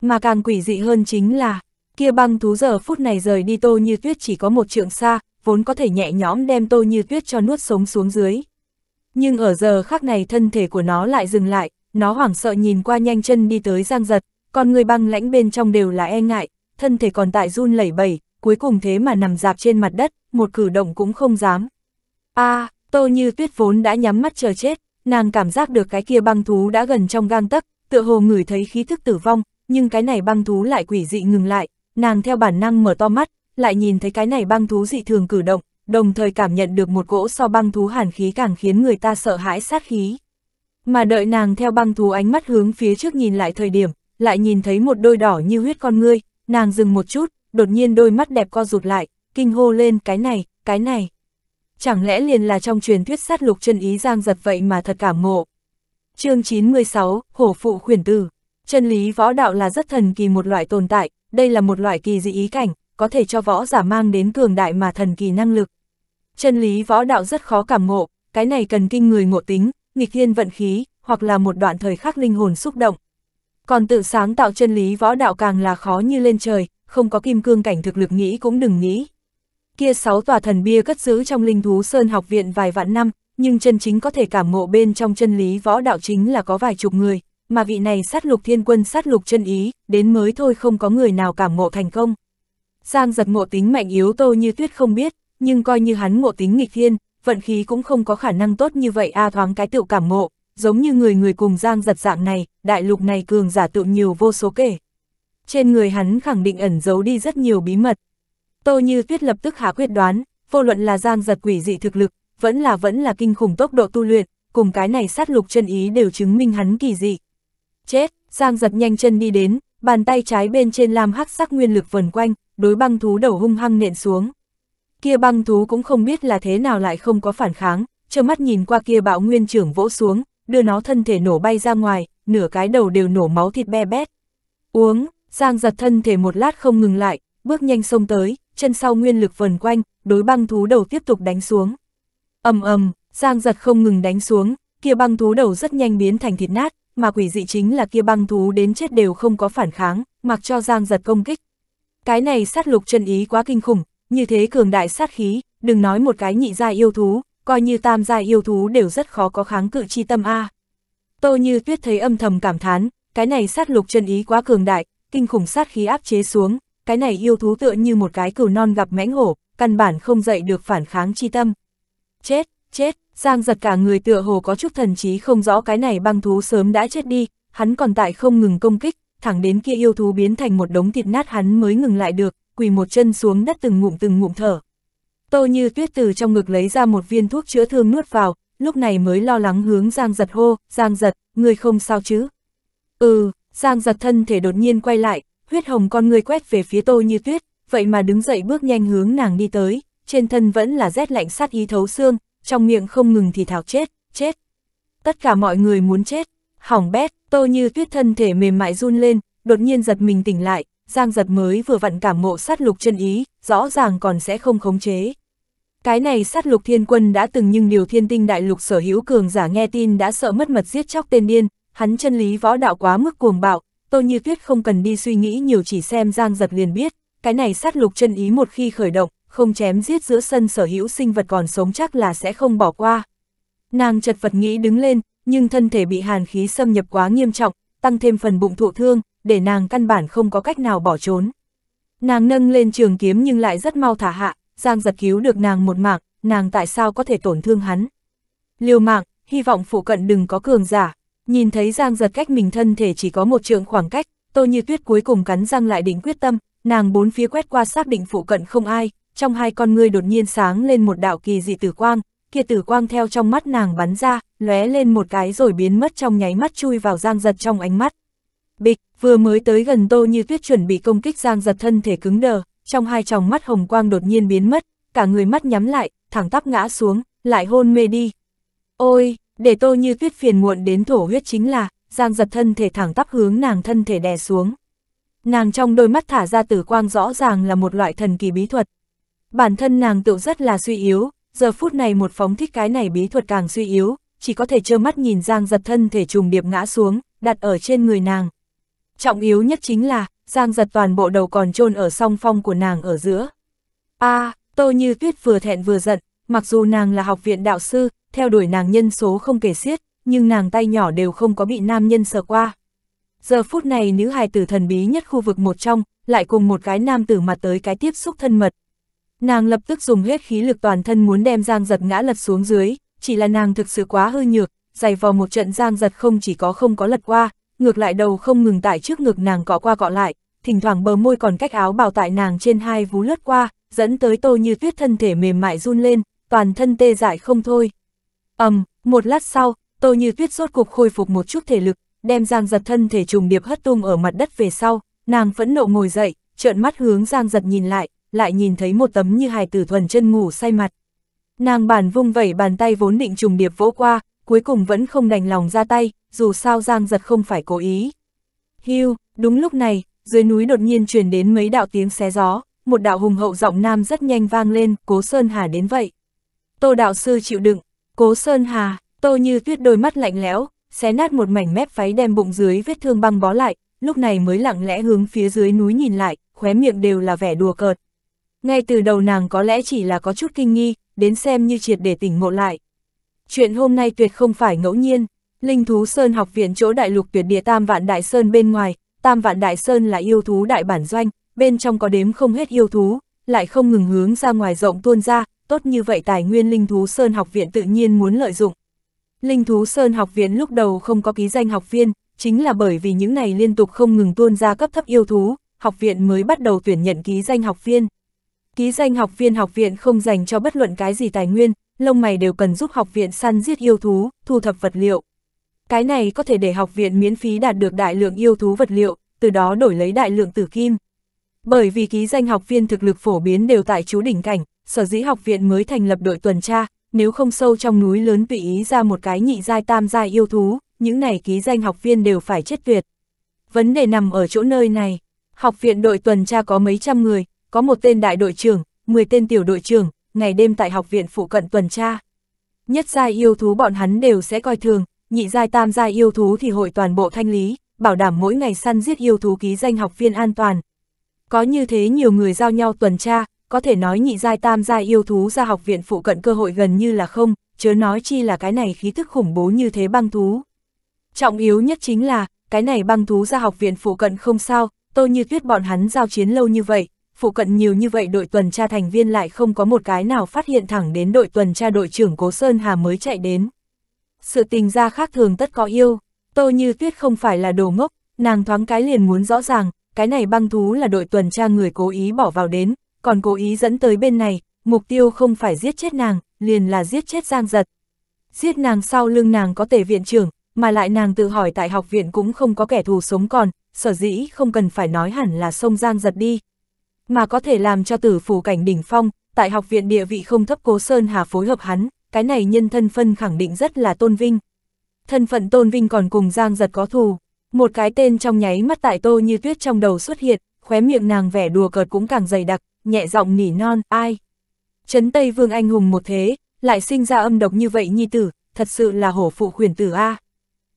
Mà càng quỷ dị hơn chính là, kia băng thú giờ phút này rời đi tô như tuyết chỉ có một trượng xa, vốn có thể nhẹ nhõm đem tô như tuyết cho nuốt sống xuống dưới. Nhưng ở giờ khắc này thân thể của nó lại dừng lại, nó hoảng sợ nhìn qua nhanh chân đi tới giang giật, còn người băng lãnh bên trong đều là e ngại, thân thể còn tại run lẩy bẩy, cuối cùng thế mà nằm dạp trên mặt đất, một cử động cũng không dám. a à, tô như tuyết vốn đã nhắm mắt chờ chết, nàng cảm giác được cái kia băng thú đã gần trong gang tấc, tựa hồ ngửi thấy khí thức tử vong, nhưng cái này băng thú lại quỷ dị ngừng lại, nàng theo bản năng mở to mắt, lại nhìn thấy cái này băng thú dị thường cử động, đồng thời cảm nhận được một gỗ so băng thú hàn khí càng khiến người ta sợ hãi sát khí. Mà đợi nàng theo băng thú ánh mắt hướng phía trước nhìn lại thời điểm, lại nhìn thấy một đôi đỏ như huyết con ngươi, nàng dừng một chút, đột nhiên đôi mắt đẹp co rụt lại, kinh hô lên cái này, cái này. Chẳng lẽ liền là trong truyền thuyết sát lục chân ý giang giật vậy mà thật cảm ngộ. chương 96, Hổ Phụ Khuyển Tử Chân lý võ đạo là rất thần kỳ một loại tồn tại, đây là một loại kỳ dị ý cảnh, có thể cho võ giả mang đến cường đại mà thần kỳ năng lực. Chân lý võ đạo rất khó cảm ngộ, cái này cần kinh người ngộ tính, nghịch thiên vận khí, hoặc là một đoạn thời khắc linh hồn xúc động. Còn tự sáng tạo chân lý võ đạo càng là khó như lên trời, không có kim cương cảnh thực lực nghĩ cũng đừng nghĩ. Kia sáu tòa thần bia cất giữ trong linh thú sơn học viện vài vạn năm, nhưng chân chính có thể cảm ngộ bên trong chân lý võ đạo chính là có vài chục người, mà vị này sát lục thiên quân sát lục chân ý, đến mới thôi không có người nào cảm ngộ thành công. Giang giật ngộ tính mạnh yếu tô như tuyết không biết, nhưng coi như hắn ngộ tính nghịch thiên, vận khí cũng không có khả năng tốt như vậy a à thoáng cái tựu cảm ngộ, giống như người người cùng giang giật dạng này, đại lục này cường giả tựu nhiều vô số kể. Trên người hắn khẳng định ẩn giấu đi rất nhiều bí mật, Tô Như Tuyết lập tức hạ quyết đoán, vô luận là giang giật quỷ dị thực lực, vẫn là vẫn là kinh khủng tốc độ tu luyện, cùng cái này sát lục chân ý đều chứng minh hắn kỳ dị. Chết, giang giật nhanh chân đi đến, bàn tay trái bên trên lam hắc sắc nguyên lực vần quanh, đối băng thú đầu hung hăng nện xuống. Kia băng thú cũng không biết là thế nào lại không có phản kháng, trơ mắt nhìn qua kia bạo nguyên trưởng vỗ xuống, đưa nó thân thể nổ bay ra ngoài, nửa cái đầu đều nổ máu thịt be bét. Uống, Giang giật thân thể một lát không ngừng lại, bước nhanh xông tới, chân sau nguyên lực vần quanh, đối băng thú đầu tiếp tục đánh xuống. ầm ầm, Giang giật không ngừng đánh xuống, kia băng thú đầu rất nhanh biến thành thịt nát, mà quỷ dị chính là kia băng thú đến chết đều không có phản kháng, mặc cho Giang giật công kích. Cái này sát lục chân ý quá kinh khủng, như thế cường đại sát khí, đừng nói một cái nhị gia yêu thú, coi như tam gia yêu thú đều rất khó có kháng cự chi tâm A. Tô như tuyết thấy âm thầm cảm thán, cái này sát lục chân ý quá cường đại, kinh khủng sát khí áp chế xuống, cái này yêu thú tựa như một cái cừu non gặp mãnh hổ, căn bản không dậy được phản kháng chi tâm. Chết, chết, Giang giật cả người tựa hồ có chút thần trí không rõ cái này băng thú sớm đã chết đi, hắn còn tại không ngừng công kích, thẳng đến kia yêu thú biến thành một đống thịt nát hắn mới ngừng lại được, quỳ một chân xuống đất từng ngụm từng ngụm thở. Tô như tuyết từ trong ngực lấy ra một viên thuốc chữa thương nuốt vào, lúc này mới lo lắng hướng Giang giật hô, Giang giật, người không sao chứ? Ừ, Giang giật thân thể đột nhiên quay lại, huyết hồng con người quét về phía tô như tuyết, vậy mà đứng dậy bước nhanh hướng nàng đi tới, trên thân vẫn là rét lạnh sát ý thấu xương, trong miệng không ngừng thì thảo chết, chết. Tất cả mọi người muốn chết, hỏng bét, tô như tuyết thân thể mềm mại run lên, đột nhiên giật mình tỉnh lại, giang giật mới vừa vặn cảm ngộ sát lục chân ý, rõ ràng còn sẽ không khống chế. Cái này sát lục thiên quân đã từng nhưng điều thiên tinh đại lục sở hữu cường giả nghe tin đã sợ mất mật giết chóc tên điên, hắn chân lý võ đạo quá mức cuồng bạo, Tô Như Tuyết không cần đi suy nghĩ nhiều chỉ xem Giang Giật liền biết, cái này sát lục chân ý một khi khởi động, không chém giết giữa sân sở hữu sinh vật còn sống chắc là sẽ không bỏ qua. Nàng chật vật nghĩ đứng lên, nhưng thân thể bị hàn khí xâm nhập quá nghiêm trọng, tăng thêm phần bụng thụ thương, để nàng căn bản không có cách nào bỏ trốn. Nàng nâng lên trường kiếm nhưng lại rất mau thả hạ, Giang giật cứu được nàng một mạng, nàng tại sao có thể tổn thương hắn. Liều mạng, hy vọng phụ cận đừng có cường giả, Nhìn thấy Giang giật cách mình thân thể chỉ có một trượng khoảng cách, Tô Như Tuyết cuối cùng cắn răng lại định quyết tâm, nàng bốn phía quét qua xác định phụ cận không ai, trong hai con ngươi đột nhiên sáng lên một đạo kỳ dị tử quang, kia tử quang theo trong mắt nàng bắn ra, lóe lên một cái rồi biến mất trong nháy mắt chui vào Giang giật trong ánh mắt. Bịch, vừa mới tới gần Tô Như Tuyết chuẩn bị công kích Giang giật thân thể cứng đờ, trong hai tròng mắt hồng quang đột nhiên biến mất, cả người mắt nhắm lại, thẳng tắp ngã xuống, lại hôn mê đi. Ôi, để tô như tuyết phiền muộn đến thổ huyết chính là, Giang giật thân thể thẳng tắp hướng nàng thân thể đè xuống. Nàng trong đôi mắt thả ra tử quang rõ ràng là một loại thần kỳ bí thuật. Bản thân nàng tự rất là suy yếu, giờ phút này một phóng thích cái này bí thuật càng suy yếu, chỉ có thể trơ mắt nhìn Giang giật thân thể trùng điệp ngã xuống, đặt ở trên người nàng. Trọng yếu nhất chính là, Giang giật toàn bộ đầu còn chôn ở song phong của nàng ở giữa. a à, tô như tuyết vừa thẹn vừa giận, mặc dù nàng là học viện đạo sư, theo đuổi nàng nhân số không kể xiết, nhưng nàng tay nhỏ đều không có bị nam nhân sờ qua. Giờ phút này nữ hài tử thần bí nhất khu vực một trong, lại cùng một cái nam tử mặt tới cái tiếp xúc thân mật. Nàng lập tức dùng hết khí lực toàn thân muốn đem Giang Giật ngã lật xuống dưới, chỉ là nàng thực sự quá hư nhược, giày vò một trận Giang Giật không chỉ có không có lật qua, ngược lại đầu không ngừng tại trước ngực nàng cọ qua cọ lại, thỉnh thoảng bờ môi còn cách áo bào tại nàng trên hai vú lướt qua, dẫn tới Tô Như Tuyết thân thể mềm mại run lên, toàn thân tê dại không thôi. ầm, um, một lát sau, Tô Như Tuyết rốt cục khôi phục một chút thể lực, đem Giang Giật thân thể trùng điệp hất tung ở mặt đất về sau, nàng phẫn nộ ngồi dậy, trợn mắt hướng Giang Giật nhìn lại, lại nhìn thấy một tấm như hài tử thuần chân ngủ say mặt. Nàng bản vung vẩy bàn tay vốn định trùng điệp vỗ qua, cuối cùng vẫn không đành lòng ra tay, dù sao Giang Giật không phải cố ý. Hưu, đúng lúc này, dưới núi đột nhiên truyền đến mấy đạo tiếng xé gió, một đạo hùng hậu giọng nam rất nhanh vang lên, Cố Sơn Hà đến vậy. Tô đạo sư chịu đựng, cố sơn hà, tô như tuyết đôi mắt lạnh lẽo, xé nát một mảnh mép váy đem bụng dưới vết thương băng bó lại, lúc này mới lặng lẽ hướng phía dưới núi nhìn lại, khóe miệng đều là vẻ đùa cợt. Ngay từ đầu nàng có lẽ chỉ là có chút kinh nghi, đến xem như triệt để tỉnh ngộ lại. Chuyện hôm nay tuyệt không phải ngẫu nhiên, Linh Thú Sơn học viện chỗ đại lục tuyệt địa Tam Vạn Đại Sơn bên ngoài, Tam Vạn Đại Sơn là yêu thú đại bản doanh, bên trong có đếm không hết yêu thú, lại không ngừng hướng ra ngoài rộng tuôn ra, tốt như vậy tài nguyên Linh Thú Sơn học viện tự nhiên muốn lợi dụng. Linh Thú Sơn học viện lúc đầu không có ký danh học viên, chính là bởi vì những này liên tục không ngừng tuôn ra cấp thấp yêu thú, học viện mới bắt đầu tuyển nhận ký danh học viên. Ký danh học viên học viện không dành cho bất luận cái gì tài nguyên, lông mày đều cần giúp học viện săn giết yêu thú, thu thập vật liệu. Cái này có thể để học viện miễn phí đạt được đại lượng yêu thú vật liệu, từ đó đổi lấy đại lượng tử kim. Bởi vì ký danh học viên thực lực phổ biến đều tại chú đỉnh cảnh, sở dĩ học viện mới thành lập đội tuần tra, nếu không sâu trong núi lớn tùy ý ra một cái nhị giai tam giai yêu thú, những này ký danh học viên đều phải chết tuyệt. Vấn đề nằm ở chỗ nơi này, học viện đội tuần tra có mấy trăm người, có một tên đại đội trưởng, 10 tên tiểu đội trưởng, ngày đêm tại học viện phụ cận tuần tra. Nhất giai yêu thú bọn hắn đều sẽ coi thường, nhị giai tam giai yêu thú thì hội toàn bộ thanh lý, bảo đảm mỗi ngày săn giết yêu thú ký danh học viên an toàn. Có như thế nhiều người giao nhau tuần tra, có thể nói nhị giai tam giai yêu thú ra học viện phụ cận cơ hội gần như là không, chớ nói chi là cái này khí thức khủng bố như thế băng thú. Trọng yếu nhất chính là, cái này băng thú ra học viện phụ cận không sao, tô như tuyết bọn hắn giao chiến lâu như vậy, phụ cận nhiều như vậy đội tuần tra thành viên lại không có một cái nào phát hiện thẳng đến đội tuần tra đội trưởng Cố Sơn Hà mới chạy đến. Sự tình ra khác thường tất có yêu, tô như tuyết không phải là đồ ngốc, nàng thoáng cái liền muốn rõ ràng, cái này băng thú là đội tuần tra người cố ý bỏ vào đến, còn cố ý dẫn tới bên này, mục tiêu không phải giết chết nàng, liền là giết chết Giang Giật. Giết nàng sau lưng nàng có tể viện trưởng, mà lại nàng tự hỏi tại học viện cũng không có kẻ thù sống còn, sở dĩ không cần phải nói hẳn là sông Giang Giật đi. Mà có thể làm cho tử phù cảnh đỉnh phong, tại học viện địa vị không thấp cố Sơn Hà phối hợp hắn, cái này nhân thân phân khẳng định rất là tôn vinh. Thân phận tôn vinh còn cùng Giang Giật có thù, một cái tên trong nháy mắt tại tô như tuyết trong đầu xuất hiện, khóe miệng nàng vẻ đùa cợt cũng càng dày đặc, nhẹ giọng nỉ non, ai. Trấn Tây Vương anh hùng một thế, lại sinh ra âm độc như vậy nhi tử, thật sự là hổ phụ khuyển tử A.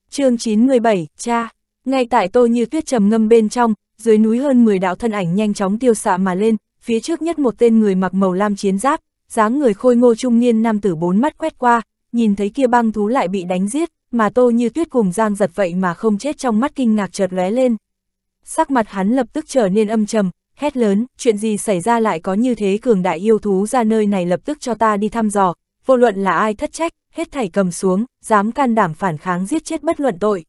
chương 97, cha, ngay tại tô như tuyết trầm ngâm bên trong, dưới núi hơn 10 đạo thân ảnh nhanh chóng tiêu xạ mà lên, phía trước nhất một tên người mặc màu lam chiến giáp, dáng người khôi ngô trung niên nam tử bốn mắt quét qua, nhìn thấy kia băng thú lại bị đánh giết, mà tô như tuyết cùng giang giật vậy mà không chết trong mắt kinh ngạc chợt lóe lên. Sắc mặt hắn lập tức trở nên âm trầm, hét lớn, chuyện gì xảy ra lại có như thế cường đại yêu thú ra nơi này lập tức cho ta đi thăm dò, vô luận là ai thất trách, hết thảy cầm xuống, dám can đảm phản kháng giết chết bất luận tội.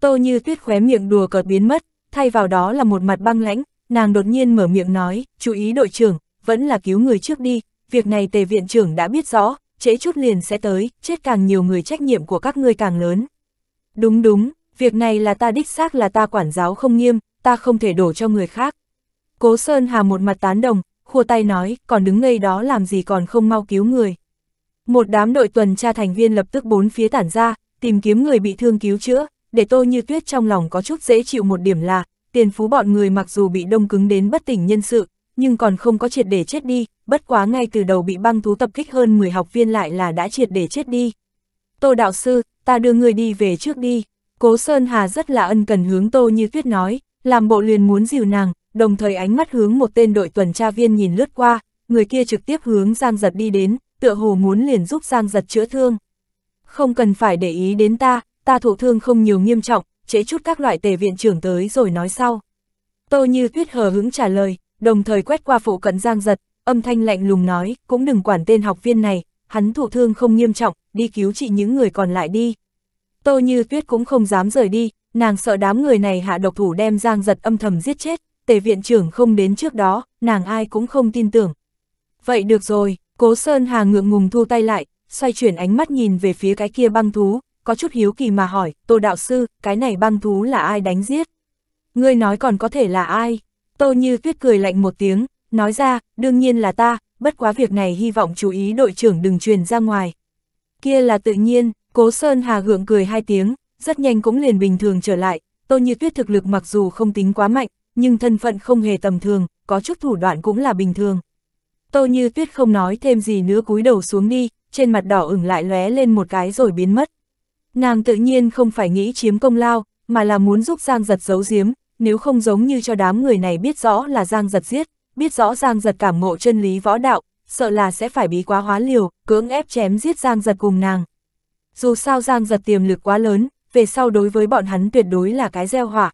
Tô như tuyết khóe miệng đùa cợt biến mất, thay vào đó là một mặt băng lãnh, nàng đột nhiên mở miệng nói, chú ý đội trưởng, vẫn là cứu người trước đi, việc này tề viện trưởng đã biết rõ, trễ chút liền sẽ tới, chết càng nhiều người trách nhiệm của các ngươi càng lớn. Đúng đúng, việc này là ta đích xác là ta quản giáo không nghiêm, ta không thể đổ cho người khác. Cố Sơn Hà một mặt tán đồng, khua tay nói, còn đứng ngây đó làm gì còn không mau cứu người. Một đám đội tuần tra thành viên lập tức bốn phía tản ra, tìm kiếm người bị thương cứu chữa, để Tô Như Tuyết trong lòng có chút dễ chịu một điểm là, tiền phú bọn người mặc dù bị đông cứng đến bất tỉnh nhân sự, nhưng còn không có triệt để chết đi, bất quá ngay từ đầu bị băng thú tập kích hơn 10 học viên lại là đã triệt để chết đi. Tô đạo sư, ta đưa người đi về trước đi. Cố Sơn Hà rất là ân cần hướng Tô Như Tuyết nói, làm bộ liền muốn dìu nàng, đồng thời ánh mắt hướng một tên đội tuần tra viên nhìn lướt qua, người kia trực tiếp hướng Giang Giật đi đến, tựa hồ muốn liền giúp Giang Giật chữa thương. Không cần phải để ý đến ta, ta thụ thương không nhiều nghiêm trọng, chế chút các loại tề viện trưởng tới rồi nói sau. Tô Như Tuyết hờ hững trả lời, đồng thời quét qua phụ cận Giang Giật, âm thanh lạnh lùng nói, cũng đừng quản tên học viên này, hắn thụ thương không nghiêm trọng, đi cứu trị những người còn lại đi. Tô Như Tuyết cũng không dám rời đi, nàng sợ đám người này hạ độc thủ đem Giang Giật âm thầm giết chết, tề viện trưởng không đến trước đó, nàng ai cũng không tin tưởng. Vậy được rồi, cố Sơn Hà ngượng ngùng thu tay lại, xoay chuyển ánh mắt nhìn về phía cái kia băng thú, có chút hiếu kỳ mà hỏi, tô đạo sư, cái này băng thú là ai đánh giết? Ngươi nói còn có thể là ai? Tô như tuyết cười lạnh một tiếng, nói ra, đương nhiên là ta, bất quá việc này hy vọng chú ý đội trưởng đừng truyền ra ngoài. Kia là tự nhiên, cố Sơn Hà gượng cười hai tiếng, rất nhanh cũng liền bình thường trở lại, tô như tuyết thực lực mặc dù không tính quá mạnh, nhưng thân phận không hề tầm thường, có chút thủ đoạn cũng là bình thường. Tô Như Tuyết không nói thêm gì nữa cúi đầu xuống đi, trên mặt đỏ ửng lại lóe lên một cái rồi biến mất. Nàng tự nhiên không phải nghĩ chiếm công lao, mà là muốn giúp Giang Giật giấu giếm, nếu không giống như cho đám người này biết rõ là Giang Giật giết, biết rõ Giang Giật cảm ngộ chân lý võ đạo, sợ là sẽ phải bí quá hóa liều, cưỡng ép chém giết Giang Giật cùng nàng. Dù sao Giang Giật tiềm lực quá lớn, về sau đối với bọn hắn tuyệt đối là cái gieo họa.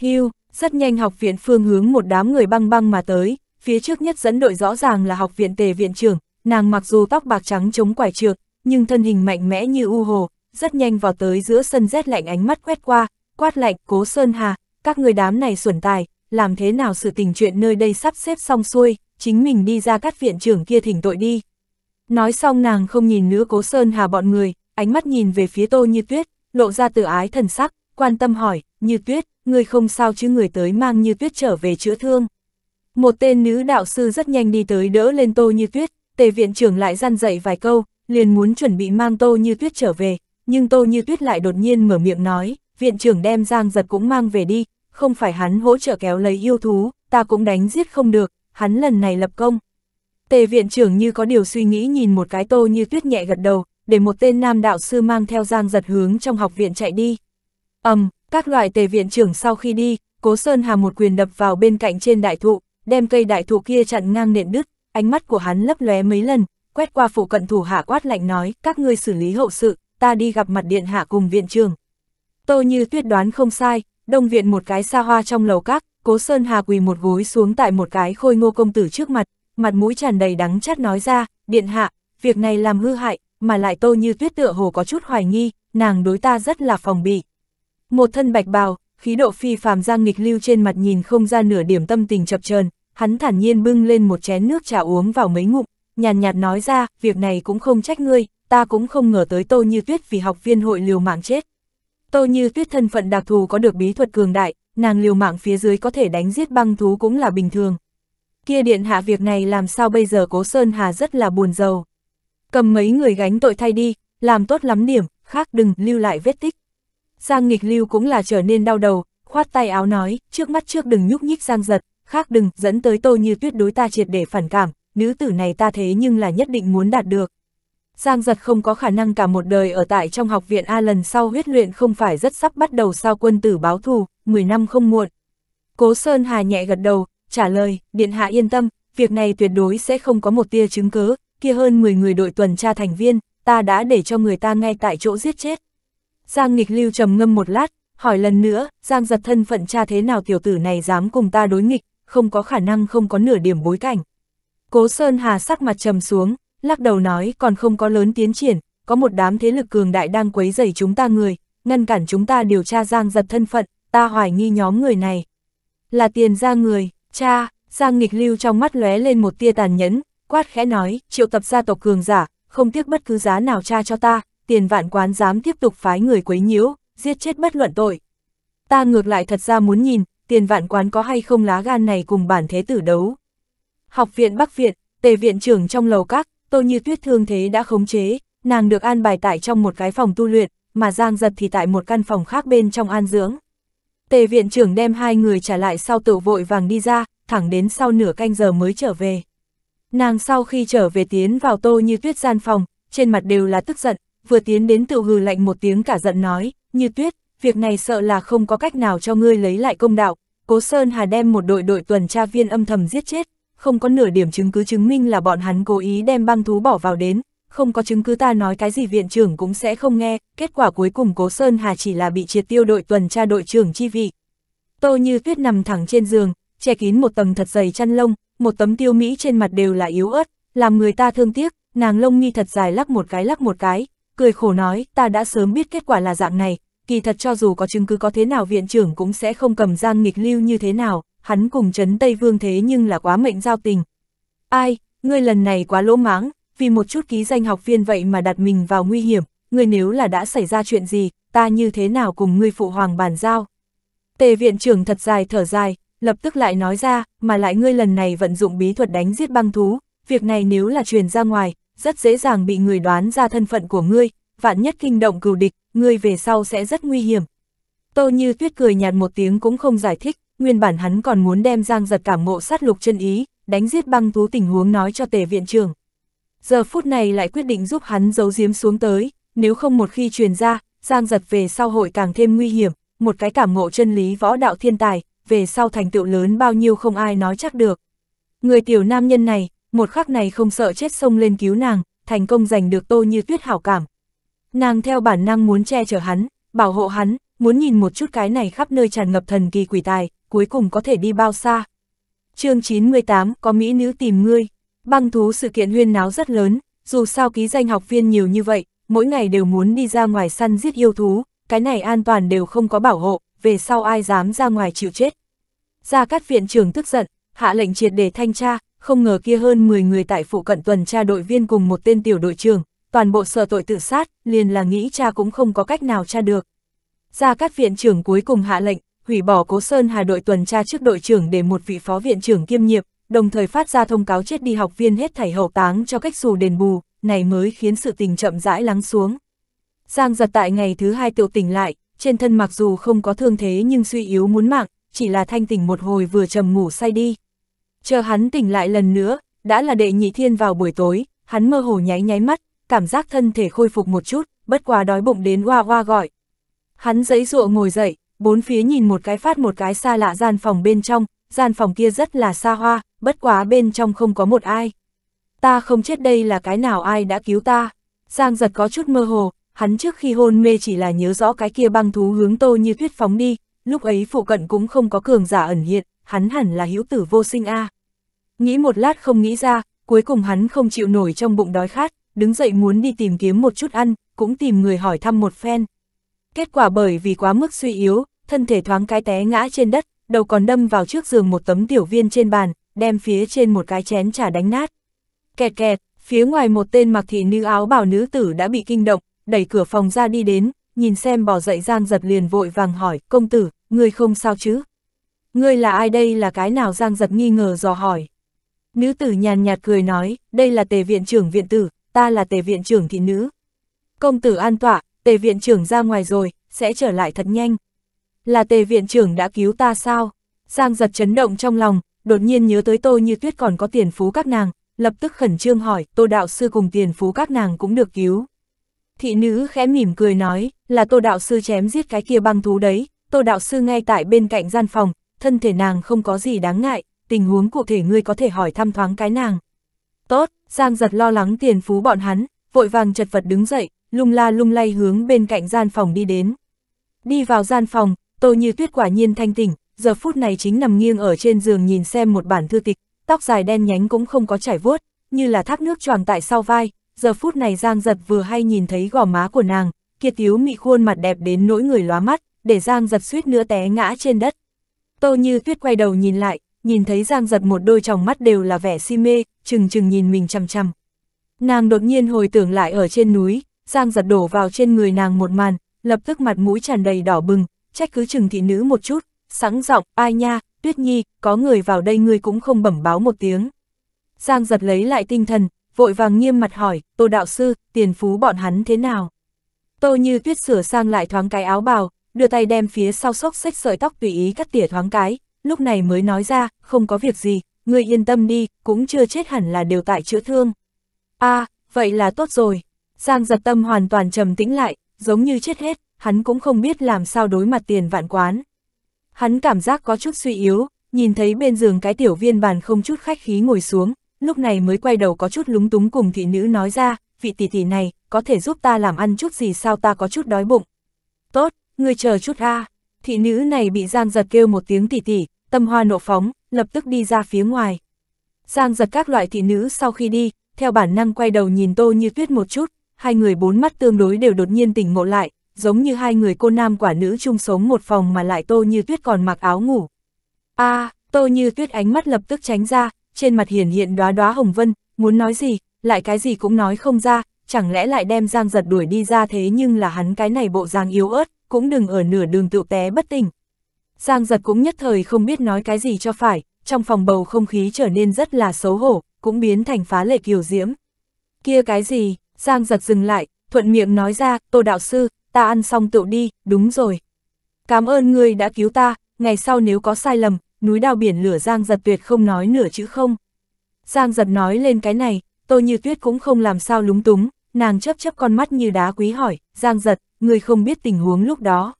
Hưu, rất nhanh học viện phương hướng một đám người băng băng mà tới, phía trước nhất dẫn đội rõ ràng là học viện tề viện trưởng, nàng mặc dù tóc bạc trắng chống quải trược, nhưng thân hình mạnh mẽ như u hồ, rất nhanh vào tới giữa sân rét lạnh ánh mắt quét qua, quát lạnh cố sơn hà, các người đám này xuẩn tài, làm thế nào sự tình chuyện nơi đây sắp xếp xong xuôi, chính mình đi ra các viện trưởng kia thỉnh tội đi. Nói xong nàng không nhìn nữa cố sơn hà bọn người, ánh mắt nhìn về phía tô như tuyết, lộ ra tự ái thần sắc, quan tâm hỏi, như tuyết, người không sao chứ người tới mang như tuyết trở về chữa thương. Một tên nữ đạo sư rất nhanh đi tới đỡ lên tô như tuyết, tề viện trưởng lại gian dạy vài câu, liền muốn chuẩn bị mang tô như tuyết trở về, nhưng tô như tuyết lại đột nhiên mở miệng nói, viện trưởng đem giang giật cũng mang về đi, không phải hắn hỗ trợ kéo lấy yêu thú, ta cũng đánh giết không được, hắn lần này lập công. Tề viện trưởng như có điều suy nghĩ nhìn một cái tô như tuyết nhẹ gật đầu, để một tên nam đạo sư mang theo giang giật hướng trong học viện chạy đi. ầm, um, các loại tề viện trưởng sau khi đi, Cố Sơn Hà một quyền đập vào bên cạnh trên đại thụ, đem cây đại thụ kia chặn ngang nện đứt, ánh mắt của hắn lấp lóe mấy lần, quét qua phụ cận thủ hạ quát lạnh nói, các ngươi xử lý hậu sự, ta đi gặp mặt điện hạ cùng viện trưởng. Tô Như tuyết đoán không sai, đông viện một cái xa hoa trong lầu các, Cố Sơn Hà quỳ một gối xuống tại một cái khôi ngô công tử trước mặt, mặt mũi tràn đầy đắng chát nói ra, điện hạ, việc này làm hư hại, mà lại Tô Như tuyết tựa hồ có chút hoài nghi, nàng đối ta rất là phòng bị. Một thân bạch bào, khí độ phi phàm giang nghịch lưu trên mặt nhìn không ra nửa điểm tâm tình chập chờn hắn thản nhiên bưng lên một chén nước trà uống vào mấy ngụm, nhàn nhạt, nhạt nói ra, việc này cũng không trách ngươi, ta cũng không ngờ tới Tô Như Tuyết vì học viên hội liều mạng chết. Tô Như Tuyết thân phận đặc thù có được bí thuật cường đại, nàng liều mạng phía dưới có thể đánh giết băng thú cũng là bình thường. Kia điện hạ việc này làm sao bây giờ Cố Sơn Hà rất là buồn rầu. Cầm mấy người gánh tội thay đi, làm tốt lắm điểm, khác đừng lưu lại vết tích. Giang nghịch lưu cũng là trở nên đau đầu, khoát tay áo nói, trước mắt trước đừng nhúc nhích Giang giật, khác đừng, dẫn tới tô như tuyết đối ta triệt để phản cảm, nữ tử này ta thế nhưng là nhất định muốn đạt được. Giang giật không có khả năng cả một đời ở tại trong học viện A lần sau huyết luyện không phải rất sắp bắt đầu sao quân tử báo thù, 10 năm không muộn. Cố Sơn Hà nhẹ gật đầu, trả lời, Điện Hạ yên tâm, việc này tuyệt đối sẽ không có một tia chứng cứ, kia hơn 10 người đội tuần tra thành viên, ta đã để cho người ta ngay tại chỗ giết chết. Giang nghịch lưu trầm ngâm một lát, hỏi lần nữa, Giang giật thân phận cha thế nào tiểu tử này dám cùng ta đối nghịch, không có khả năng không có nửa điểm bối cảnh. Cố Sơn Hà sắc mặt trầm xuống, lắc đầu nói còn không có lớn tiến triển, có một đám thế lực cường đại đang quấy rầy chúng ta người, ngăn cản chúng ta điều tra Giang giật thân phận, ta hoài nghi nhóm người này. Là tiền ra người, cha, Giang nghịch lưu trong mắt lóe lên một tia tàn nhẫn, quát khẽ nói, triệu tập gia tộc cường giả, không tiếc bất cứ giá nào cha cho ta, tiền vạn quán dám tiếp tục phái người quấy nhiễu, giết chết bất luận tội. Ta ngược lại thật ra muốn nhìn, tiền vạn quán có hay không lá gan này cùng bản thế tử đấu. Học viện Bắc Viện, tề viện trưởng trong lầu các, tô như tuyết thương thế đã khống chế, nàng được an bài tại trong một cái phòng tu luyện, mà giang giật thì tại một căn phòng khác bên trong an dưỡng. Tề viện trưởng đem hai người trả lại sau tự vội vàng đi ra, thẳng đến sau nửa canh giờ mới trở về. Nàng sau khi trở về tiến vào tô như tuyết gian phòng, trên mặt đều là tức giận, vừa tiến đến tự hừ lạnh một tiếng cả giận nói, như tuyết, việc này sợ là không có cách nào cho ngươi lấy lại công đạo. Cố Sơn Hà đem một đội đội tuần tra viên âm thầm giết chết, không có nửa điểm chứng cứ chứng minh là bọn hắn cố ý đem băng thú bỏ vào đến, không có chứng cứ ta nói cái gì viện trưởng cũng sẽ không nghe, kết quả cuối cùng Cố Sơn Hà chỉ là bị triệt tiêu đội tuần tra đội trưởng chi vị. Tô Như Tuyết nằm thẳng trên giường, che kín một tầng thật dày chăn lông, một tấm tiêu mỹ trên mặt đều là yếu ớt, làm người ta thương tiếc, nàng lông nghi thật dài lắc một cái lắc một cái, cười khổ nói, ta đã sớm biết kết quả là dạng này, kỳ thật cho dù có chứng cứ có thế nào viện trưởng cũng sẽ không cầm giang nghịch lưu như thế nào, hắn cùng chấn Tây Vương thế nhưng là quá mệnh giao tình. Ai, ngươi lần này quá lỗ máng, vì một chút ký danh học viên vậy mà đặt mình vào nguy hiểm, ngươi nếu là đã xảy ra chuyện gì, ta như thế nào cùng ngươi phụ hoàng bàn giao. Tề viện trưởng thật dài thở dài, lập tức lại nói ra, mà lại ngươi lần này vận dụng bí thuật đánh giết băng thú, việc này nếu là truyền ra ngoài, rất dễ dàng bị người đoán ra thân phận của ngươi, vạn nhất kinh động cừu địch, ngươi về sau sẽ rất nguy hiểm. Tô Như Tuyết cười nhạt một tiếng cũng không giải thích, nguyên bản hắn còn muốn đem Giang Giật cảm ngộ sát lục chân ý, đánh giết băng tú tình huống nói cho tề viện trưởng. Giờ phút này lại quyết định giúp hắn giấu giếm xuống tới, nếu không một khi truyền ra, Giang Giật về sau hội càng thêm nguy hiểm, một cái cảm ngộ chân lý võ đạo thiên tài, về sau thành tựu lớn bao nhiêu không ai nói chắc được. Người tiểu nam nhân này, một khắc này không sợ chết sông lên cứu nàng, thành công giành được tô như tuyết hảo cảm. Nàng theo bản năng muốn che chở hắn, bảo hộ hắn, muốn nhìn một chút cái này khắp nơi tràn ngập thần kỳ quỷ tài, cuối cùng có thể đi bao xa. chương 98 có Mỹ nữ tìm ngươi, băng thú sự kiện huyên náo rất lớn, dù sao ký danh học viên nhiều như vậy, mỗi ngày đều muốn đi ra ngoài săn giết yêu thú, cái này an toàn đều không có bảo hộ, về sau ai dám ra ngoài chịu chết. Gia Cát viện trưởng tức giận, hạ lệnh triệt để thanh tra, không ngờ kia hơn 10 người tại phụ cận tuần tra đội viên cùng một tên tiểu đội trưởng, toàn bộ sợ tội tự sát, liền là nghĩ cha cũng không có cách nào tra được. Ra các viện trưởng cuối cùng hạ lệnh, hủy bỏ Cố Sơn Hà đội tuần tra trước đội trưởng để một vị phó viện trưởng kiêm nhiệm, đồng thời phát ra thông cáo chết đi học viên hết thảy hậu táng cho cách xù đền bù, này mới khiến sự tình chậm rãi lắng xuống. Giang giật tại ngày thứ hai tiểu tỉnh lại, trên thân mặc dù không có thương thế nhưng suy yếu muốn mạng, chỉ là thanh tỉnh một hồi vừa trầm ngủ say đi. Chờ hắn tỉnh lại lần nữa, đã là đệ nhị thiên vào buổi tối, hắn mơ hồ nháy nháy mắt, cảm giác thân thể khôi phục một chút, bất quá đói bụng đến hoa hoa gọi. Hắn giấy dụa ngồi dậy, bốn phía nhìn một cái phát một cái xa lạ gian phòng bên trong, gian phòng kia rất là xa hoa, bất quá bên trong không có một ai. Ta không chết đây là cái nào ai đã cứu ta. Giang giật có chút mơ hồ, hắn trước khi hôn mê chỉ là nhớ rõ cái kia băng thú hướng tô như tuyết phóng đi, lúc ấy phụ cận cũng không có cường giả ẩn hiện, hắn hẳn là hữu tử vô sinh a. Nghĩ một lát không nghĩ ra, cuối cùng hắn không chịu nổi trong bụng đói khát, đứng dậy muốn đi tìm kiếm một chút ăn, cũng tìm người hỏi thăm một phen. Kết quả bởi vì quá mức suy yếu, thân thể thoáng cái té ngã trên đất, đầu còn đâm vào trước giường một tấm tiểu viên trên bàn, đem phía trên một cái chén trà đánh nát. Kẹt kẹt, phía ngoài một tên mặc thị nữ áo bảo nữ tử đã bị kinh động, đẩy cửa phòng ra đi đến, nhìn xem bỏ dậy giang giật liền vội vàng hỏi, công tử, ngươi không sao chứ? Ngươi là ai đây là cái nào Giang giật nghi ngờ dò hỏi. Nữ tử nhàn nhạt cười nói, đây là tề viện trưởng viện tử, ta là tề viện trưởng thị nữ. Công tử an tọa, tề viện trưởng ra ngoài rồi, sẽ trở lại thật nhanh. Là tề viện trưởng đã cứu ta sao? Giang giật chấn động trong lòng, đột nhiên nhớ tới tô như tuyết còn có tiền phú các nàng, lập tức khẩn trương hỏi, tô đạo sư cùng tiền phú các nàng cũng được cứu thị nữ khẽ mỉm cười nói, là tô đạo sư chém giết cái kia băng thú đấy, tô đạo sư ngay tại bên cạnh gian phòng, thân thể nàng không có gì đáng ngại, tình huống cụ thể ngươi có thể hỏi thăm thoáng cái nàng. Tốt, Giang giật lo lắng tiền phú bọn hắn, vội vàng chật vật đứng dậy, lung la lung lay hướng bên cạnh gian phòng đi đến. Đi vào gian phòng, tô như tuyết quả nhiên thanh tỉnh, giờ phút này chính nằm nghiêng ở trên giường nhìn xem một bản thư tịch, tóc dài đen nhánh cũng không có chảy vuốt, như là thác nước tròn tại sau vai, giờ phút này Giang Giật vừa hay nhìn thấy gò má của nàng, kia tiếu mị khuôn mặt đẹp đến nỗi người lóa mắt, để Giang Giật suýt nữa té ngã trên đất. Tô Như Tuyết quay đầu nhìn lại, nhìn thấy Giang Giật một đôi tròng mắt đều là vẻ si mê, chừng chừng nhìn mình chằm chằm. Nàng đột nhiên hồi tưởng lại ở trên núi, Giang Giật đổ vào trên người nàng một màn, lập tức mặt mũi tràn đầy đỏ bừng, trách cứ chừng thị nữ một chút, sẵn giọng, ai nha, Tuyết Nhi, có người vào đây ngươi cũng không bẩm báo một tiếng. Giang Giật lấy lại tinh thần, vội vàng nghiêm mặt hỏi, tô đạo sư, tiền phú bọn hắn thế nào? Tô như tuyết sửa sang lại thoáng cái áo bào, đưa tay đem phía sau xốc xách sợi tóc tùy ý cắt tỉa thoáng cái, lúc này mới nói ra, không có việc gì, người yên tâm đi, cũng chưa chết hẳn là đều tại chữa thương. a à, vậy là tốt rồi. Giang giật tâm hoàn toàn trầm tĩnh lại, giống như chết hết, hắn cũng không biết làm sao đối mặt tiền vạn quán. Hắn cảm giác có chút suy yếu, nhìn thấy bên giường cái tiểu viên bàn không chút khách khí ngồi xuống, lúc này mới quay đầu có chút lúng túng cùng thị nữ nói ra, vị tỷ tỷ này, có thể giúp ta làm ăn chút gì sao ta có chút đói bụng. Tốt, ngươi chờ chút a. Thị nữ này bị Giang giật kêu một tiếng tỷ tỷ, tâm hoa nộ phóng, lập tức đi ra phía ngoài. Giang giật các loại thị nữ sau khi đi, theo bản năng quay đầu nhìn Tô Như Tuyết một chút, hai người bốn mắt tương đối đều đột nhiên tỉnh ngộ lại, giống như hai người cô nam quả nữ chung sống một phòng mà lại Tô Như Tuyết còn mặc áo ngủ. A, Tô Như Tuyết ánh mắt lập tức tránh ra, trên mặt hiển hiện đóa đóa hồng vân, muốn nói gì, lại cái gì cũng nói không ra, chẳng lẽ lại đem Giang giật đuổi đi ra thế nhưng là hắn cái này bộ Giang yếu ớt, cũng đừng ở nửa đường tự té bất tỉnh. Giang giật cũng nhất thời không biết nói cái gì cho phải, trong phòng bầu không khí trở nên rất là xấu hổ, cũng biến thành phá lệ kiều diễm. Kia cái gì, Giang giật dừng lại, thuận miệng nói ra, tô đạo sư, ta ăn xong tựu đi, đúng rồi. Cảm ơn người đã cứu ta, ngày sau nếu có sai lầm, núi đao biển lửa Giang Giật tuyệt không nói nửa chữ không. Giang Giật nói lên cái này, Tô Như Tuyết cũng không làm sao lúng túng, nàng chấp chấp con mắt như đá quý hỏi, Giang Giật, người không biết tình huống lúc đó.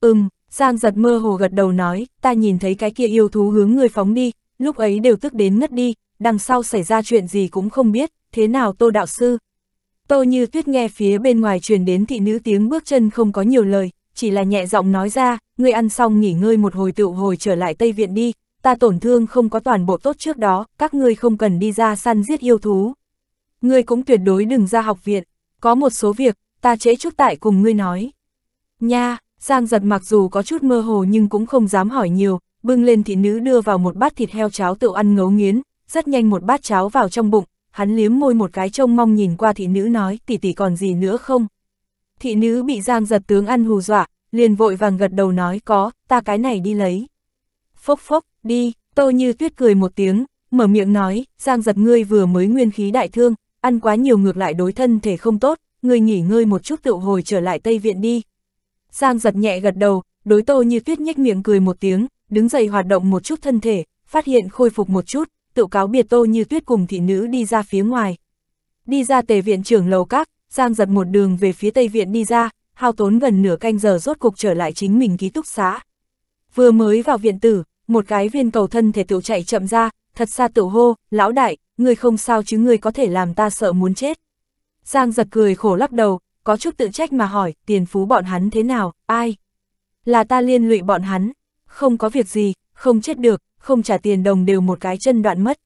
Ừm, Giang Giật mơ hồ gật đầu nói, ta nhìn thấy cái kia yêu thú hướng người phóng đi, lúc ấy đều tức đến ngất đi, đằng sau xảy ra chuyện gì cũng không biết, thế nào Tô Đạo Sư. Tô Như Tuyết nghe phía bên ngoài truyền đến thị nữ tiếng bước chân không có nhiều lời, chỉ là nhẹ giọng nói ra, ngươi ăn xong nghỉ ngơi một hồi tựu hồi trở lại Tây Viện đi, ta tổn thương không có toàn bộ tốt trước đó, các ngươi không cần đi ra săn giết yêu thú. Ngươi cũng tuyệt đối đừng ra học viện, có một số việc, ta trễ chút tại cùng ngươi nói. Nha, Giang giật mặc dù có chút mơ hồ nhưng cũng không dám hỏi nhiều, bưng lên thị nữ đưa vào một bát thịt heo cháo tựu ăn ngấu nghiến, rất nhanh một bát cháo vào trong bụng, hắn liếm môi một cái trông mong nhìn qua thị nữ nói tỷ tỷ còn gì nữa không, thị nữ bị Giang giật tướng ăn hù dọa, liền vội vàng gật đầu nói có, ta cái này đi lấy. Phốc phốc, đi, tô như tuyết cười một tiếng, mở miệng nói, Giang giật ngươi vừa mới nguyên khí đại thương, ăn quá nhiều ngược lại đối thân thể không tốt, ngươi nghỉ ngơi một chút tự hồi trở lại Tây Viện đi. Giang giật nhẹ gật đầu, đối tô như tuyết nhếch miệng cười một tiếng, đứng dậy hoạt động một chút thân thể, phát hiện khôi phục một chút, tự cáo biệt tô như tuyết cùng thị nữ đi ra phía ngoài. Đi ra tề viện trưởng lầu các, Giang giật một đường về phía Tây Viện đi ra, hao tốn gần nửa canh giờ rốt cục trở lại chính mình ký túc xá. Vừa mới vào viện tử, một cái viên cầu thân thể tựu chạy chậm ra, thật xa tựu hô, lão đại, người không sao chứ người có thể làm ta sợ muốn chết. Giang giật cười khổ lắc đầu, có chút tự trách mà hỏi, tiền phú bọn hắn thế nào, ai? Là ta liên lụy bọn hắn, không có việc gì, không chết được, không trả tiền đồng đều một cái chân đoạn mất.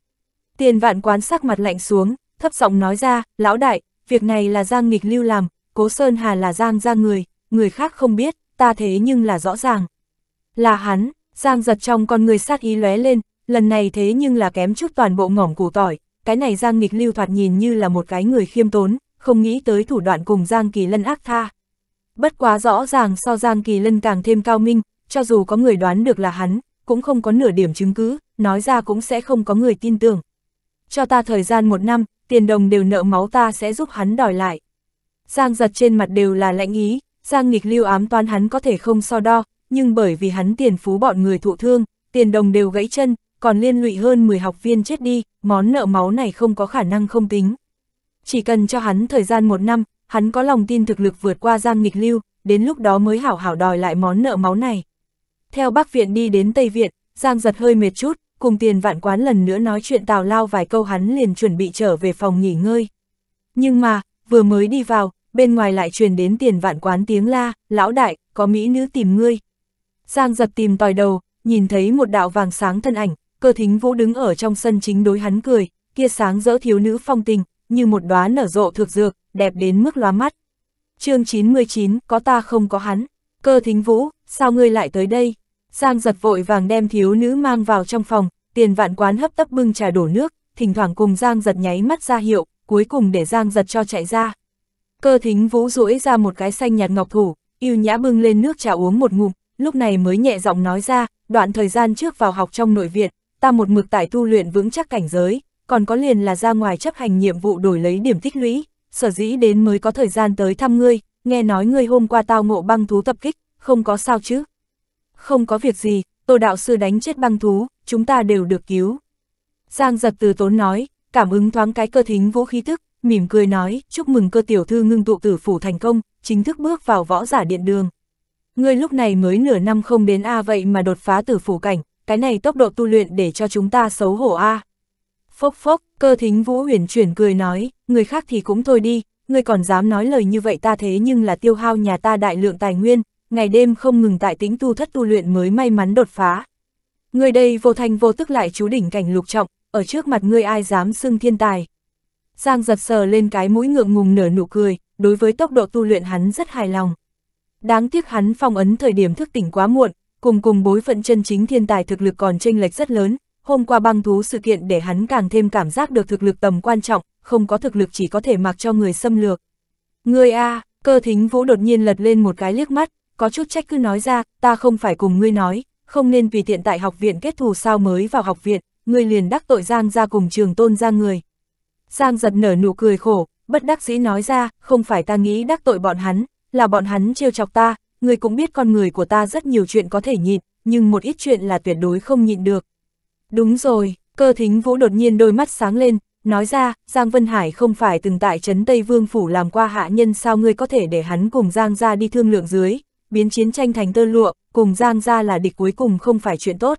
Tiền vạn quán sắc mặt lạnh xuống, thấp giọng nói ra, lão đại, việc này là Giang nghịch lưu làm, Cố Sơn Hà là Giang ra người, người khác không biết, ta thế nhưng là rõ ràng. Là hắn, Giang giật trong con người sát ý lóe lên, lần này thế nhưng là kém chút toàn bộ ngỏm củ tỏi, cái này Giang nghịch lưu thoạt nhìn như là một cái người khiêm tốn, không nghĩ tới thủ đoạn cùng Giang Kỳ Lân ác tha. Bất quá rõ ràng so Giang Kỳ Lân càng thêm cao minh, cho dù có người đoán được là hắn, cũng không có nửa điểm chứng cứ, nói ra cũng sẽ không có người tin tưởng. Cho ta thời gian một năm, tiền đồng đều nợ máu ta sẽ giúp hắn đòi lại. Giang giật trên mặt đều là lãnh ý, Giang nghịch lưu ám toán hắn có thể không so đo, nhưng bởi vì hắn tiền phú bọn người thụ thương, tiền đồng đều gãy chân, còn liên lụy hơn 10 học viên chết đi, món nợ máu này không có khả năng không tính. Chỉ cần cho hắn thời gian một năm, hắn có lòng tin thực lực vượt qua Giang nghịch lưu, đến lúc đó mới hảo hảo đòi lại món nợ máu này. Theo bác Viện đi đến Tây Viện, Giang giật hơi mệt chút, cùng tiền vạn quán lần nữa nói chuyện tào lao vài câu hắn liền chuẩn bị trở về phòng nghỉ ngơi. Nhưng mà, vừa mới đi vào, bên ngoài lại truyền đến tiền vạn quán tiếng la, lão đại, có mỹ nữ tìm ngươi. Giang giật tìm tòi đầu, nhìn thấy một đạo vàng sáng thân ảnh, cơ thính vũ đứng ở trong sân chính đối hắn cười, kia sáng dỡ thiếu nữ phong tình, như một đóa nở rộ thược dược, đẹp đến mức lóa mắt. chương 99, có ta không có hắn. Cơ thính vũ, sao ngươi lại tới đây? Giang giật vội vàng đem thiếu nữ mang vào trong phòng, tiền vạn quán hấp tấp bưng trà đổ nước, thỉnh thoảng cùng Giang giật nháy mắt ra hiệu, cuối cùng để Giang giật cho chạy ra. Cơ thính vũ duỗi ra một cái xanh nhạt ngọc thủ, yêu nhã bưng lên nước trà uống một ngụm, lúc này mới nhẹ giọng nói ra, đoạn thời gian trước vào học trong nội viện, ta một mực tại tu luyện vững chắc cảnh giới, còn có liền là ra ngoài chấp hành nhiệm vụ đổi lấy điểm tích lũy, sở dĩ đến mới có thời gian tới thăm ngươi, nghe nói ngươi hôm qua tao ngộ băng thú tập kích, không có sao chứ không có việc gì, tô đạo sư đánh chết băng thú, chúng ta đều được cứu. Giang giật từ tốn nói, cảm ứng thoáng cái cơ thính vũ khí tức, mỉm cười nói, chúc mừng cơ tiểu thư ngưng tụ tử phủ thành công, chính thức bước vào võ giả điện đường. Ngươi lúc này mới nửa năm không đến A vậy mà đột phá tử phủ cảnh, cái này tốc độ tu luyện để cho chúng ta xấu hổ A. À. Phốc phốc, cơ thính vũ huyền chuyển cười nói, người khác thì cũng thôi đi, người còn dám nói lời như vậy ta thế nhưng là tiêu hao nhà ta đại lượng tài nguyên, ngày đêm không ngừng tại tính tu thất tu luyện mới may mắn đột phá. Người đây vô thành vô tức lại chú đỉnh cảnh lục trọng, ở trước mặt ngươi ai dám xưng thiên tài. Giang giật sờ lên cái mũi ngượng ngùng nở nụ cười, đối với tốc độ tu luyện hắn rất hài lòng. Đáng tiếc hắn phong ấn thời điểm thức tỉnh quá muộn, cùng cùng bối phận chân chính thiên tài thực lực còn chênh lệch rất lớn, hôm qua băng thú sự kiện để hắn càng thêm cảm giác được thực lực tầm quan trọng, không có thực lực chỉ có thể mặc cho người xâm lược. Người A, cơ thính vũ đột nhiên lật lên một cái liếc mắt, có chút trách cứ nói ra, ta không phải cùng ngươi nói, không nên vì tiện tại học viện kết thù sao mới vào học viện, ngươi liền đắc tội Giang ra cùng trường tôn ra người. Giang giật nở nụ cười khổ, bất đắc dĩ nói ra, không phải ta nghĩ đắc tội bọn hắn, là bọn hắn trêu chọc ta, ngươi cũng biết con người của ta rất nhiều chuyện có thể nhịn, nhưng một ít chuyện là tuyệt đối không nhịn được. Đúng rồi, cơ thính vũ đột nhiên đôi mắt sáng lên, nói ra, Giang Vân Hải không phải từng tại Trấn Tây Vương Phủ làm qua hạ nhân sao ngươi có thể để hắn cùng Giang ra đi thương lượng dưới, biến chiến tranh thành tơ lụa, cùng Giang ra là địch cuối cùng không phải chuyện tốt.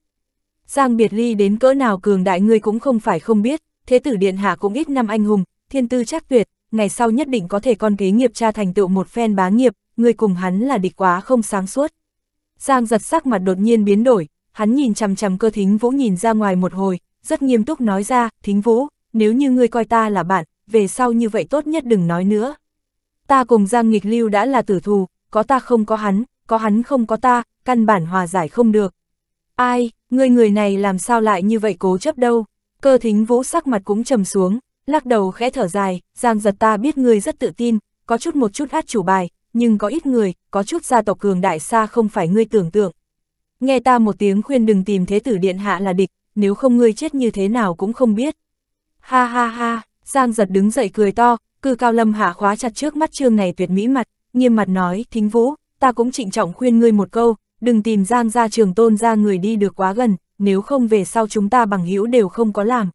Giang biệt ly đến cỡ nào cường đại ngươi cũng không phải không biết, thế tử điện hạ cũng ít năm anh hùng, thiên tư chắc tuyệt, ngày sau nhất định có thể con kế nghiệp cha thành tựu một phen bá nghiệp, ngươi cùng hắn là địch quá không sáng suốt. Giang giật sắc mặt đột nhiên biến đổi, hắn nhìn chằm chằm cơ thính vũ nhìn ra ngoài một hồi, rất nghiêm túc nói ra, thính vũ, nếu như ngươi coi ta là bạn, về sau như vậy tốt nhất đừng nói nữa. Ta cùng Giang nghịch lưu đã là tử thù, có ta không có hắn, có hắn không có ta, căn bản hòa giải không được. Ai, ngươi người này làm sao lại như vậy cố chấp đâu, cơ thính vũ sắc mặt cũng trầm xuống, lắc đầu khẽ thở dài, giang giật ta biết ngươi rất tự tin, có chút một chút hát chủ bài, nhưng có ít người, có chút gia tộc cường đại xa không phải ngươi tưởng tượng. Nghe ta một tiếng khuyên đừng tìm thế tử điện hạ là địch, nếu không ngươi chết như thế nào cũng không biết. Ha ha ha, Giang giật đứng dậy cười to, cư cao lâm hạ khóa chặt trước mắt trương này tuyệt mỹ mặt, nghiêm mặt nói, thính vũ, ta cũng trịnh trọng khuyên ngươi một câu, đừng tìm Giang ra trường tôn ra người đi được quá gần, nếu không về sau chúng ta bằng hữu đều không có làm.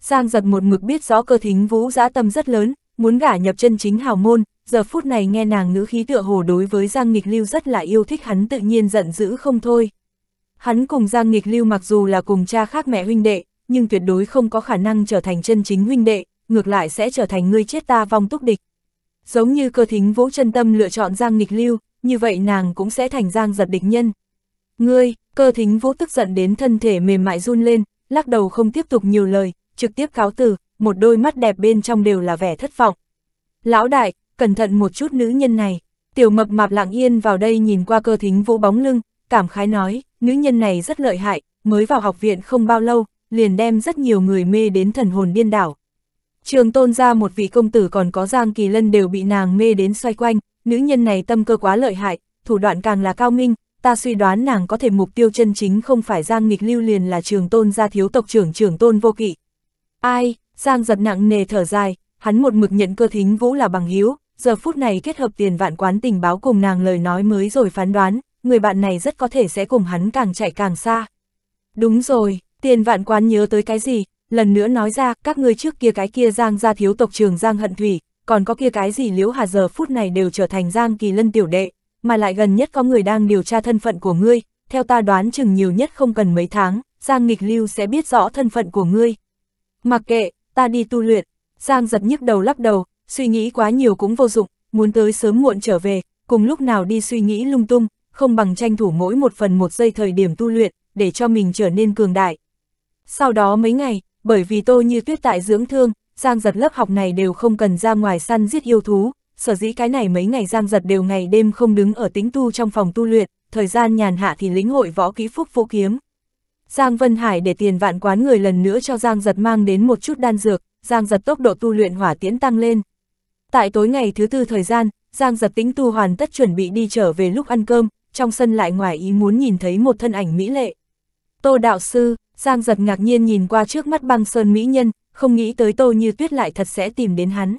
Giang giật một mực biết rõ cơ thính vũ dã tâm rất lớn, muốn gả nhập chân chính hào môn, giờ phút này nghe nàng ngữ khí tựa hồ đối với Giang Nghịch Lưu rất là yêu thích hắn tự nhiên giận dữ không thôi. Hắn cùng Giang Nghịch Lưu mặc dù là cùng cha khác mẹ huynh đệ, nhưng tuyệt đối không có khả năng trở thành chân chính huynh đệ, ngược lại sẽ trở thành người chết ta vong túc địch. Giống như cơ thính vũ chân tâm lựa chọn Giang Nghịch Lưu, như vậy nàng cũng sẽ thành Giang giật địch nhân. Ngươi, cơ thính vũ tức giận đến thân thể mềm mại run lên, lắc đầu không tiếp tục nhiều lời, trực tiếp cáo từ, một đôi mắt đẹp bên trong đều là vẻ thất vọng. Lão đại, cẩn thận một chút nữ nhân này, tiểu mập mạp lặng yên vào đây nhìn qua cơ thính vũ bóng lưng, cảm khái nói, nữ nhân này rất lợi hại, mới vào học viện không bao lâu, liền đem rất nhiều người mê đến thần hồn điên đảo. Trường tôn ra một vị công tử còn có Giang Kỳ Lân đều bị nàng mê đến xoay quanh, nữ nhân này tâm cơ quá lợi hại, thủ đoạn càng là cao minh, ta suy đoán nàng có thể mục tiêu chân chính không phải Giang Nghịch Lưu liền là trường tôn gia thiếu tộc trưởng trường tôn vô kỵ. Ai, Giang giật nặng nề thở dài, hắn một mực nhận cơ thính vũ là bằng hiếu, giờ phút này kết hợp tiền vạn quán tình báo cùng nàng lời nói mới rồi phán đoán, người bạn này rất có thể sẽ cùng hắn càng chạy càng xa. Đúng rồi, tiền vạn quán nhớ tới cái gì, lần nữa nói ra, các ngươi trước kia cái kia Giang gia thiếu tộc trường Giang Hận Thủy, còn có kia cái gì Liễu Hà giờ phút này đều trở thành Giang Kỳ Lân tiểu đệ, mà lại gần nhất có người đang điều tra thân phận của ngươi, theo ta đoán chừng nhiều nhất không cần mấy tháng, Giang Nghịch Lưu sẽ biết rõ thân phận của ngươi. Mặc kệ, ta đi tu luyện, Giang giật nhức đầu lắc đầu, suy nghĩ quá nhiều cũng vô dụng, muốn tới sớm muộn trở về, cùng lúc nào đi suy nghĩ lung tung, không bằng tranh thủ mỗi một phần một giây thời điểm tu luyện, để cho mình trở nên cường đại. Sau đó mấy ngày, bởi vì tô như tuyết tại dưỡng thương, Giang giật lớp học này đều không cần ra ngoài săn giết yêu thú, sở dĩ cái này mấy ngày Giang giật đều ngày đêm không đứng ở tính tu trong phòng tu luyện, thời gian nhàn hạ thì lĩnh hội võ kỹ phúc phú kiếm. Giang Vân Hải để tiền vạn quán người lần nữa cho Giang giật mang đến một chút đan dược, Giang giật tốc độ tu luyện hỏa tiễn tăng lên. Tại tối ngày thứ tư thời gian, Giang giật tính tu hoàn tất chuẩn bị đi trở về lúc ăn cơm, trong sân lại ngoài ý muốn nhìn thấy một thân ảnh mỹ lệ. Tô đạo sư, Giang giật ngạc nhiên nhìn qua trước mắt băng sơn mỹ nhân, không nghĩ tới Tô Như Tuyết lại thật sẽ tìm đến hắn.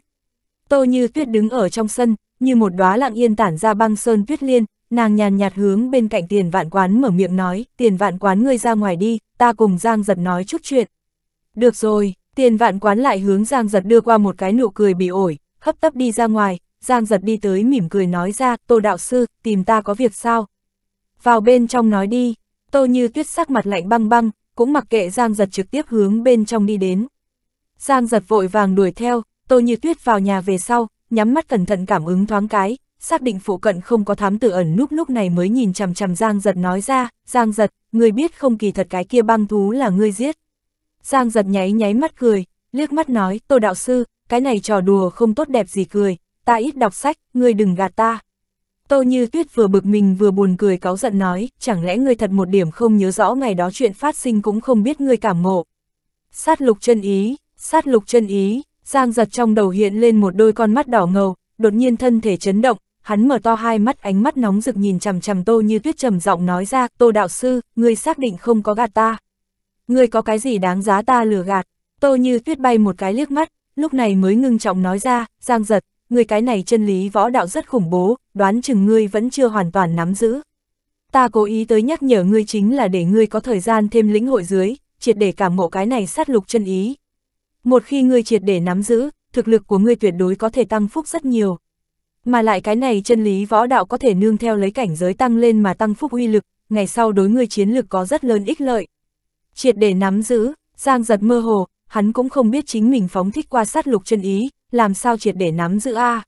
Tô Như Tuyết đứng ở trong sân, như một đóa lặng yên tản ra băng sơn tuyết liên, nàng nhàn nhạt hướng bên cạnh tiền vạn quán mở miệng nói, tiền vạn quán ngươi ra ngoài đi, ta cùng Giang giật nói chút chuyện. Được rồi, tiền vạn quán lại hướng Giang giật đưa qua một cái nụ cười bị ổi, hấp tấp đi ra ngoài, Giang giật đi tới mỉm cười nói ra, Tô Đạo Sư, tìm ta có việc sao? Vào bên trong nói đi, Tô Như Tuyết sắc mặt lạnh băng băng, cũng mặc kệ Giang Giật trực tiếp hướng bên trong đi đến. Giang Giật vội vàng đuổi theo, Tô Như Tuyết vào nhà về sau, nhắm mắt cẩn thận cảm ứng thoáng cái, xác định phụ cận không có thám tử ẩn núp lúc này mới nhìn chằm chằm Giang Giật nói ra, Giang Giật, người biết không kỳ thật cái kia băng thú là ngươi giết. Giang Giật nháy nháy mắt cười, liếc mắt nói, Tô Đạo Sư, cái này trò đùa không tốt đẹp gì cười, ta ít đọc sách, ngươi đừng gạt ta. Tô Như Tuyết vừa bực mình vừa buồn cười cáu giận nói, chẳng lẽ ngươi thật một điểm không nhớ rõ ngày đó chuyện phát sinh cũng không biết ngươi cảm ngộ. Sát lục chân ý, sát lục chân ý, Giang giật trong đầu hiện lên một đôi con mắt đỏ ngầu, đột nhiên thân thể chấn động, hắn mở to hai mắt ánh mắt nóng rực nhìn chằm chằm Tô Như Tuyết trầm giọng nói ra, Tô đạo sư, ngươi xác định không có gạt ta. Ngươi có cái gì đáng giá ta lừa gạt? Tô Như Tuyết bay một cái liếc mắt, lúc này mới ngưng trọng nói ra, Giang giật, người cái này chân lý võ đạo rất khủng bố, đoán chừng ngươi vẫn chưa hoàn toàn nắm giữ. Ta cố ý tới nhắc nhở ngươi chính là để ngươi có thời gian thêm lĩnh hội dưới, triệt để cảm ngộ cái này sát lục chân ý. Một khi ngươi triệt để nắm giữ, thực lực của ngươi tuyệt đối có thể tăng phúc rất nhiều. Mà lại cái này chân lý võ đạo có thể nương theo lấy cảnh giới tăng lên mà tăng phúc uy lực, ngày sau đối ngươi chiến lực có rất lớn ích lợi. Triệt để nắm giữ, Giang giật mơ hồ, hắn cũng không biết chính mình phóng thích qua sát lục chân ý, làm sao triệt để nắm giữ A.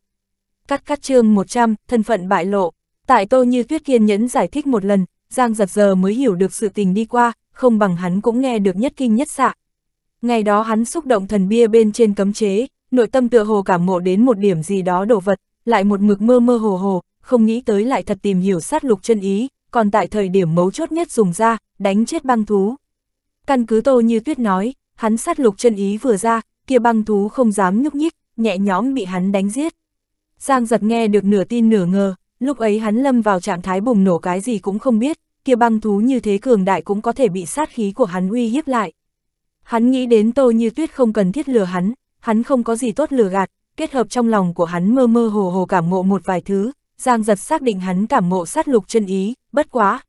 Cắt cắt chương 100, thân phận bại lộ. Tại Tô Như Tuyết kiên nhẫn giải thích một lần, Giang giật giờ mới hiểu được sự tình đi qua, không bằng hắn cũng nghe được nhất kinh nhất xạ. Ngày đó hắn xúc động thần bia bên trên cấm chế, nội tâm tựa hồ cảm mộ đến một điểm gì đó đổ vật, lại một mực mơ mơ hồ hồ, không nghĩ tới lại thật tìm hiểu sát lục chân ý, còn tại thời điểm mấu chốt nhất dùng ra, đánh chết băng thú. Căn cứ tô như tuyết nói, hắn sát lục chân ý vừa ra, kia băng thú không dám nhúc nhích, nhẹ nhõm bị hắn đánh giết. Giang giật nghe được nửa tin nửa ngờ, lúc ấy hắn lâm vào trạng thái bùng nổ cái gì cũng không biết, kia băng thú như thế cường đại cũng có thể bị sát khí của hắn uy hiếp lại. Hắn nghĩ đến tô như tuyết không cần thiết lừa hắn, hắn không có gì tốt lừa gạt, kết hợp trong lòng của hắn mơ mơ hồ hồ cảm ngộ một vài thứ, Giang giật xác định hắn cảm ngộ sát lục chân ý, bất quá.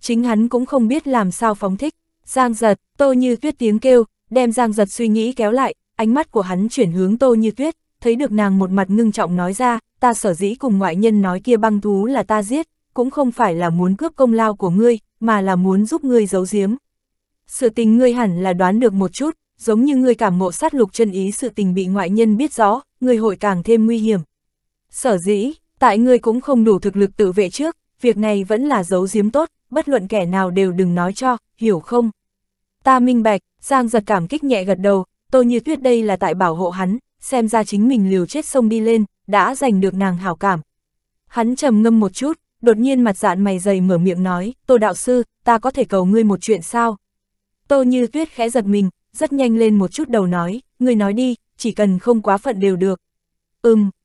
Chính hắn cũng không biết làm sao phóng thích, Giang giật, tô như tuyết tiếng kêu, đem Giang giật suy nghĩ kéo lại, ánh mắt của hắn chuyển hướng Tô Như Tuyết, thấy được nàng một mặt ngưng trọng nói ra, ta sở dĩ cùng ngoại nhân nói kia băng thú là ta giết, cũng không phải là muốn cướp công lao của ngươi, mà là muốn giúp ngươi giấu giếm. Sự tình ngươi hẳn là đoán được một chút, giống như ngươi cảm ngộ sát lục chân ý sự tình bị ngoại nhân biết rõ, ngươi hội càng thêm nguy hiểm. Sở dĩ, tại ngươi cũng không đủ thực lực tự vệ trước, việc này vẫn là giấu giếm tốt, bất luận kẻ nào đều đừng nói cho, hiểu không? Ta minh bạch, Giang giật cảm kích nhẹ gật đầu, Tô Như Tuyết đây là tại bảo hộ hắn, xem ra chính mình liều chết sông đi lên, đã giành được nàng hảo cảm. Hắn trầm ngâm một chút, đột nhiên mặt dạn mày dày mở miệng nói, Tô Đạo Sư, ta có thể cầu ngươi một chuyện sao? Tô Như Tuyết khẽ giật mình, rất nhanh lên một chút đầu nói, ngươi nói đi, chỉ cần không quá phận đều được. Ừm,